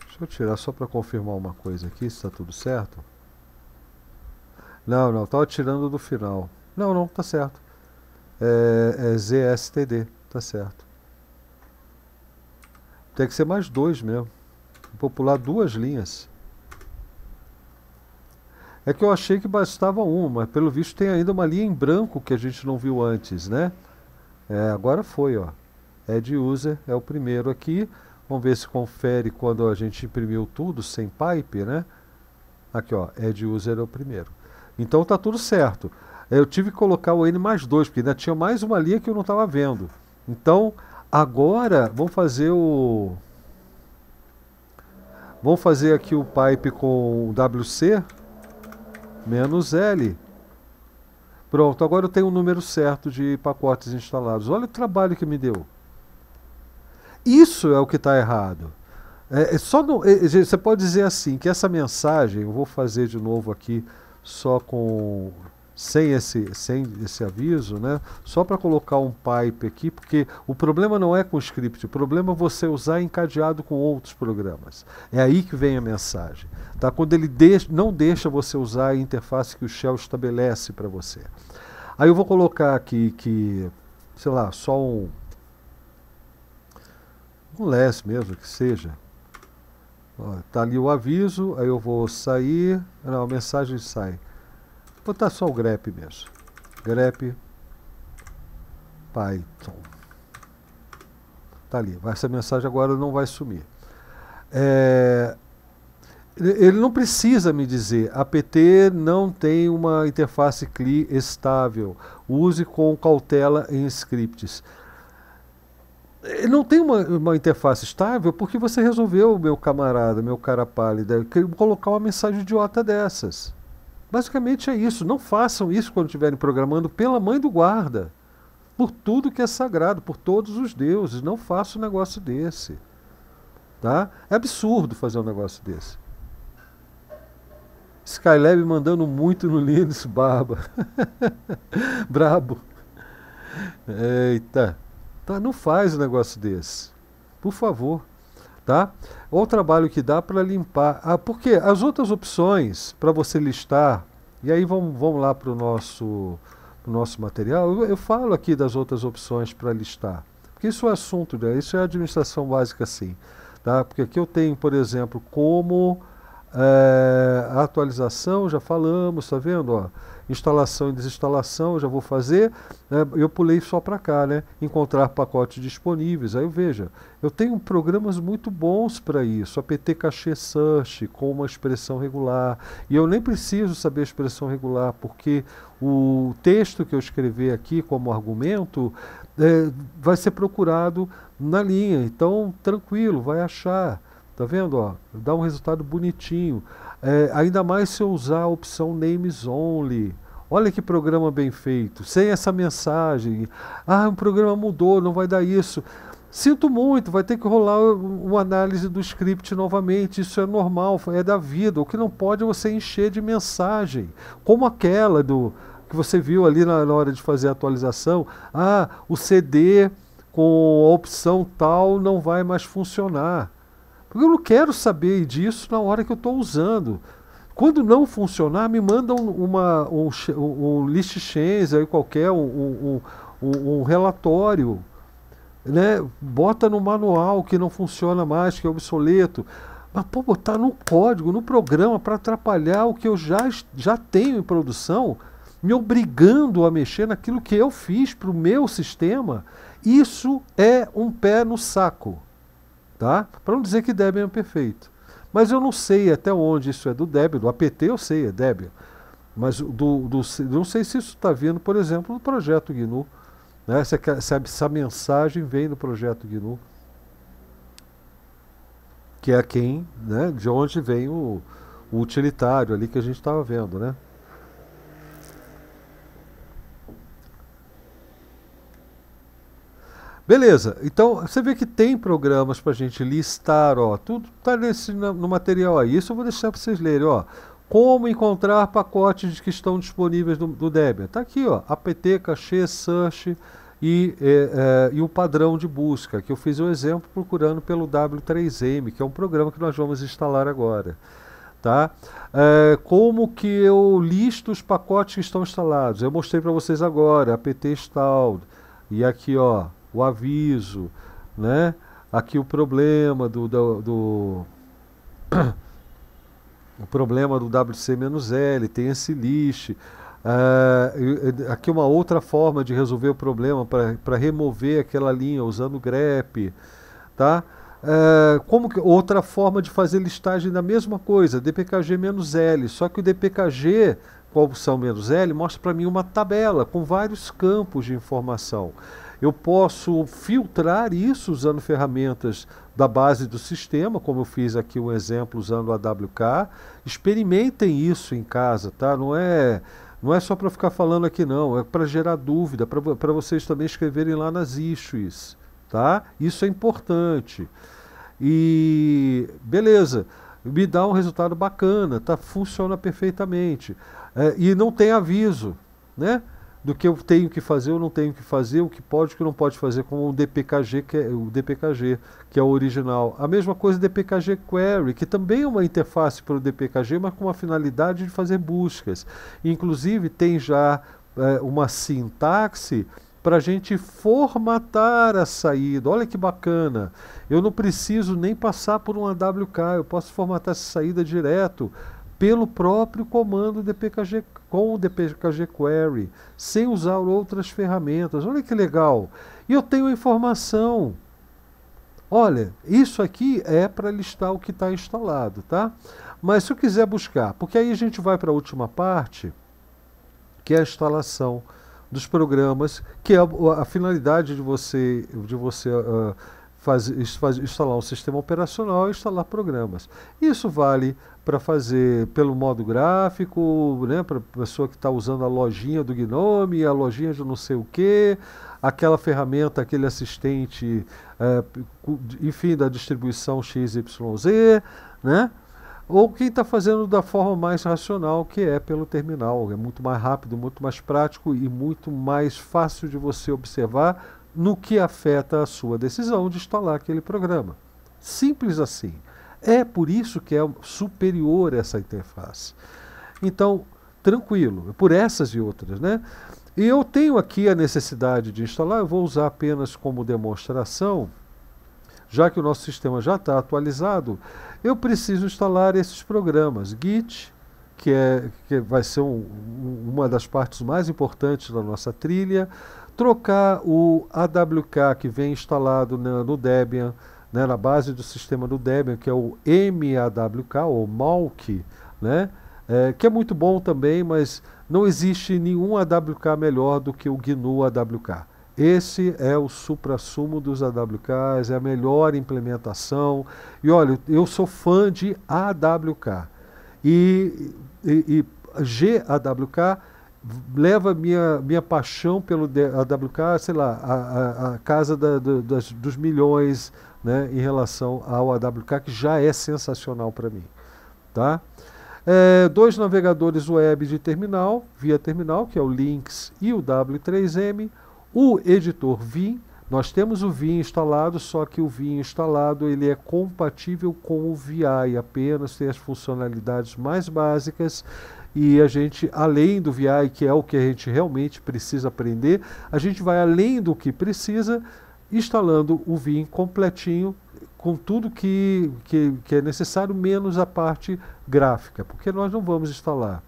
Deixa eu tirar só para confirmar uma coisa aqui, se está tudo certo. Não, não, estava tirando do final. Não, não, tá certo. É, é ZSTD, tá certo. Tem que ser mais dois mesmo. Popular duas linhas. É que eu achei que bastava uma, pelo visto tem ainda uma linha em branco que a gente não viu antes, né? É, agora foi, ó. Ed user é o primeiro aqui. Vamos ver se confere quando a gente imprimiu tudo sem pipe, né? Aqui, ó, Ed user é o primeiro. Então tá tudo certo. Eu tive que colocar o N mais 2, porque ainda tinha mais uma linha que eu não estava vendo. Então, agora, vamos fazer o... Vamos fazer aqui o pipe com o WC, menos L. Pronto, agora eu tenho o um número certo de pacotes instalados. Olha o trabalho que me deu. Isso é o que está errado. É, é só no, é, é, você pode dizer assim, que essa mensagem, eu vou fazer de novo aqui só com sem esse, sem esse aviso, né? só para colocar um pipe aqui, porque o problema não é com o script, o problema é você usar encadeado com outros programas. É aí que vem a mensagem. Tá? Quando ele de não deixa você usar a interface que o Shell estabelece para você. Aí eu vou colocar aqui que, sei lá, só um, um less mesmo, que seja. Está tá ali o aviso, aí eu vou sair, não, a mensagem sai. Vou botar só o grep mesmo. grep python. Tá ali. Essa mensagem agora não vai sumir. É, ele não precisa me dizer, a PT não tem uma interface CLI estável, use com cautela em scripts. Ele não tem uma, uma interface estável porque você resolveu, meu camarada, meu cara pálida, é colocar uma mensagem idiota dessas. Basicamente é isso. Não façam isso quando estiverem programando pela mãe do guarda. Por tudo que é sagrado, por todos os deuses. Não faça um negócio desse. Tá? É absurdo fazer um negócio desse. Skylab mandando muito no Linux, barba. Brabo. Eita. Tá, não faz um negócio desse. Por favor tá? Olha é o trabalho que dá para limpar. Ah, porque as outras opções para você listar, e aí vamos, vamos lá para o nosso, nosso material, eu, eu, falo aqui das outras opções para listar. Porque isso é assunto, né? isso é administração básica sim. Tá? Porque aqui eu tenho, por exemplo, como é, atualização, já falamos, tá vendo? Ó, instalação e desinstalação, eu já vou fazer, né? eu pulei só para cá, né? encontrar pacotes disponíveis, aí veja, eu tenho programas muito bons para isso, apt cache search com uma expressão regular, e eu nem preciso saber a expressão regular, porque o texto que eu escrever aqui como argumento é, vai ser procurado na linha, então tranquilo, vai achar, tá vendo? Ó, dá um resultado bonitinho. É, ainda mais se eu usar a opção Names Only. Olha que programa bem feito, sem essa mensagem. Ah, o programa mudou, não vai dar isso. Sinto muito, vai ter que rolar uma análise do script novamente. Isso é normal, é da vida. O que não pode é você encher de mensagem, como aquela do que você viu ali na, na hora de fazer a atualização. Ah, o CD com a opção tal não vai mais funcionar. Porque eu não quero saber disso na hora que eu estou usando. Quando não funcionar, me mandam uma, um, um list change aí qualquer, um, um, um relatório. Né? Bota no manual que não funciona mais, que é obsoleto. Mas pô, botar no código, no programa, para atrapalhar o que eu já, já tenho em produção, me obrigando a mexer naquilo que eu fiz para o meu sistema, isso é um pé no saco tá? Para não dizer que Debian é perfeito. Mas eu não sei até onde isso é do Debian, do APT eu sei, é Debian. Mas do, do não sei se isso está vindo, por exemplo, do projeto GNU. Né? Se, se essa mensagem vem do projeto GNU, que é quem, né, de onde vem o, o utilitário ali que a gente estava vendo, né? Beleza, então você vê que tem programas para a gente listar, ó, tudo está nesse, no material aí. Isso eu vou deixar para vocês lerem, ó. Como encontrar pacotes que estão disponíveis do, do Debian. Está aqui, ó, apt, cachê, search e, é, é, e o padrão de busca, que eu fiz um exemplo procurando pelo W3M, que é um programa que nós vamos instalar agora tá? É, como que eu listo os pacotes que estão instalados? Eu mostrei para vocês agora, apt install e aqui ó, o aviso, né? Aqui o problema do, do, do o problema do WC-L, tem esse lixo. Uh, ah, aqui uma outra forma de resolver o problema para remover aquela linha usando grep, tá? Uh, como que, outra forma de fazer listagem da mesma coisa, DPKG-L, só que o DPKG com a opção "-l", mostra para mim uma tabela com vários campos de informação. Eu posso filtrar isso usando ferramentas da base do sistema, como eu fiz aqui um exemplo usando a AWK. Experimentem isso em casa, tá? Não é não é só para ficar falando aqui não, é para gerar dúvida, para vocês também escreverem lá nas issues, tá? Isso é importante. E beleza, me dá um resultado bacana, tá? Funciona perfeitamente. É, e não tem aviso, né? do que eu tenho que fazer ou não tenho que fazer, o que pode, o que não pode fazer, como o DPKG, que é o DPKG, que é o original. A mesma coisa DPKG Query, que também é uma interface para o DPKG, mas com a finalidade de fazer buscas. Inclusive tem já é, uma sintaxe para a gente formatar a saída. Olha que bacana. Eu não preciso nem passar por um AWK, eu posso formatar essa saída direto pelo próprio comando DPKG com o DPKG Query, sem usar outras ferramentas. Olha que legal! E eu tenho a informação. Olha, isso aqui é para listar o que está instalado, tá? Mas se eu quiser buscar, porque aí a gente vai para a última parte, que é a instalação dos programas, que é a, a finalidade de você, de você uh, faz, faz, instalar um sistema operacional e instalar programas. Isso vale para fazer pelo modo gráfico, né, para a pessoa que está usando a lojinha do Gnome, a lojinha de não sei o quê, aquela ferramenta, aquele assistente, é, enfim, da distribuição XYZ, né? ou quem está fazendo da forma mais racional, que é pelo terminal. É muito mais rápido, muito mais prático e muito mais fácil de você observar no que afeta a sua decisão de instalar aquele programa. Simples assim. É por isso que é superior essa interface. Então, tranquilo, por essas e outras, né? E eu tenho aqui a necessidade de instalar, eu vou usar apenas como demonstração, já que o nosso sistema já está atualizado, eu preciso instalar esses programas. Git, que, é, que vai ser um, uma das partes mais importantes da nossa trilha, trocar o AWK que vem instalado na, no Debian, né, na base do sistema do Debian, que é o MAWK ou mawk né, é, que é muito bom também, mas não existe nenhum AWK melhor do que o GNU AWK. Esse é o supra-sumo dos AWKs, é a melhor implementação. E olha, eu sou fã de AWK. E, e, e GAWK leva minha, minha paixão pelo AWK, sei lá, a, a, a casa da, do, das, dos milhões né, em relação ao AWK, que já é sensacional para mim. Tá? É, dois navegadores web de terminal, via terminal, que é o Lynx e o W3M. O editor Vim, nós temos o Vim instalado, só que o Vim instalado ele é compatível com o VI apenas, tem as funcionalidades mais básicas e a gente, além do VI, que é o que a gente realmente precisa aprender, a gente vai além do que precisa, instalando o VIM completinho com tudo que, que, que é necessário, menos a parte gráfica, porque nós não vamos instalar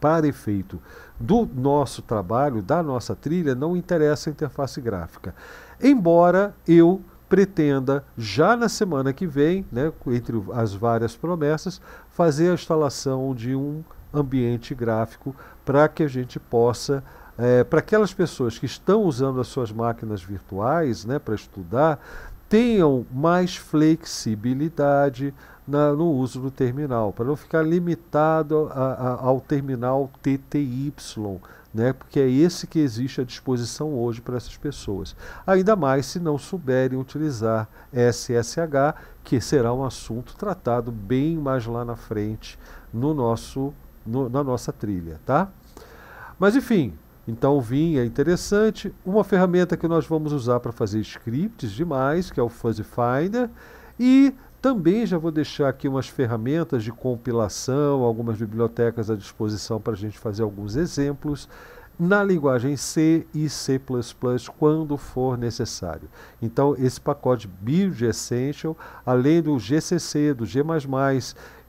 para efeito do nosso trabalho, da nossa trilha, não interessa a interface gráfica. Embora eu pretenda, já na semana que vem, né, entre as várias promessas, fazer a instalação de um ambiente gráfico para que a gente possa, é, para aquelas pessoas que estão usando as suas máquinas virtuais né, para estudar, tenham mais flexibilidade na, no uso do terminal, para não ficar limitado a, a, ao terminal TTY, né? porque é esse que existe à disposição hoje para essas pessoas. Ainda mais se não souberem utilizar SSH, que será um assunto tratado bem mais lá na frente no nosso no, na nossa trilha, tá? Mas enfim, então o Vim é interessante. Uma ferramenta que nós vamos usar para fazer scripts demais, que é o Fuzzy Finder. E também já vou deixar aqui umas ferramentas de compilação, algumas bibliotecas à disposição para a gente fazer alguns exemplos na linguagem C e C++ quando for necessário. Então esse pacote Build Essential, além do GCC, do G++,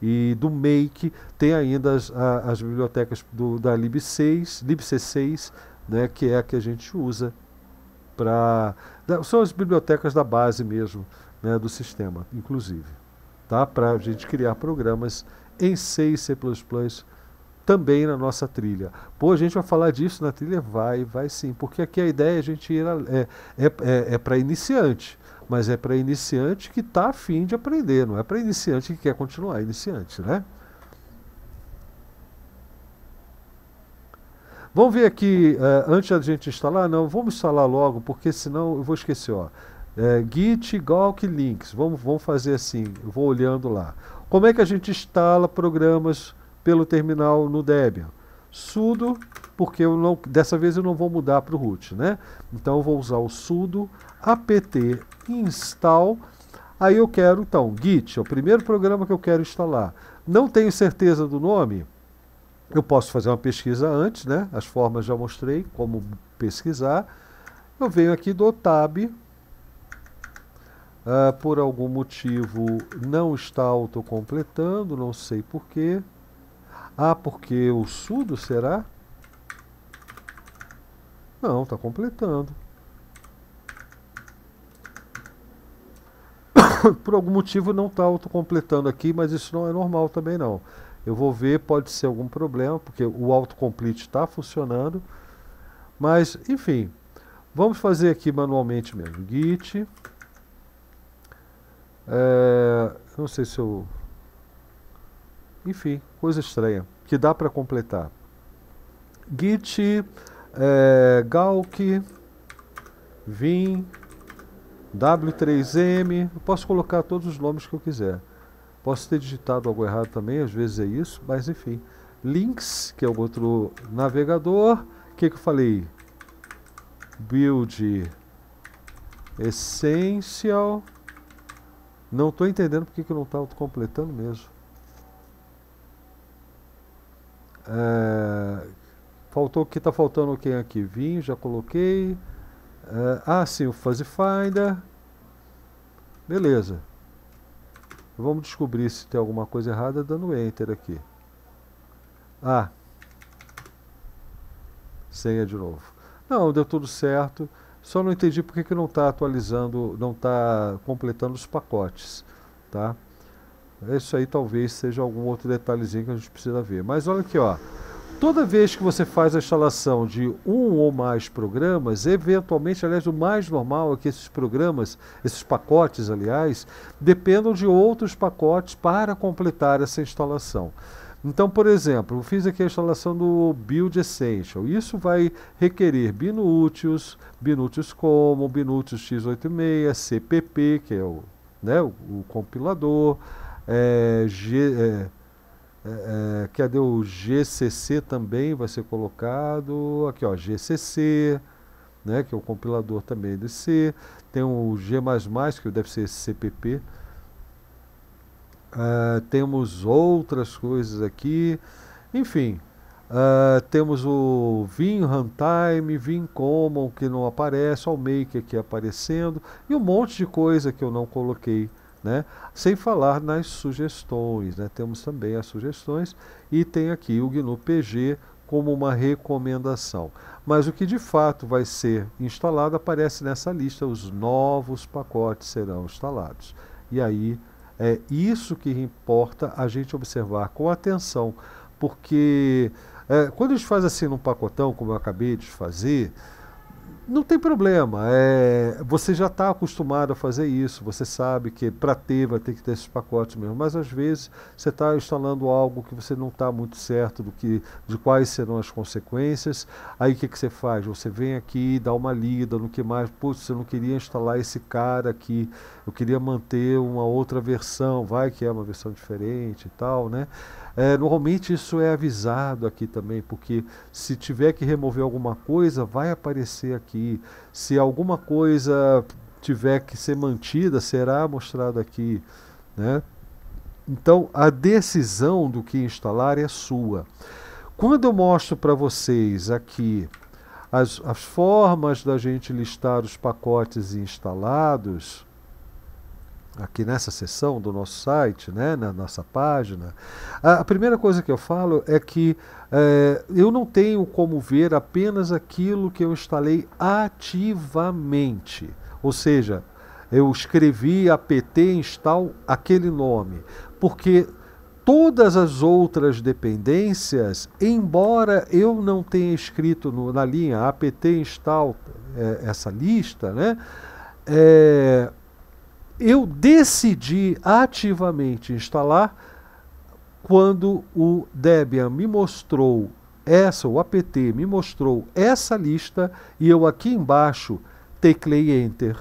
e do Make, tem ainda as, a, as bibliotecas do, da LibC6, LibC6, né, que é a que a gente usa para. São as bibliotecas da base mesmo, né, do sistema, inclusive. Tá? Para a gente criar programas em C e C também na nossa trilha. Pô, a gente vai falar disso na trilha? Vai, vai sim, porque aqui a ideia é a gente ir a, é, é, é, é para iniciante mas é para iniciante que está afim de aprender, não é para iniciante que quer continuar é iniciante, né? Vamos ver aqui, é, antes da gente instalar, não, vamos instalar logo, porque senão eu vou esquecer, ó. É, Git, Gawk, Links, vamos, vamos fazer assim, eu vou olhando lá. Como é que a gente instala programas pelo terminal no Debian? sudo, porque eu não, dessa vez eu não vou mudar para o root, né? Então eu vou usar o sudo apt install. Aí eu quero, então, Git, é o primeiro programa que eu quero instalar. Não tenho certeza do nome, eu posso fazer uma pesquisa antes, né? As formas já mostrei como pesquisar. Eu venho aqui do tab. Uh, ah, por algum motivo não está autocompletando, não sei porquê. Ah, porque o sudo será? Não, está completando. por algum motivo não está autocompletando aqui, mas isso não é normal também não. Eu vou ver, pode ser algum problema, porque o autocomplete está funcionando. Mas, enfim, vamos fazer aqui manualmente mesmo. Git. É, não sei se eu... Enfim, coisa estranha, que dá para completar. Git, é, Galk, Vim, W3M, posso colocar todos os nomes que eu quiser. Posso ter digitado algo errado também, às vezes é isso, mas enfim. Links, que é o outro navegador. O que, que eu falei? Build Essential. Não estou entendendo porque que eu não estava completando mesmo. É, faltou o que está faltando quem aqui? Vim, já coloquei. Uh, ah, sim, o Fuzzy Finder. Beleza. Vamos descobrir se tem alguma coisa errada dando Enter aqui. Ah. Senha de novo. Não, deu tudo certo. Só não entendi porque que não está atualizando, não está completando os pacotes. Tá? Isso aí talvez seja algum outro detalhezinho que a gente precisa ver. Mas olha aqui, ó toda vez que você faz a instalação de um ou mais programas, eventualmente, aliás, o mais normal é que esses programas, esses pacotes, aliás, dependam de outros pacotes para completar essa instalação. Então, por exemplo, eu fiz aqui a instalação do Build Essential. Isso vai requerer Binutius, Binutius Common, Binutius x86, CPP, que é o, né, o, o compilador, é, G, é, é, é, cadê o GCC também vai ser colocado? Aqui, ó, GCC, né, que é o compilador também de C. Tem o G++, que deve ser CPP. Uh, é, temos outras coisas aqui. Enfim, uh, temos o Vim Runtime, Vim Common, que não aparece, o Maker aqui aparecendo, e um monte de coisa que eu não coloquei né? Sem falar nas sugestões, né? temos também as sugestões e tem aqui o GNU PG como uma recomendação. Mas o que de fato vai ser instalado aparece nessa lista, os novos pacotes serão instalados. E aí é isso que importa a gente observar com atenção, porque é, quando a gente faz assim num pacotão, como eu acabei de fazer, não tem problema, é, você já está acostumado a fazer isso, você sabe que para ter vai ter que ter esses pacotes mesmo, mas às vezes você está instalando algo que você não está muito certo do que, de quais serão as consequências, aí o que, que você faz? Você vem aqui, dá uma lida no que mais, putz, eu não queria instalar esse cara aqui, eu queria manter uma outra versão, vai que é uma versão diferente e tal, né? É, normalmente isso é avisado aqui também, porque se tiver que remover alguma coisa, vai aparecer aqui. Se alguma coisa tiver que ser mantida, será mostrado aqui, né? Então, a decisão do que instalar é sua. Quando eu mostro para vocês aqui as, as formas da gente listar os pacotes instalados, aqui nessa seção do nosso site, né, na nossa página, a, primeira coisa que eu falo é que é, eu não tenho como ver apenas aquilo que eu instalei ativamente, ou seja, eu escrevi apt install aquele nome, porque todas as outras dependências, embora eu não tenha escrito no, na linha apt install é, essa lista, né, é, eu decidi ativamente instalar quando o Debian me mostrou essa, o apt me mostrou essa lista e eu aqui embaixo teclei enter.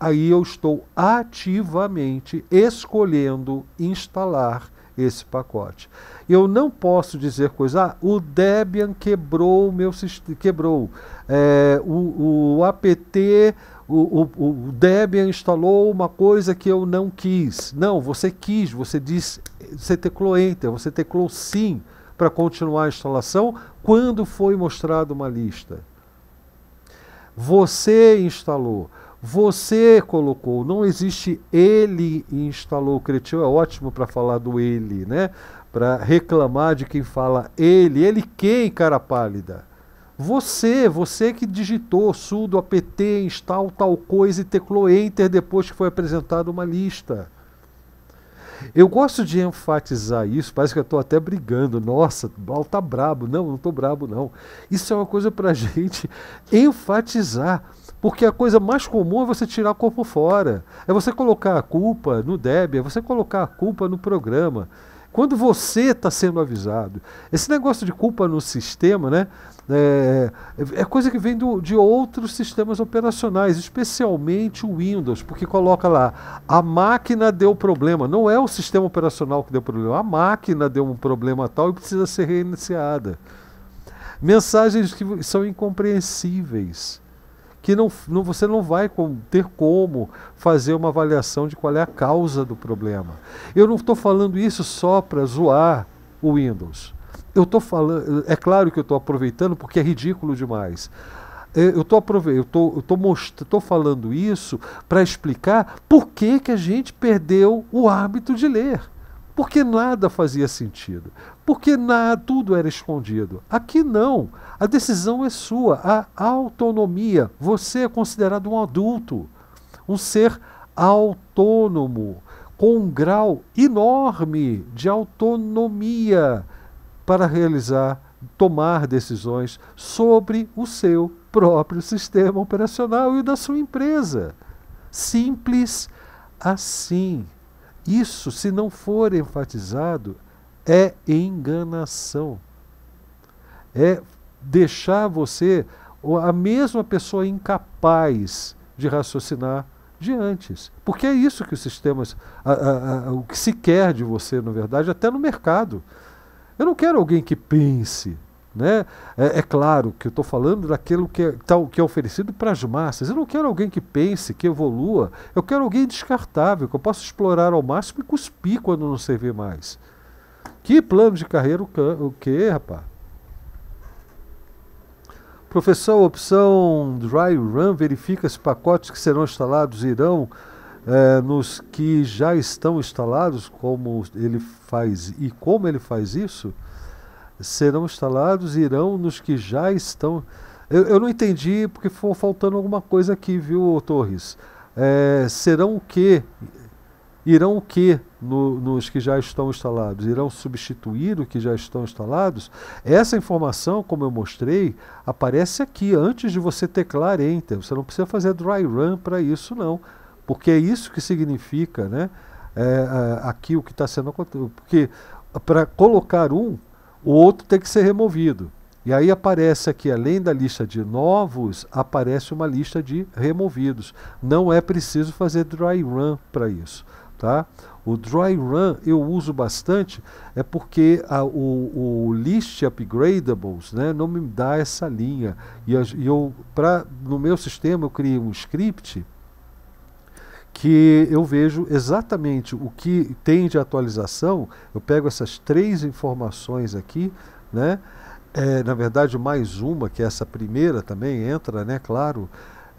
Aí eu estou ativamente escolhendo instalar esse pacote. Eu não posso dizer coisa, ah, o Debian quebrou o meu quebrou, é, o, o apt o, o, o Debian instalou uma coisa que eu não quis. Não, você quis, você diz, você teclou Enter, você teclou sim para continuar a instalação quando foi mostrada uma lista. Você instalou, você colocou, não existe ele instalou. O Cretil é ótimo para falar do ele, né? Para reclamar de quem fala ele. Ele quem, cara pálida? Você, você que digitou sudo apt install tal coisa e teclou enter depois que foi apresentada uma lista. Eu gosto de enfatizar isso, parece que eu estou até brigando. Nossa, Blau está brabo. Não, não estou brabo, não. Isso é uma coisa para gente enfatizar. Porque a coisa mais comum é você tirar o corpo fora. É você colocar a culpa no Debian, é você colocar a culpa no programa quando você está sendo avisado. Esse negócio de culpa no sistema, né? É, é coisa que vem do, de outros sistemas operacionais, especialmente o Windows, porque coloca lá, a máquina deu problema. Não é o sistema operacional que deu problema, a máquina deu um problema tal e precisa ser reiniciada. Mensagens que são incompreensíveis que não, não, você não vai com, ter como fazer uma avaliação de qual é a causa do problema. Eu não estou falando isso só para zoar o Windows. Eu estou falando, é claro que eu estou aproveitando porque é ridículo demais. Eu é, estou eu tô, most, tô falando isso para explicar por que, que a gente perdeu o hábito de ler porque nada fazia sentido, porque nada, tudo era escondido. Aqui não, a decisão é sua, a autonomia. Você é considerado um adulto, um ser autônomo, com um grau enorme de autonomia para realizar, tomar decisões sobre o seu próprio sistema operacional e o da sua empresa. Simples assim. Isso, se não for enfatizado, é enganação. É deixar você a mesma pessoa incapaz de raciocinar de antes. Porque é isso que os sistemas, a, a, a, o que se quer de você, na verdade, até no mercado. Eu não quero alguém que pense, né? É, é, claro que eu estou falando daquilo que é, tal, tá, que é oferecido para as massas. Eu não quero alguém que pense, que evolua. Eu quero alguém descartável, que eu possa explorar ao máximo e cuspir quando não servir mais. Que plano de carreira o, o que, rapaz? Professor, opção Dry Run verifica se pacotes que serão instalados irão é, nos que já estão instalados, como ele faz e como ele faz isso? serão instalados e irão nos que já estão. Eu, eu não entendi porque foi faltando alguma coisa aqui, viu, Torres? É, serão o que? Irão o que no, nos que já estão instalados? Irão substituir o que já estão instalados? Essa informação, como eu mostrei, aparece aqui antes de você teclar Enter. Você não precisa fazer dry run para isso, não. Porque é isso que significa, né? É, é aqui o que está sendo. Porque para colocar um, o outro tem que ser removido. E aí aparece aqui, além da lista de novos, aparece uma lista de removidos. Não é preciso fazer dry run para isso. Tá? O dry run eu uso bastante, é porque a, o, o, list upgradables né, não me dá essa linha. E, eu, para no meu sistema eu criei um script que eu vejo exatamente o que tem de atualização. Eu pego essas três informações aqui, né? É, na verdade, mais uma, que é essa primeira também entra, né? Claro.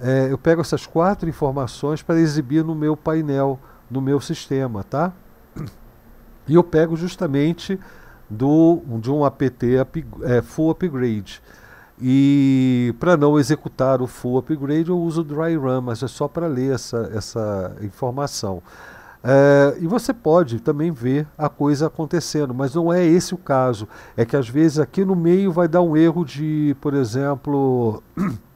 É, eu pego essas quatro informações para exibir no meu painel, no meu sistema, tá? E eu pego justamente do, de um APT é, Full Upgrade. E para não executar o full upgrade, eu uso o dry run, mas é só para ler essa, essa informação. É, e você pode também ver a coisa acontecendo, mas não é esse o caso. É que às vezes aqui no meio vai dar um erro de, por exemplo,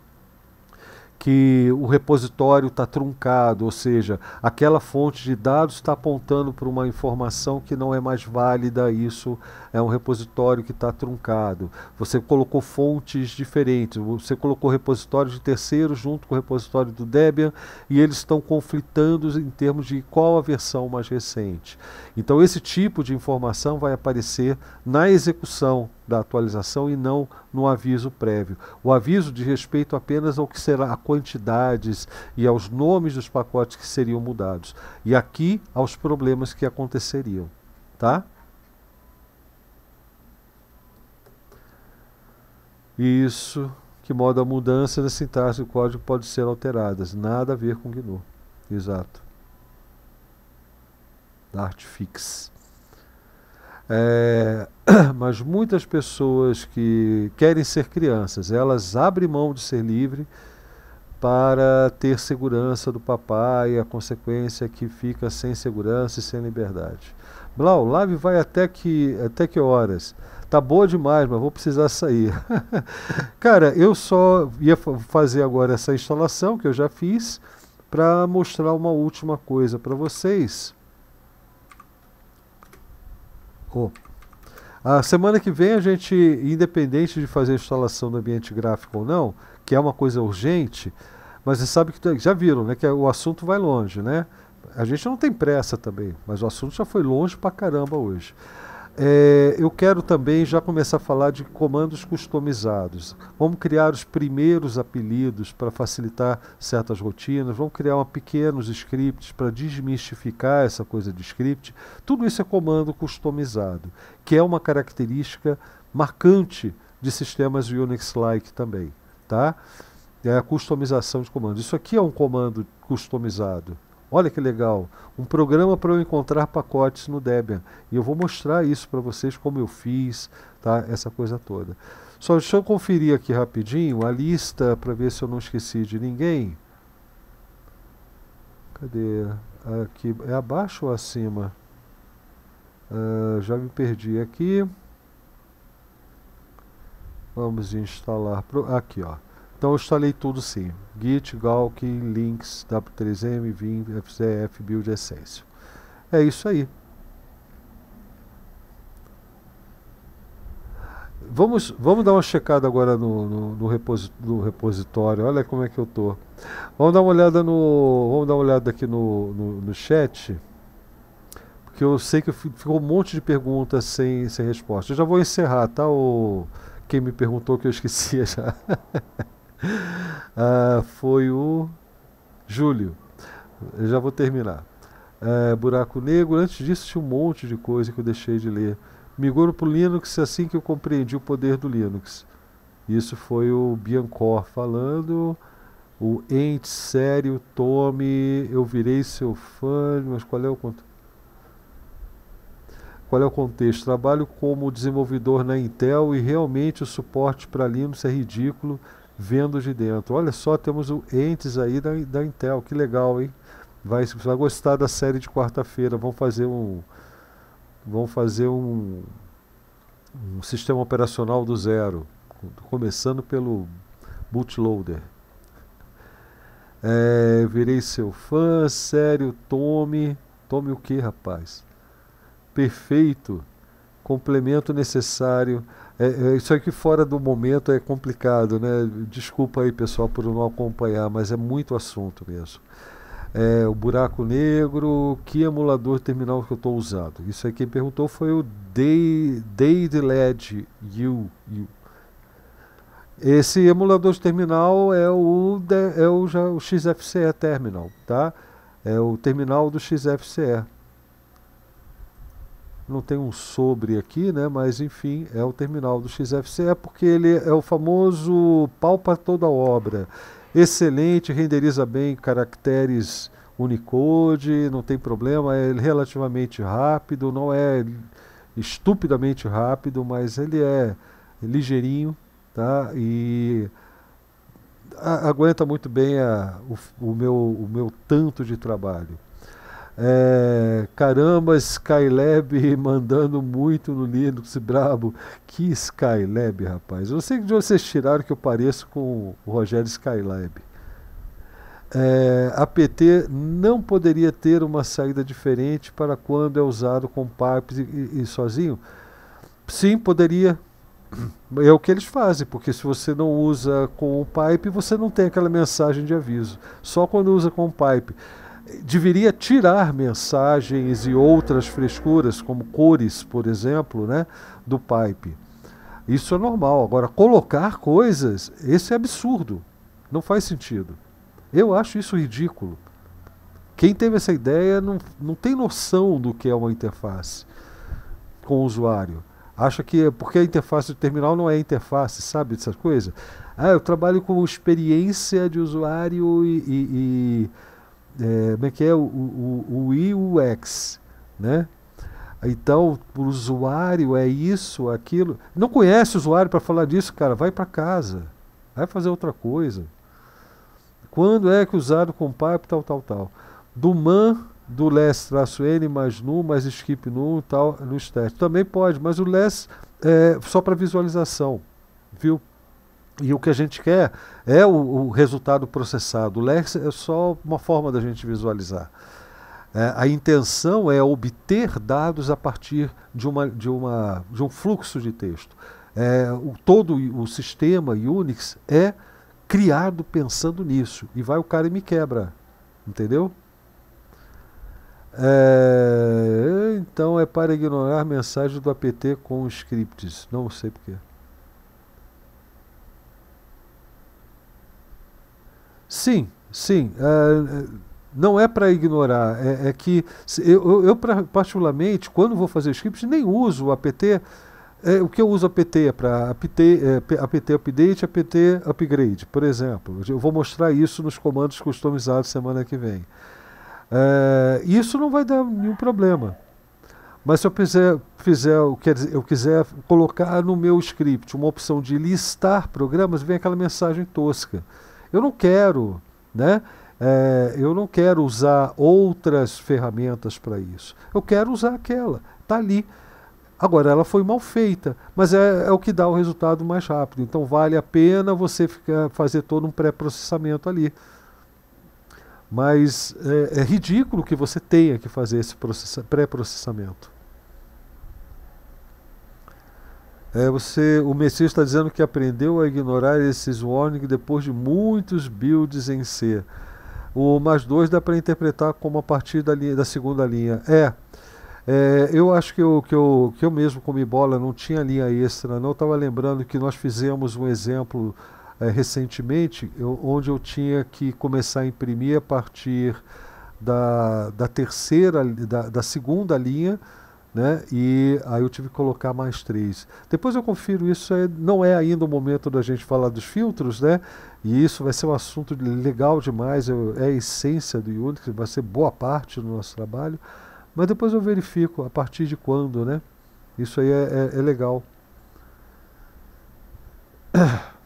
que o repositório está truncado, ou seja, aquela fonte de dados está apontando para uma informação que não é mais válida, isso é um repositório que está truncado. Você colocou fontes diferentes, você colocou repositórios de terceiros junto com o repositório do Debian e eles estão conflitando em termos de qual a versão mais recente. Então esse tipo de informação vai aparecer na execução da atualização e não no aviso prévio. O aviso diz respeito apenas ao que será a quantidades e aos nomes dos pacotes que seriam mudados e aqui aos problemas que aconteceriam, tá? Isso, que modo a mudança da sintaxe do código pode ser alteradas, nada a ver com GNU. Exato. Artfix. É, mas muitas pessoas que querem ser crianças, elas abrem mão de ser livre para ter segurança do papai, a consequência é que fica sem segurança e sem liberdade. Blau, live vai até que, até que horas? Tá boa demais, mas vou precisar sair. Cara, eu só ia fazer agora essa instalação que eu já fiz para mostrar uma última coisa para vocês ficou. A semana que vem a gente, independente de fazer a instalação do ambiente gráfico ou não, que é uma coisa urgente, mas você sabe que é, já viram, né, que o assunto vai longe, né? A gente não tem pressa também, mas o assunto já foi longe pra caramba hoje. É, eu quero também já começar a falar de comandos customizados. Vamos criar os primeiros apelidos para facilitar certas rotinas, vamos criar uma, pequenos scripts para desmistificar essa coisa de script. Tudo isso é comando customizado, que é uma característica marcante de sistemas Unix-like também. Tá? É a customização de comandos. Isso aqui é um comando customizado. Olha que legal, um programa para eu encontrar pacotes no Debian. E eu vou mostrar isso para vocês como eu fiz, tá? Essa coisa toda. Só deixa eu conferir aqui rapidinho a lista para ver se eu não esqueci de ninguém. Cadê? Aqui é abaixo ou acima? Uh, já me perdi aqui. Vamos instalar pro, aqui, ó. Então eu instalei tudo sim. Git, Galkin, Links, W3M, Vim, FZF, Build Essential. É isso aí. Vamos, vamos dar uma checada agora no, no, no, no repositório. Olha como é que eu tô. Vamos dar uma olhada no. Vamos dar uma olhada aqui no, no, no chat porque eu sei que ficou um monte de perguntas sem, sem resposta. Eu já vou encerrar, tá? O, quem me perguntou que eu esquecia já. Ah, foi o Júlio. Eu já vou terminar. É, Buraco Negro, antes disso tinha um monte de coisa que eu deixei de ler. Migrou para o Linux assim que eu compreendi o poder do Linux. Isso foi o Biancor falando. O Ente Sério, Tome, Eu Virei Seu Fã, mas qual é o conto? Qual é o contexto? Trabalho como desenvolvedor na Intel e realmente o suporte para Linux é ridículo vendo de dentro. Olha só, temos o entes aí da, da Intel, que legal, hein? Vai, você vai gostar da série de quarta-feira. Vão fazer um. Vão fazer um, um sistema operacional do zero. Começando pelo bootloader. É, virei seu fã, sério, tome. Tome o que, rapaz? Perfeito. Complemento necessário é, é, isso aqui fora do momento é complicado, né? Desculpa aí, pessoal, por não acompanhar, mas é muito assunto mesmo. É, o buraco negro, que emulador terminal que eu estou usando? Isso aí quem perguntou foi o Dade LED You. Esse emulador de terminal é o, é o, já, o XFCE Terminal, tá? É o terminal do XFCE não tem um sobre aqui, né? Mas enfim, é o terminal do XFCE é porque ele é o famoso palpa toda obra. Excelente, renderiza bem caracteres Unicode, não tem problema, é relativamente rápido, não é estupidamente rápido, mas ele é ligeirinho, tá? E aguenta muito bem a, o, o, meu, o meu tanto de trabalho. É, caramba, Skylab mandando muito no Linux, brabo. Que Skylab, rapaz. Eu sei que vocês tiraram que eu pareço com o Rogério Skylab. É, a PT não poderia ter uma saída diferente para quando é usado com pipes e, e sozinho? Sim, poderia. É o que eles fazem, porque se você não usa com o pipe, você não tem aquela mensagem de aviso. Só quando usa com o pipe deveria tirar mensagens e outras frescuras, como cores, por exemplo, né, do pipe. Isso é normal. Agora, colocar coisas, esse é absurdo. Não faz sentido. Eu acho isso ridículo. Quem teve essa ideia não, não tem noção do que é uma interface com o usuário. Acha que é porque a interface do terminal não é interface, sabe dessas coisas? Ah, eu trabalho com experiência de usuário e, e é, como é que é o, o, o UX, né? Então, o usuário é isso, aquilo. Não conhece o usuário para falar disso, cara, vai para casa, vai fazer outra coisa. Quando é que usado com pipe, tal, tal, tal. Do man, do less traço n, mais nu, mais skip nu, tal, no teste. Também pode, mas o less é só para visualização, viu? E o que a gente quer é o, o resultado processado. O Lex é só uma forma da gente visualizar. É, a intenção é obter dados a partir de, uma, de, uma, de um fluxo de texto. É, o, todo o sistema Unix é criado pensando nisso. E vai o cara e me quebra. Entendeu? É, então é para ignorar mensagem do apt com scripts. Não sei porquê. Sim, sim. Uh, não é para ignorar. É, é, que eu, eu, particularmente, quando vou fazer scripts, nem uso o APT. É, o que eu uso APT é para APT, é, APT Update APT Upgrade, por exemplo. Eu vou mostrar isso nos comandos customizados semana que vem. É, isso não vai dar nenhum problema. Mas se eu fizer, fizer quer dizer, eu quiser colocar no meu script uma opção de listar programas, vem aquela mensagem tosca. Eu não quero, né? É, eu não quero usar outras ferramentas para isso. Eu quero usar aquela. Está ali. Agora, ela foi mal feita, mas é, é, o que dá o resultado mais rápido. Então, vale a pena você ficar, fazer todo um pré-processamento ali. Mas é, é ridículo que você tenha que fazer esse pré-processamento. É, você, o Messias está dizendo que aprendeu a ignorar esses warnings depois de muitos builds em C. O mais dois dá para interpretar como a partir da, linha, da segunda linha. É, é, eu acho que eu, que, eu, que eu mesmo comi bola, não tinha linha extra, não. Estava lembrando que nós fizemos um exemplo é, recentemente, eu, onde eu tinha que começar a imprimir a partir da, da terceira, da, da segunda linha, né? E aí eu tive que colocar mais três. Depois eu confiro isso. É, não é ainda o momento da gente falar dos filtros, né? E isso vai ser um assunto legal demais. Eu, é a essência do Unix, vai ser boa parte do nosso trabalho. Mas depois eu verifico a partir de quando, né? Isso aí é, é, é legal.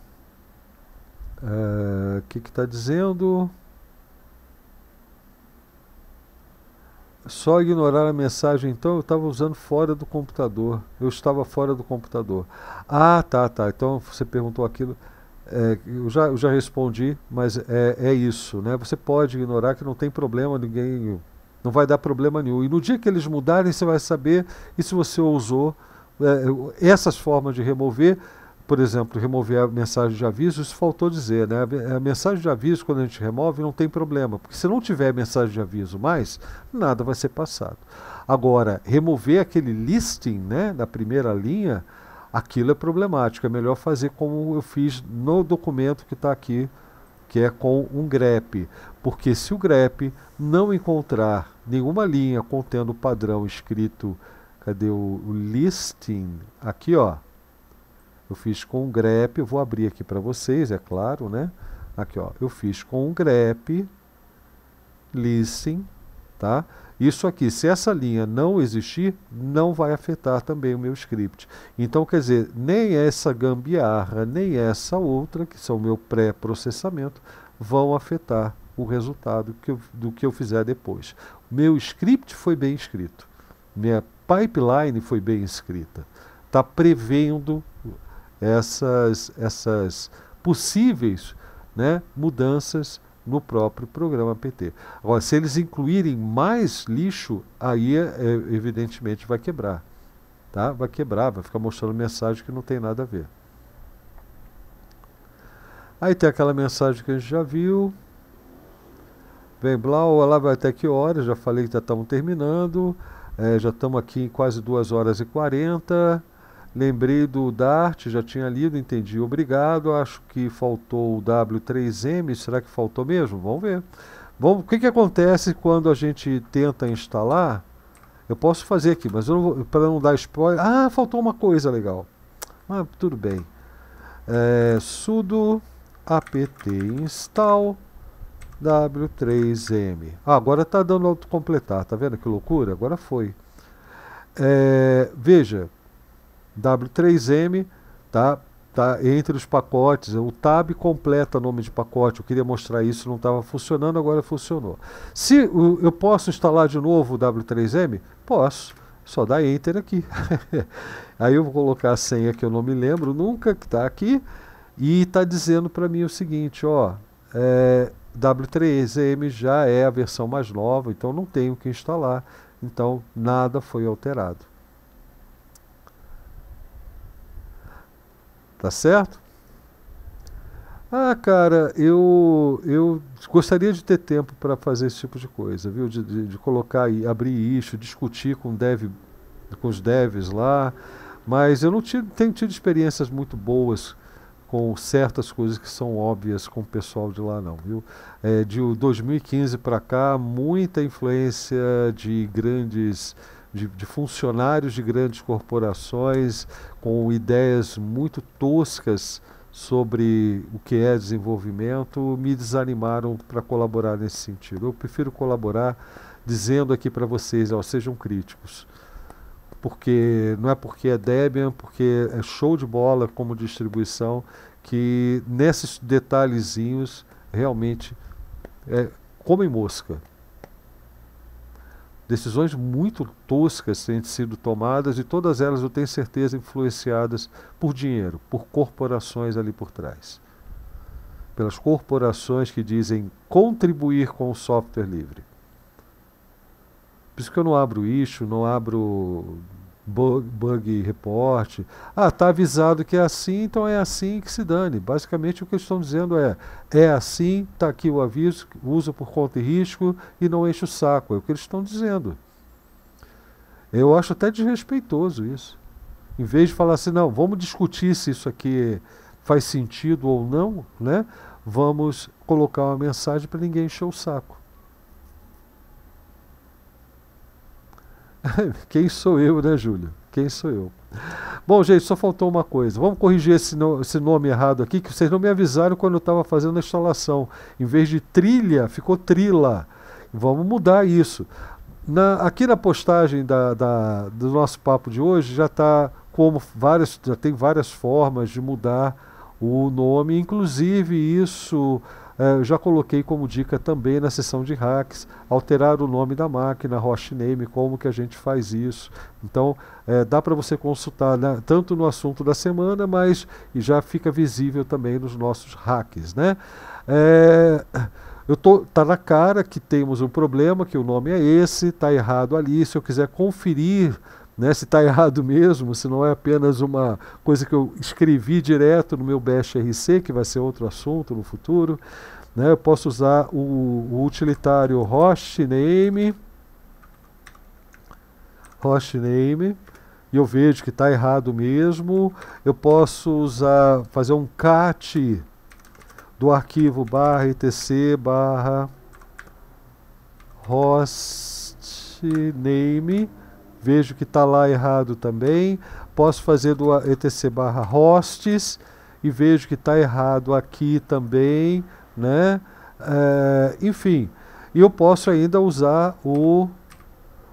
Eh, o que está dizendo? Só ignorar a mensagem, então eu estava usando fora do computador. Eu estava fora do computador. Ah, tá, tá. Então você perguntou aquilo. É, eu, já, eu já respondi, mas é, é isso, né? Você pode ignorar que não tem problema, ninguém. Não vai dar problema nenhum. E no dia que eles mudarem, você vai saber. E se você ousou, é, essas formas de remover por exemplo, remover a mensagem de aviso, isso faltou dizer, né? A mensagem de aviso, quando a gente remove, não tem problema, porque se não tiver mensagem de aviso mais, nada vai ser passado. Agora, remover aquele listing, né, da primeira linha, aquilo é problemático. É melhor fazer como eu fiz no documento que está aqui, que é com um grep. Porque se o grep não encontrar nenhuma linha contendo o padrão escrito, cadê o, o listing? Aqui, ó eu fiz com grep, eu vou abrir aqui para vocês, é claro, né? Aqui, ó, eu fiz com grep, listen, tá? Isso aqui, se essa linha não existir, não vai afetar também o meu script. Então, quer dizer, nem essa gambiarra, nem essa outra, que são meu pré-processamento, vão afetar o resultado que eu, do que eu fizer depois. Meu script foi bem escrito. Minha pipeline foi bem escrita. Está prevendo essas, essas possíveis né, mudanças no próprio programa PT. Agora, se eles incluírem mais lixo, aí é, é, evidentemente vai quebrar. Tá? Vai quebrar, vai ficar mostrando mensagem que não tem nada a ver. Aí tem aquela mensagem que a gente já viu. Vem Blau, lá vai até que horas? Já falei que já estamos terminando. É, já estamos aqui em quase 2 horas e 40. Lembrei do Dart, já tinha lido, entendi, obrigado. Acho que faltou o W3M, será que faltou mesmo? Vamos ver. Vamos, o que, que acontece quando a gente tenta instalar? Eu posso fazer aqui, mas para não dar spoiler. Ah, faltou uma coisa legal. Ah, tudo bem. É, sudo apt install w3m. Ah, agora está dando autocompletar, Está vendo que loucura? Agora foi. É, veja, W3M tá, tá entre os pacotes. O tab completa nome de pacote. Eu queria mostrar isso, não estava funcionando, agora funcionou. Se eu posso instalar de novo o W3M? Posso. Só dá Enter aqui. Aí eu vou colocar a senha que eu não me lembro nunca, que está aqui. E está dizendo para mim o seguinte, ó, é, W3M já é a versão mais nova, então não tenho que instalar. Então nada foi alterado. Tá certo? Ah, cara, eu, eu gostaria de ter tempo para fazer esse tipo de coisa, viu? De, de, de colocar e abrir isso, discutir com, dev, com os devs lá, mas eu não tive, tenho tido experiências muito boas com certas coisas que são óbvias com o pessoal de lá não, viu? É, de 2015 para cá, muita influência de grandes de, de funcionários de grandes corporações com ideias muito toscas sobre o que é desenvolvimento me desanimaram para colaborar nesse sentido. Eu prefiro colaborar dizendo aqui para vocês, ó, sejam críticos. Porque não é porque é Debian, porque é show de bola como distribuição, que nesses detalhezinhos realmente é, comem mosca decisões muito toscas têm sido tomadas e todas elas, eu tenho certeza, influenciadas por dinheiro, por corporações ali por trás. Pelas corporações que dizem contribuir com o software livre. Por isso que eu não abro isso, não abro bug, bug report. Ah, está avisado que é assim, então é assim que se dane. Basicamente o que eles estão dizendo é, é assim, está aqui o aviso, usa por conta e risco e não enche o saco. É o que eles estão dizendo. Eu acho até desrespeitoso isso. Em vez de falar assim, não, vamos discutir se isso aqui faz sentido ou não, né? Vamos colocar uma mensagem para ninguém encher o saco. Quem sou eu, né, Júlio? Quem sou eu? Bom, gente, só faltou uma coisa. Vamos corrigir esse, no, esse nome errado aqui, que vocês não me avisaram quando eu estava fazendo a instalação. Em vez de trilha, ficou trila. Vamos mudar isso. Na, aqui na postagem da, da, do nosso papo de hoje já está como várias, já tem várias formas de mudar o nome, inclusive isso ah, já coloquei como dica também na sessão de hacks alterar o nome da máquina, host name, como que a gente faz isso. Então eh, dá para você consultar né, tanto no assunto da semana, mas e já fica visível também nos nossos hacks, né? É, eu tô tá na cara que temos um problema, que o nome é esse, tá errado ali. Se eu quiser conferir né, se está errado mesmo, se não é apenas uma coisa que eu escrevi direto no meu Bash que vai ser outro assunto no futuro. Né, eu posso usar o, o utilitário hostname, hostname, e eu vejo que está errado mesmo. Eu posso usar, fazer um cat do arquivo barra etc barra hostname vejo que está lá errado também, posso fazer do etc barra hosts e vejo que está errado aqui também, né? É, enfim, e eu posso ainda usar o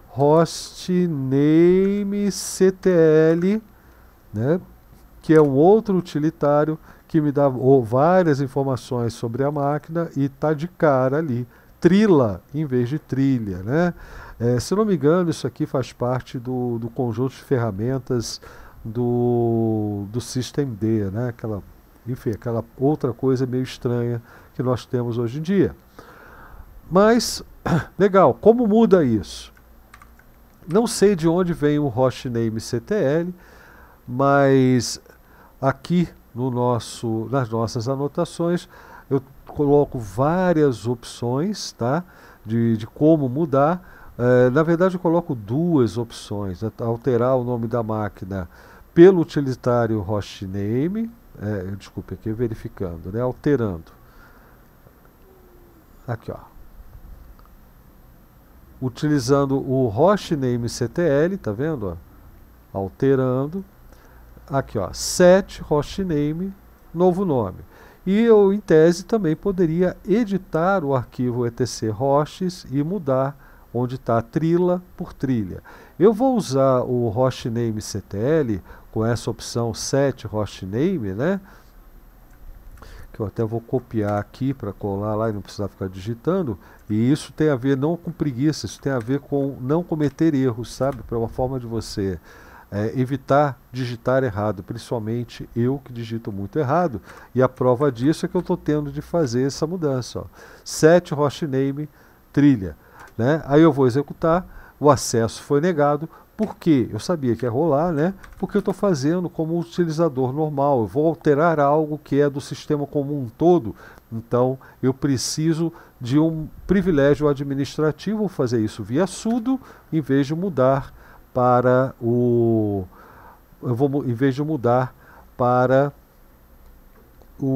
hostname ctl, né? que é um outro utilitário que me dá várias informações sobre a máquina e está de cara ali, trila em vez de trilha, né? É, se não me engano, isso aqui faz parte do, do conjunto de ferramentas do, do System D, né? aquela, enfim, aquela outra coisa meio estranha que nós temos hoje em dia. Mas, legal, como muda isso? Não sei de onde vem o hostname CTL, mas aqui no nosso, nas nossas anotações eu coloco várias opções tá? de, de como mudar é, na verdade, eu coloco duas opções: né? alterar o nome da máquina pelo utilitário hostname é, eh, desculpe aqui, verificando, né? alterando. Aqui, ó. Utilizando o hostname CTL, tá vendo? Ó? Alterando. Aqui, ó, set hostname novo nome. E eu, em tese, também poderia editar o arquivo etc hosts e mudar onde está trilha por trilha. Eu vou usar o hostname CTL com essa opção set hostname, né? Que eu até vou copiar aqui para colar lá e não precisar ficar digitando. E isso tem a ver não com preguiça, isso tem a ver com não cometer erros, sabe? Para uma forma de você é, evitar digitar errado, principalmente eu que digito muito errado. E a prova disso é que eu estou tendo de fazer essa mudança. Ó. Set hostname trilha. Né? Aí eu vou executar, o acesso foi negado, porque eu sabia que ia rolar, né? porque eu estou fazendo como um utilizador normal, eu vou alterar algo que é do sistema comum todo, então eu preciso de um privilégio administrativo, vou fazer isso via sudo, em vez de mudar para o... Eu vou, em vez de mudar para o,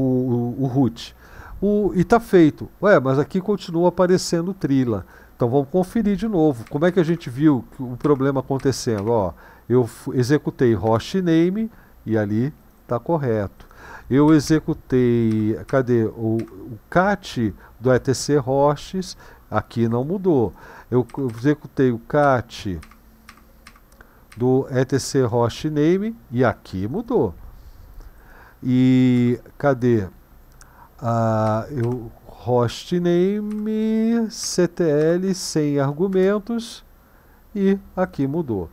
o, o root. O, e está feito. Ué, mas aqui continua aparecendo trila. Então vamos conferir de novo. Como é que a gente viu o problema acontecendo? Ó, eu executei host name e ali está correto. Eu executei, cadê o, o cat do etc hosts? Aqui não mudou. Eu executei o cat do etc host name e aqui mudou. E cadê? Ah, eu hostname, CTL sem argumentos e aqui mudou.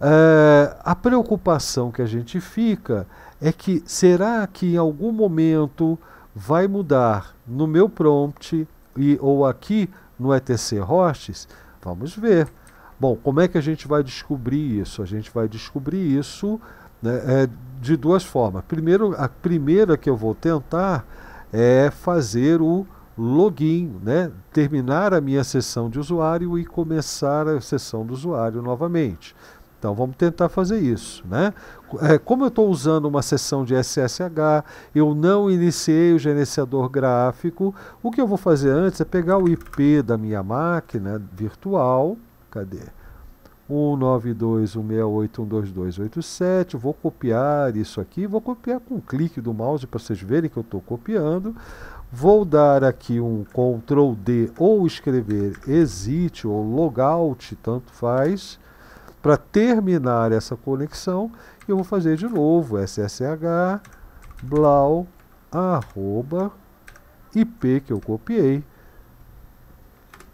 É, a preocupação que a gente fica é que será que em algum momento vai mudar no meu prompt e, ou aqui no ETC hosts? Vamos ver. Bom, como é que a gente vai descobrir isso? A gente vai descobrir isso né, é, de duas formas. Primeiro, a primeira que eu vou tentar é fazer o login, né? terminar a minha sessão de usuário e começar a sessão do usuário novamente. Então vamos tentar fazer isso. Né? É, como eu estou usando uma sessão de SSH, eu não iniciei o gerenciador gráfico, o que eu vou fazer antes é pegar o IP da minha máquina virtual, cadê? 192.168.122.87, vou copiar isso aqui, vou copiar com um clique do mouse para vocês verem que eu estou copiando. Vou dar aqui um Ctrl D ou escrever exit ou logout, tanto faz, para terminar essa conexão. E eu vou fazer de novo ssh blau arroba ip que eu copiei.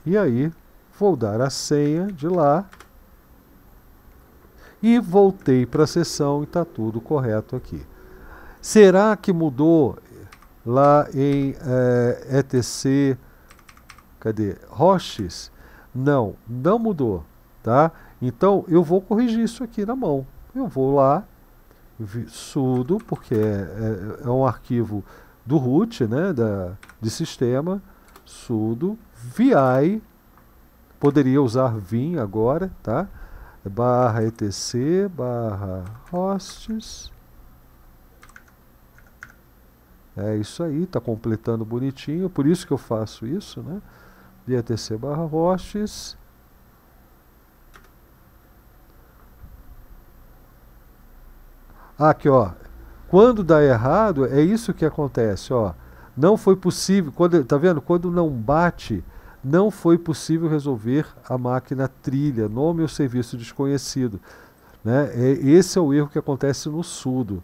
E aí vou dar a senha de lá e voltei para a sessão e está tudo correto aqui. Será que mudou lá em ETC, eh, cadê? Roches? Não, não mudou, tá? Então eu vou corrigir isso aqui na mão. Eu vou lá, sudo, porque é, é, é um arquivo do root, né, da, de sistema, sudo, vi, poderia usar vim agora, tá? barra etc, barra hosts, é isso aí, está completando bonitinho, por isso que eu faço isso, né? VTC barra roches. Aqui, ó. Quando dá errado, é isso que acontece, ó. Não foi possível, quando, tá vendo? Quando não bate, não foi possível resolver a máquina trilha, nome ou serviço desconhecido. Né? É, esse é o erro que acontece no sudo.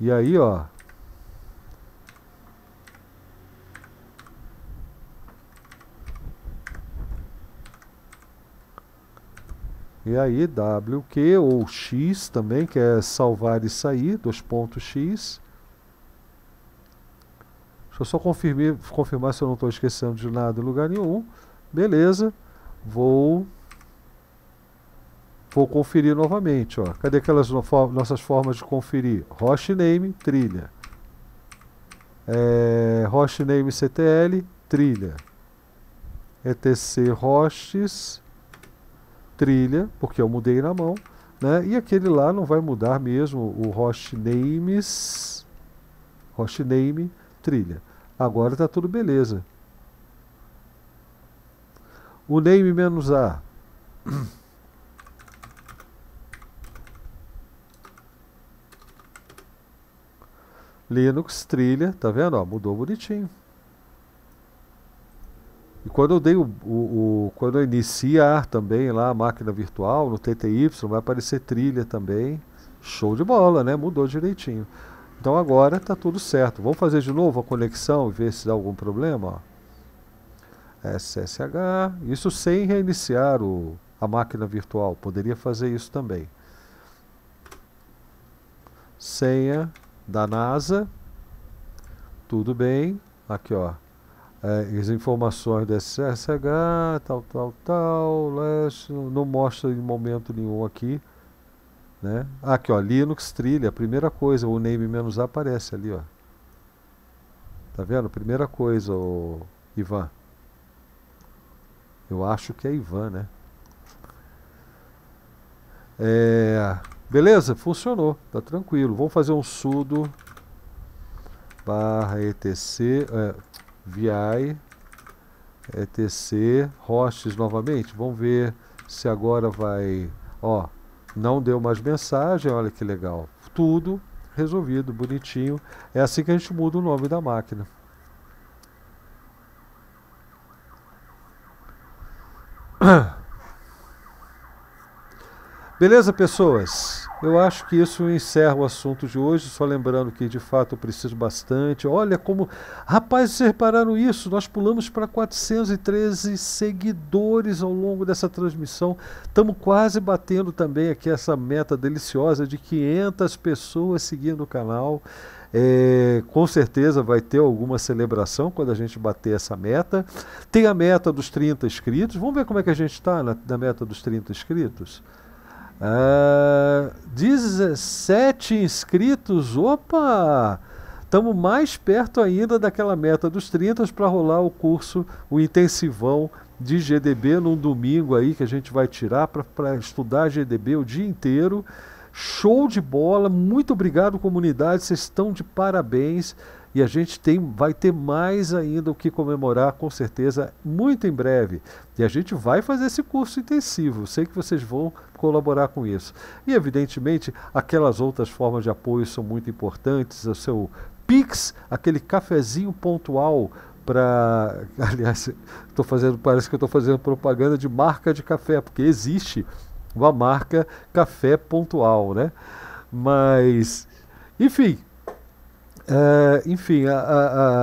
E aí, ó. E aí, WQ ou X também, que é salvar e sair, dois pontos X. Deixa eu só confirmar, confirmar se eu não estou esquecendo de nada em lugar nenhum. Beleza. Vou Vou conferir novamente. Ó. Cadê aquelas no for nossas formas de conferir? Host name, trilha. É, host name CTL, trilha. ETC hosts, trilha, porque eu mudei na mão. Né? E aquele lá não vai mudar mesmo, o host names, host name, trilha. Agora está tudo beleza. O name menos A. Linux trilha, tá vendo? Ó, mudou bonitinho. E quando eu dei o, o, o quando eu iniciar também lá a máquina virtual no TTY, vai aparecer trilha também. Show de bola, né? Mudou direitinho. Então agora está tudo certo. Vamos fazer de novo a conexão e ver se dá algum problema. Ó. SSH, isso sem reiniciar o, a máquina virtual. Poderia fazer isso também. Senha da NASA. Tudo bem. Aqui, ó. É, as informações da SSH, tal, tal, tal. Leste, não mostra em momento nenhum aqui. Né? Aqui, ó. Linux trilha. Primeira coisa, o name-a aparece ali, ó. Tá vendo? Primeira coisa, o Ivan. Eu acho que é Ivan, né? É... Beleza? Funcionou, tá tranquilo. Vamos fazer um sudo barra etc é, vi etc hosts novamente. Vamos ver se agora vai. Ó, não deu mais mensagem. Olha que legal. Tudo resolvido, bonitinho. É assim que a gente muda o nome da máquina. Beleza, pessoas? Eu acho que isso encerra o assunto de hoje, só lembrando que de fato eu preciso bastante. Olha como. Rapaz, vocês repararam isso? Nós pulamos para 413 seguidores ao longo dessa transmissão. Estamos quase batendo também aqui essa meta deliciosa de 500 pessoas seguindo o canal. É, com certeza vai ter alguma celebração quando a gente bater essa meta. Tem a meta dos 30 inscritos. Vamos ver como é que a gente está na, na meta dos 30 inscritos? Uh, ah, 17 inscritos, opa! Estamos mais perto ainda daquela meta dos 30 para rolar o curso, o intensivão de GDB num domingo aí que a gente vai tirar para estudar GDB o dia inteiro. Show de bola, muito obrigado comunidade, vocês estão de parabéns e a gente tem, vai ter mais ainda o que comemorar, com certeza, muito em breve. E a gente vai fazer esse curso intensivo. Sei que vocês vão colaborar com isso. E, evidentemente, aquelas outras formas de apoio são muito importantes, o seu Pix, aquele cafezinho pontual para. Aliás, estou fazendo, parece que estou fazendo propaganda de marca de café, porque existe uma marca café pontual, né? Mas, enfim, eh, enfim, a, a,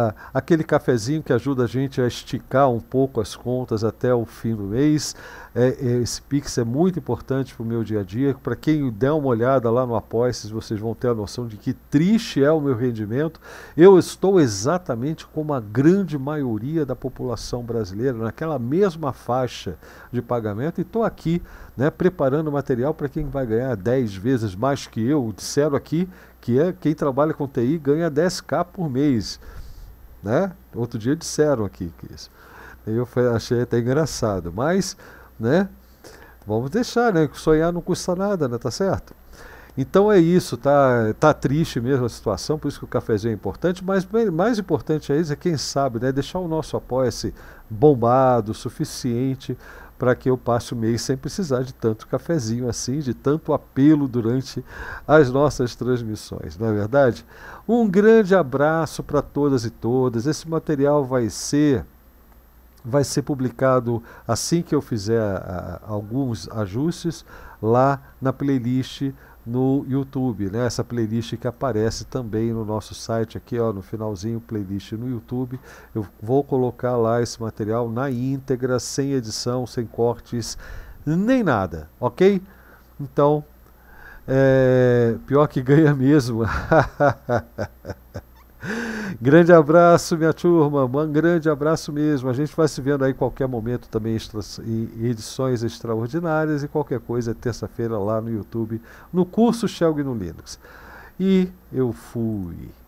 a, aquele cafezinho que ajuda a gente a esticar um pouco as contas até o fim do mês, é, é, esse Pix é muito importante para o meu dia a dia. Para quem der uma olhada lá no Apoia-se, vocês vão ter a noção de que triste é o meu rendimento. Eu estou exatamente como a grande maioria da população brasileira, naquela mesma faixa de pagamento, e estou aqui né, preparando material para quem vai ganhar 10 vezes mais que eu. Disseram aqui que é quem trabalha com TI ganha 10k por mês. Né? Outro dia disseram aqui que isso. Eu achei até engraçado, mas né? Vamos deixar, né? Sonhar não custa nada, né? Tá certo? Então é isso, tá, tá triste mesmo a situação, por isso que o cafezinho é importante, mas bem, mais importante é isso, é quem sabe, né? Deixar o nosso apoia-se bombado, suficiente, para que eu passe o mês sem precisar de tanto cafezinho assim, de tanto apelo durante as nossas transmissões, não é verdade? Um grande abraço para todas e todas. Esse material vai ser vai ser publicado assim que eu fizer a, ah, alguns ajustes lá na playlist no YouTube, né? Essa playlist que aparece também no nosso site aqui, ó, no finalzinho playlist no YouTube. Eu vou colocar lá esse material na íntegra, sem edição, sem cortes, nem nada, ok? Então, é, pior que ganha mesmo. grande abraço, minha turma. Um grande abraço mesmo. A gente vai se vendo aí qualquer momento também em edições extraordinárias e qualquer coisa é terça-feira lá no YouTube, no curso Shell no Linux. E eu fui.